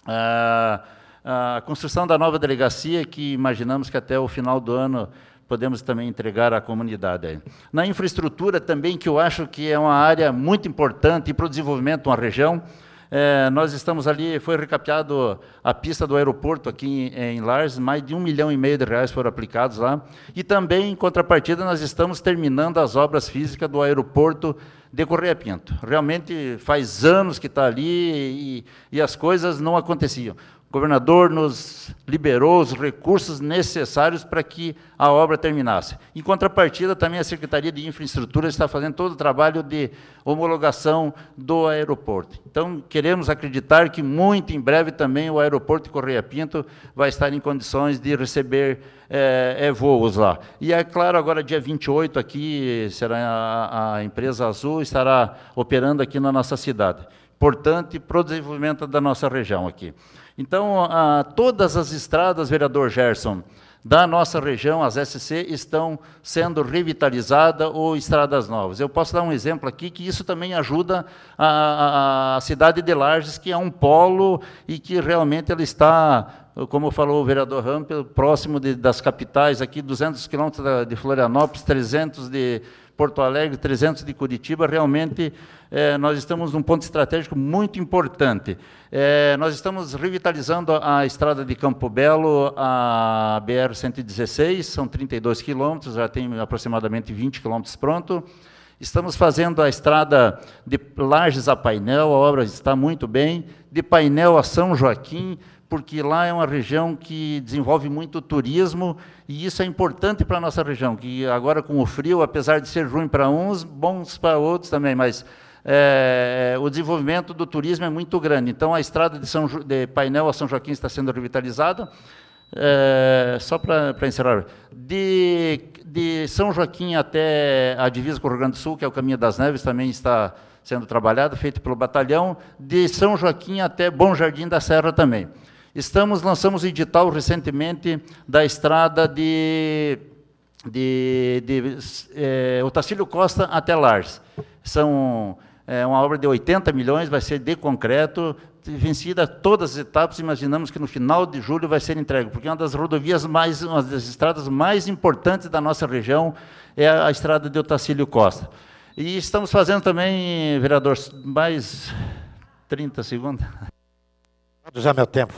Ah, a construção da nova delegacia que imaginamos que até o final do ano podemos também entregar à comunidade. Na infraestrutura também que eu acho que é uma área muito importante para o desenvolvimento de uma região. É, nós estamos ali, foi recapeado a pista do aeroporto aqui em, em Lars, mais de um milhão e meio de reais foram aplicados lá. E também, em contrapartida, nós estamos terminando as obras físicas do aeroporto de Correia Pinto. Realmente faz anos que está ali e, e as coisas não aconteciam governador nos liberou os recursos necessários para que a obra terminasse. Em contrapartida, também a Secretaria de Infraestrutura está fazendo todo o trabalho de homologação do aeroporto. Então, queremos acreditar que muito em breve também o aeroporto de Correia Pinto vai estar em condições de receber é, é, voos lá. E é claro, agora dia 28 aqui, será a, a empresa Azul estará operando aqui na nossa cidade. Importante para o desenvolvimento da nossa região aqui. Então, todas as estradas, vereador Gerson, da nossa região, as SC, estão sendo revitalizadas ou estradas novas. Eu posso dar um exemplo aqui que isso também ajuda a, a, a cidade de Lages, que é um polo e que realmente ela está, como falou o vereador Rampel, próximo de, das capitais aqui, 200 quilômetros de Florianópolis, 300 de Porto Alegre, 300 de Curitiba, realmente é, nós estamos num ponto estratégico muito importante. É, nós estamos revitalizando a estrada de Campo Belo, a BR-116, são 32 quilômetros, já tem aproximadamente 20 quilômetros pronto. Estamos fazendo a estrada de Lages a Painel, a obra está muito bem, de Painel a São Joaquim, porque lá é uma região que desenvolve muito turismo e isso é importante para a nossa região, que agora com o frio, apesar de ser ruim para uns, bons para outros também, mas é, o desenvolvimento do turismo é muito grande. Então, a estrada de, São, de Painel a São Joaquim está sendo revitalizada. É, só para encerrar, de, de, São Joaquim até a divisa com o Rio Grande do Sul, que é o Caminho das Neves, também está sendo trabalhado, feito pelo batalhão, de São Joaquim até Bom Jardim da Serra também. Estamos lançamos edital recentemente da estrada de de, de é, Otacílio Costa até Lars. São é, uma obra de 80 milhões, vai ser de concreto, vencida todas as etapas, imaginamos que no final de julho vai ser entregue, porque é uma das rodovias mais, uma das estradas mais importantes da nossa região é a estrada de Otacílio Costa. E estamos fazendo também, vereador, mais 30 segundos. usar meu tempo.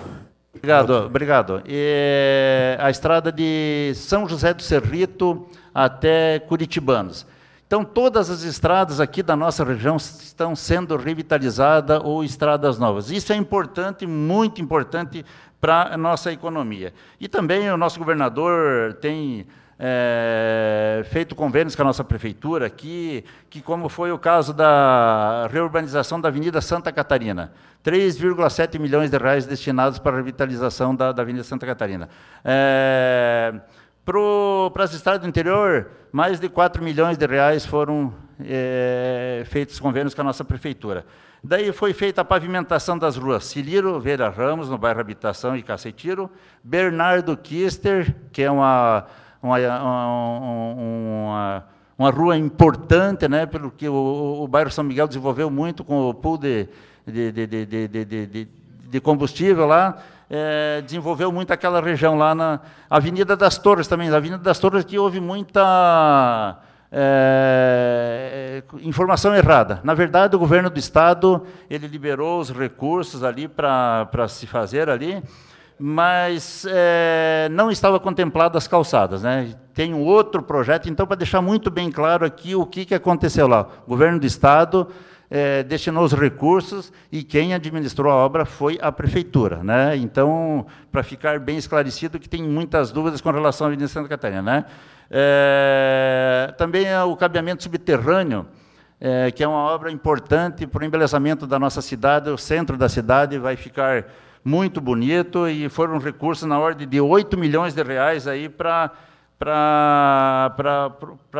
Obrigado, obrigado. E a estrada de São José do Cerrito até Curitibanos. Então, todas as estradas aqui da nossa região estão sendo revitalizadas ou estradas novas. Isso é importante, muito importante para a nossa economia. E também o nosso governador tem é, feito convênios com a nossa prefeitura aqui, que como foi o caso da reurbanização da Avenida Santa Catarina, 3,7 milhões de reais destinados para a revitalização da, da Avenida Santa Catarina. É, para as estradas do interior, mais de 4 milhões de reais foram é, feitos convênios com a nossa prefeitura. Daí foi feita a pavimentação das ruas Ciliro, Vera Ramos, no bairro Habitação e Cacetiro, Bernardo Kister, que é uma eh, uma, uma, uma rua importante, né, pelo que o, o, bairro São Miguel desenvolveu muito com o pool de, de, de, de, de combustível lá. É, desenvolveu muito aquela região lá na Avenida das Torres também. Na Avenida das Torres que houve muita é, informação errada. Na verdade, o governo do estado ele liberou os recursos ali para se fazer ali mas é, não estava contemplado as calçadas. Né? Tem um outro projeto, então, para deixar muito bem claro aqui o que, que aconteceu lá. O governo do Estado é, destinou os recursos e quem administrou a obra foi a prefeitura. Né? Então, para ficar bem esclarecido, que tem muitas dúvidas com relação à Avenida Santa Catarina. Né? Eh, é, também o cabeamento subterrâneo, é, que é uma obra importante para o embelezamento da nossa cidade, o centro da cidade vai ficar muito bonito e foram recursos na ordem de 8 milhões de reais aí para para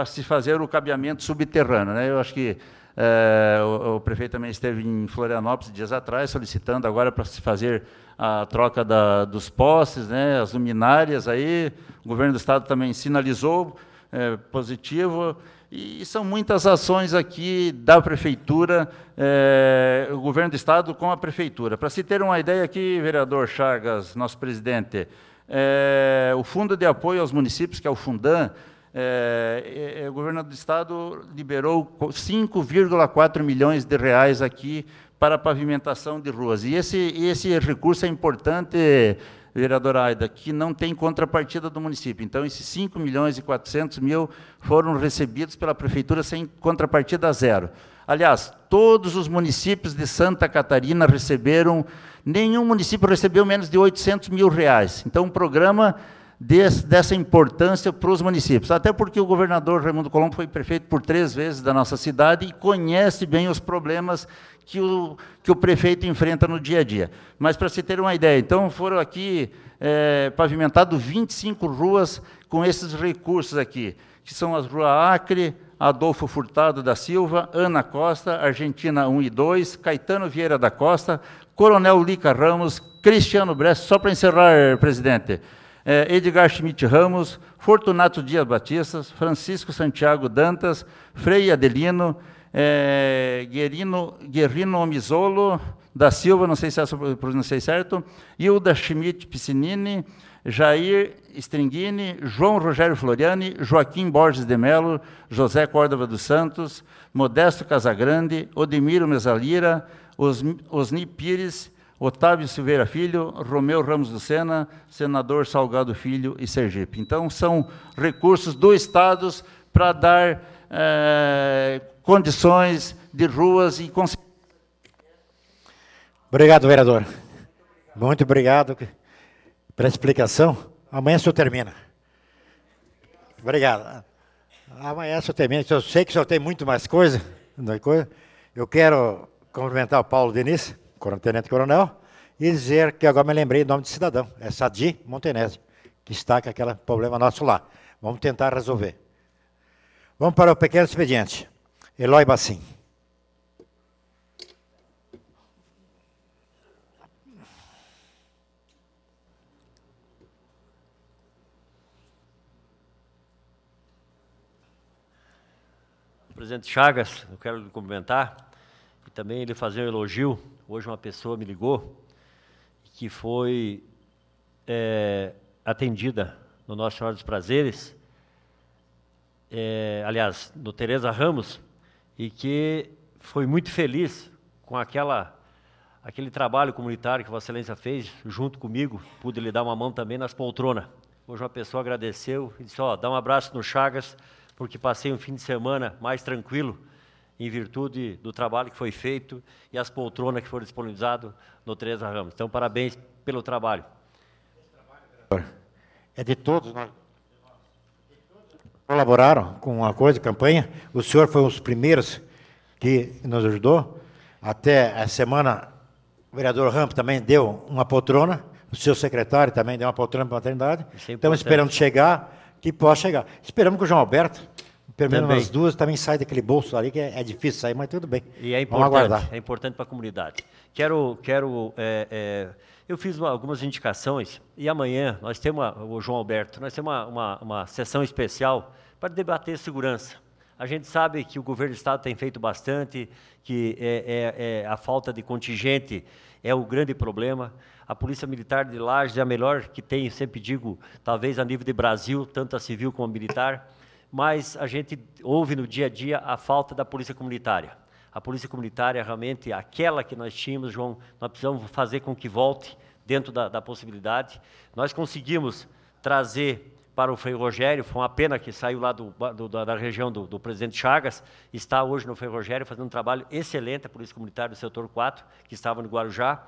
se fazer o cabeamento subterrâneo. Né? Eu acho que é, o, o, prefeito também esteve em Florianópolis dias atrás, solicitando agora para se fazer a troca da, dos postes, né, as luminárias aí. O governo do estado também sinalizou é, positivo. E são muitas ações aqui da Prefeitura, é, o Governo do Estado com a Prefeitura. Para se ter uma ideia aqui, vereador Chagas, nosso presidente, é, o Fundo de Apoio aos Municípios, que é o Fundan, é, o Governo do Estado liberou 5,4 milhões de reais aqui para pavimentação de ruas. E esse, esse recurso é importante vereadora Aida, que não tem contrapartida do município. Então, esses 5 milhões e 400 mil foram recebidos pela prefeitura sem contrapartida zero. Aliás, todos os municípios de Santa Catarina receberam, nenhum município recebeu menos de 800 mil reais. Então, um programa desse, dessa importância para os municípios. Até porque o governador Raimundo Colombo foi prefeito por três vezes da nossa cidade e conhece bem os problemas que o, que o prefeito enfrenta no dia a dia. Mas, para se ter uma ideia, então foram aqui é, pavimentados 25 ruas com esses recursos aqui, que são as ruas Acre, Adolfo Furtado da Silva, Ana Costa, Argentina 1 e 2, Caetano Vieira da Costa, Coronel Lica Ramos, Cristiano Brest, só para encerrar, presidente, eh, Edgar Schmidt Ramos, Fortunato Dias Batistas, Francisco Santiago Dantas, Frei Adelino, eh, Guerino, Guerrino Omizolo da Silva, não sei se é pronunciei certo, Hilda Schmidt Piscinini, Jair Stringini, João Rogério Floriani, Joaquim Borges de Melo, José Córdova dos Santos, Modesto Casagrande, Odemiro Mesalira, Osni Pires, Otávio Silveira Filho, Romeu Ramos do Sena, senador Salgado Filho e Sergipe. Então, são recursos do Estado para dar é, condições de ruas e... Obrigado, vereador. Muito obrigado pela explicação. Amanhã o senhor termina. Obrigado. Amanhã o senhor termina. Eu sei que o senhor tem muito mais coisa. Eu quero cumprimentar o Paulo Denis tenente coronel, e dizer que agora me lembrei do nome de cidadão, é Sadi Montenegro, que está com aquele problema nosso lá. Vamos tentar resolver. Vamos para o pequeno expediente. Eloy Bassim. Presidente Chagas, eu quero lhe cumprimentar e também lhe fazer um elogio Hoje uma pessoa me ligou que foi é, atendida no Nossa Senhora dos Prazeres, é, aliás, no Teresa Ramos, e que foi muito feliz com aquela aquele trabalho comunitário que Vossa Excelência fez junto comigo, pude lhe dar uma mão também nas poltronas. Hoje uma pessoa agradeceu e disse: ó, oh, dá um abraço no Chagas, porque passei um fim de semana mais tranquilo em virtude do trabalho que foi feito e as poltronas que foram disponibilizadas no Teresa Ramos. Então, parabéns pelo trabalho. É de todos nós. Colaboraram com a coisa, campanha. O senhor foi um dos primeiros que nos ajudou. Até a semana, o vereador Rampo também deu uma poltrona. O seu secretário também deu uma poltrona para a maternidade. É Estamos esperando chegar, que possa chegar. Esperamos que o João Alberto pelo menos também. as duas também sai daquele bolso ali, que é, é, difícil sair, mas tudo bem. E é importante, é importante para a comunidade. Quero, quero é, é, eu fiz uma, algumas indicações e amanhã nós temos, uma, o João Alberto, nós temos uma, uma, uma sessão especial para debater segurança. A gente sabe que o governo do Estado tem feito bastante, que é, é, é, a falta de contingente é o grande problema. A Polícia Militar de Lages é a melhor que tem, sempre digo, talvez a nível de Brasil, tanto a civil como a militar mas a gente ouve no dia a dia a falta da polícia comunitária. A polícia comunitária é realmente aquela que nós tínhamos, João, nós precisamos fazer com que volte dentro da, da possibilidade. Nós conseguimos trazer para o Frei Rogério, foi uma pena que saiu lá do, do, da região do, do, presidente Chagas, está hoje no Frei Rogério fazendo um trabalho excelente, a Polícia Comunitária do Setor 4, que estava no Guarujá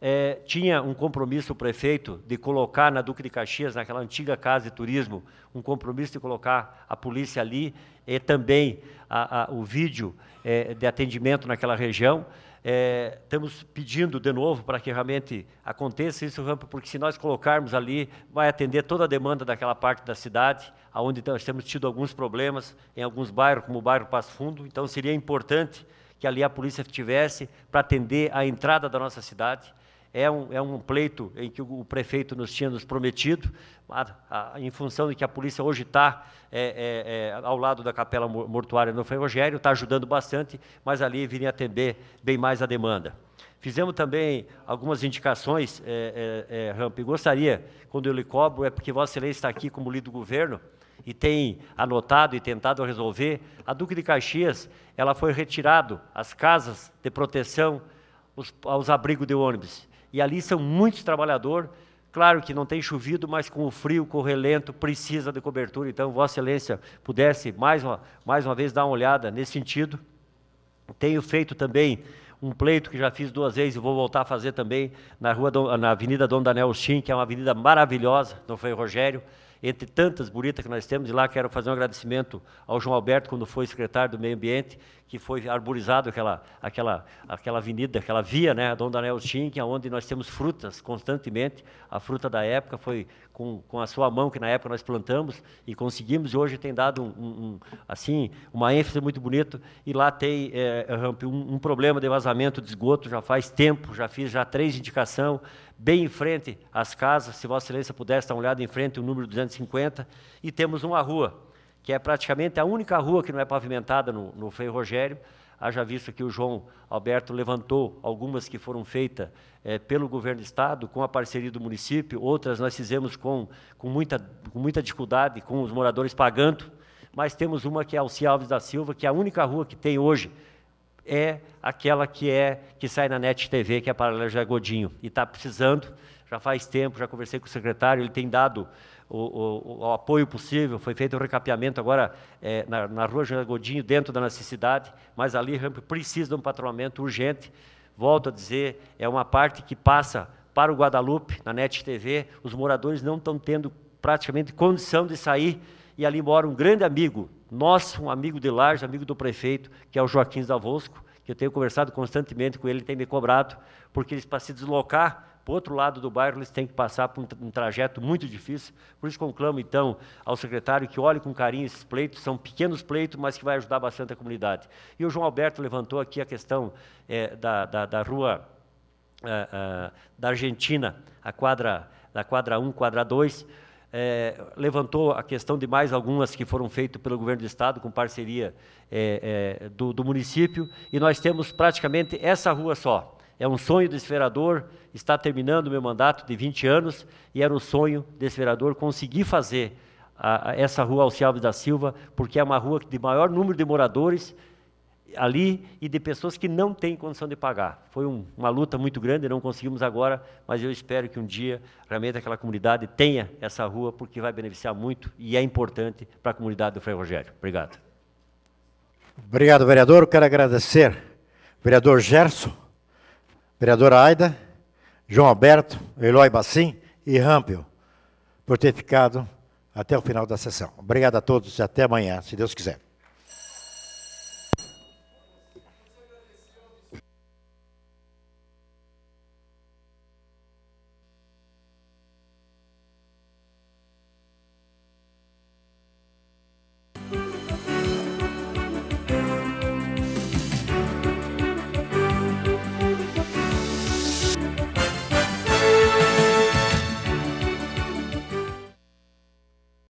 é, tinha um compromisso o prefeito de colocar na Duque de Caxias, naquela antiga casa de turismo, um compromisso de colocar a polícia ali e também a, a, o vídeo é, de atendimento naquela região. É, estamos pedindo de novo para que realmente aconteça isso, porque se nós colocarmos ali, vai atender toda a demanda daquela parte da cidade, onde nós temos tido alguns problemas em alguns bairros, como o bairro Passo Fundo, então seria importante que ali a polícia estivesse para atender a entrada da nossa cidade, é um, é um pleito em que o prefeito nos tinha nos prometido, a, em função de que a polícia hoje está é, é, é, ao lado da capela mortuária no Rogério, está ajudando bastante, mas ali virem atender bem mais a demanda. Fizemos também algumas indicações, é, é, é Ramp. Gostaria, quando eu lhe cobro, é porque Vossa Excelência está aqui como líder do governo e tem anotado e tentado resolver. A Duque de Caxias, ela foi retirado as casas de proteção aos abrigos de ônibus e ali são muitos trabalhadores. Claro que não tem chovido, mas com o frio, com o relento, precisa de cobertura. Então, Vossa Excelência pudesse mais uma, mais uma vez dar uma olhada nesse sentido. Tenho feito também um pleito que já fiz duas vezes e vou voltar a fazer também na, rua, na Avenida Dom Daniel Stin, que é uma avenida maravilhosa, não foi, Rogério? entre tantas bonitas que nós temos, e lá quero fazer um agradecimento ao João Alberto, quando foi secretário do Meio Ambiente, que foi arborizado aquela, aquela, aquela avenida, aquela via, né, Dom Daniel Schink, onde nós temos frutas constantemente, a fruta da época foi com, com a sua mão, que na época nós plantamos e conseguimos, e hoje tem dado um, um assim, uma ênfase muito bonita. E lá tem é, é um, um, problema de vazamento de esgoto já faz tempo, já fiz já três indicações, bem em frente às casas, se Vossa Excelência pudesse dar uma olhada em frente, o número 250, e temos uma rua, que é praticamente a única rua que não é pavimentada no, no Frei Rogério, haja visto que o João Alberto levantou algumas que foram feitas é, pelo governo do Estado, com a parceria do município, outras nós fizemos com, com, muita, com muita dificuldade, com os moradores pagando, mas temos uma que é Alci Alves da Silva, que é a única rua que tem hoje, é aquela que é que sai na NET TV, que é a Paralela Jagodinho, e está precisando, já faz tempo, já conversei com o secretário, ele tem dado o, o, o apoio possível, foi feito o um recapeamento agora é, na, na, rua Jean Godinho, dentro da necessidade, mas ali precisa de um patrulhamento urgente. Volto a dizer, é uma parte que passa para o Guadalupe, na NET TV, os moradores não estão tendo praticamente condição de sair, e ali mora um grande amigo nosso, um amigo de Lages, amigo do prefeito, que é o Joaquim Davosco, que eu tenho conversado constantemente com ele, ele tem me cobrado, porque eles para se deslocar para o outro lado do bairro, eles têm que passar por um trajeto muito difícil. Por isso, conclamo, então, ao secretário que olhe com carinho esses pleitos. São pequenos pleitos, mas que vai ajudar bastante a comunidade. E o João Alberto levantou aqui a questão é, da, da, da, rua é, é da Argentina, a quadra, da quadra 1, quadra 2. É, levantou a questão de mais algumas que foram feitas pelo governo do Estado, com parceria é, é, do, do município, e nós temos praticamente essa rua só. É um sonho desse vereador, está terminando o meu mandato de 20 anos e era um sonho desse vereador conseguir fazer a, a essa rua Alcialves da Silva, porque é uma rua de maior número de moradores ali e de pessoas que não têm condição de pagar. Foi um, uma luta muito grande, não conseguimos agora, mas eu espero que um dia realmente aquela comunidade tenha essa rua, porque vai beneficiar muito e é importante para a comunidade do Frei Rogério. Obrigado. Obrigado, vereador. Eu quero agradecer, vereador Gerson vereadora Aida, João Alberto, Eloy Bassim e Rampel, por ter ficado até o final da sessão. Obrigado a todos e até amanhã, se Deus quiser.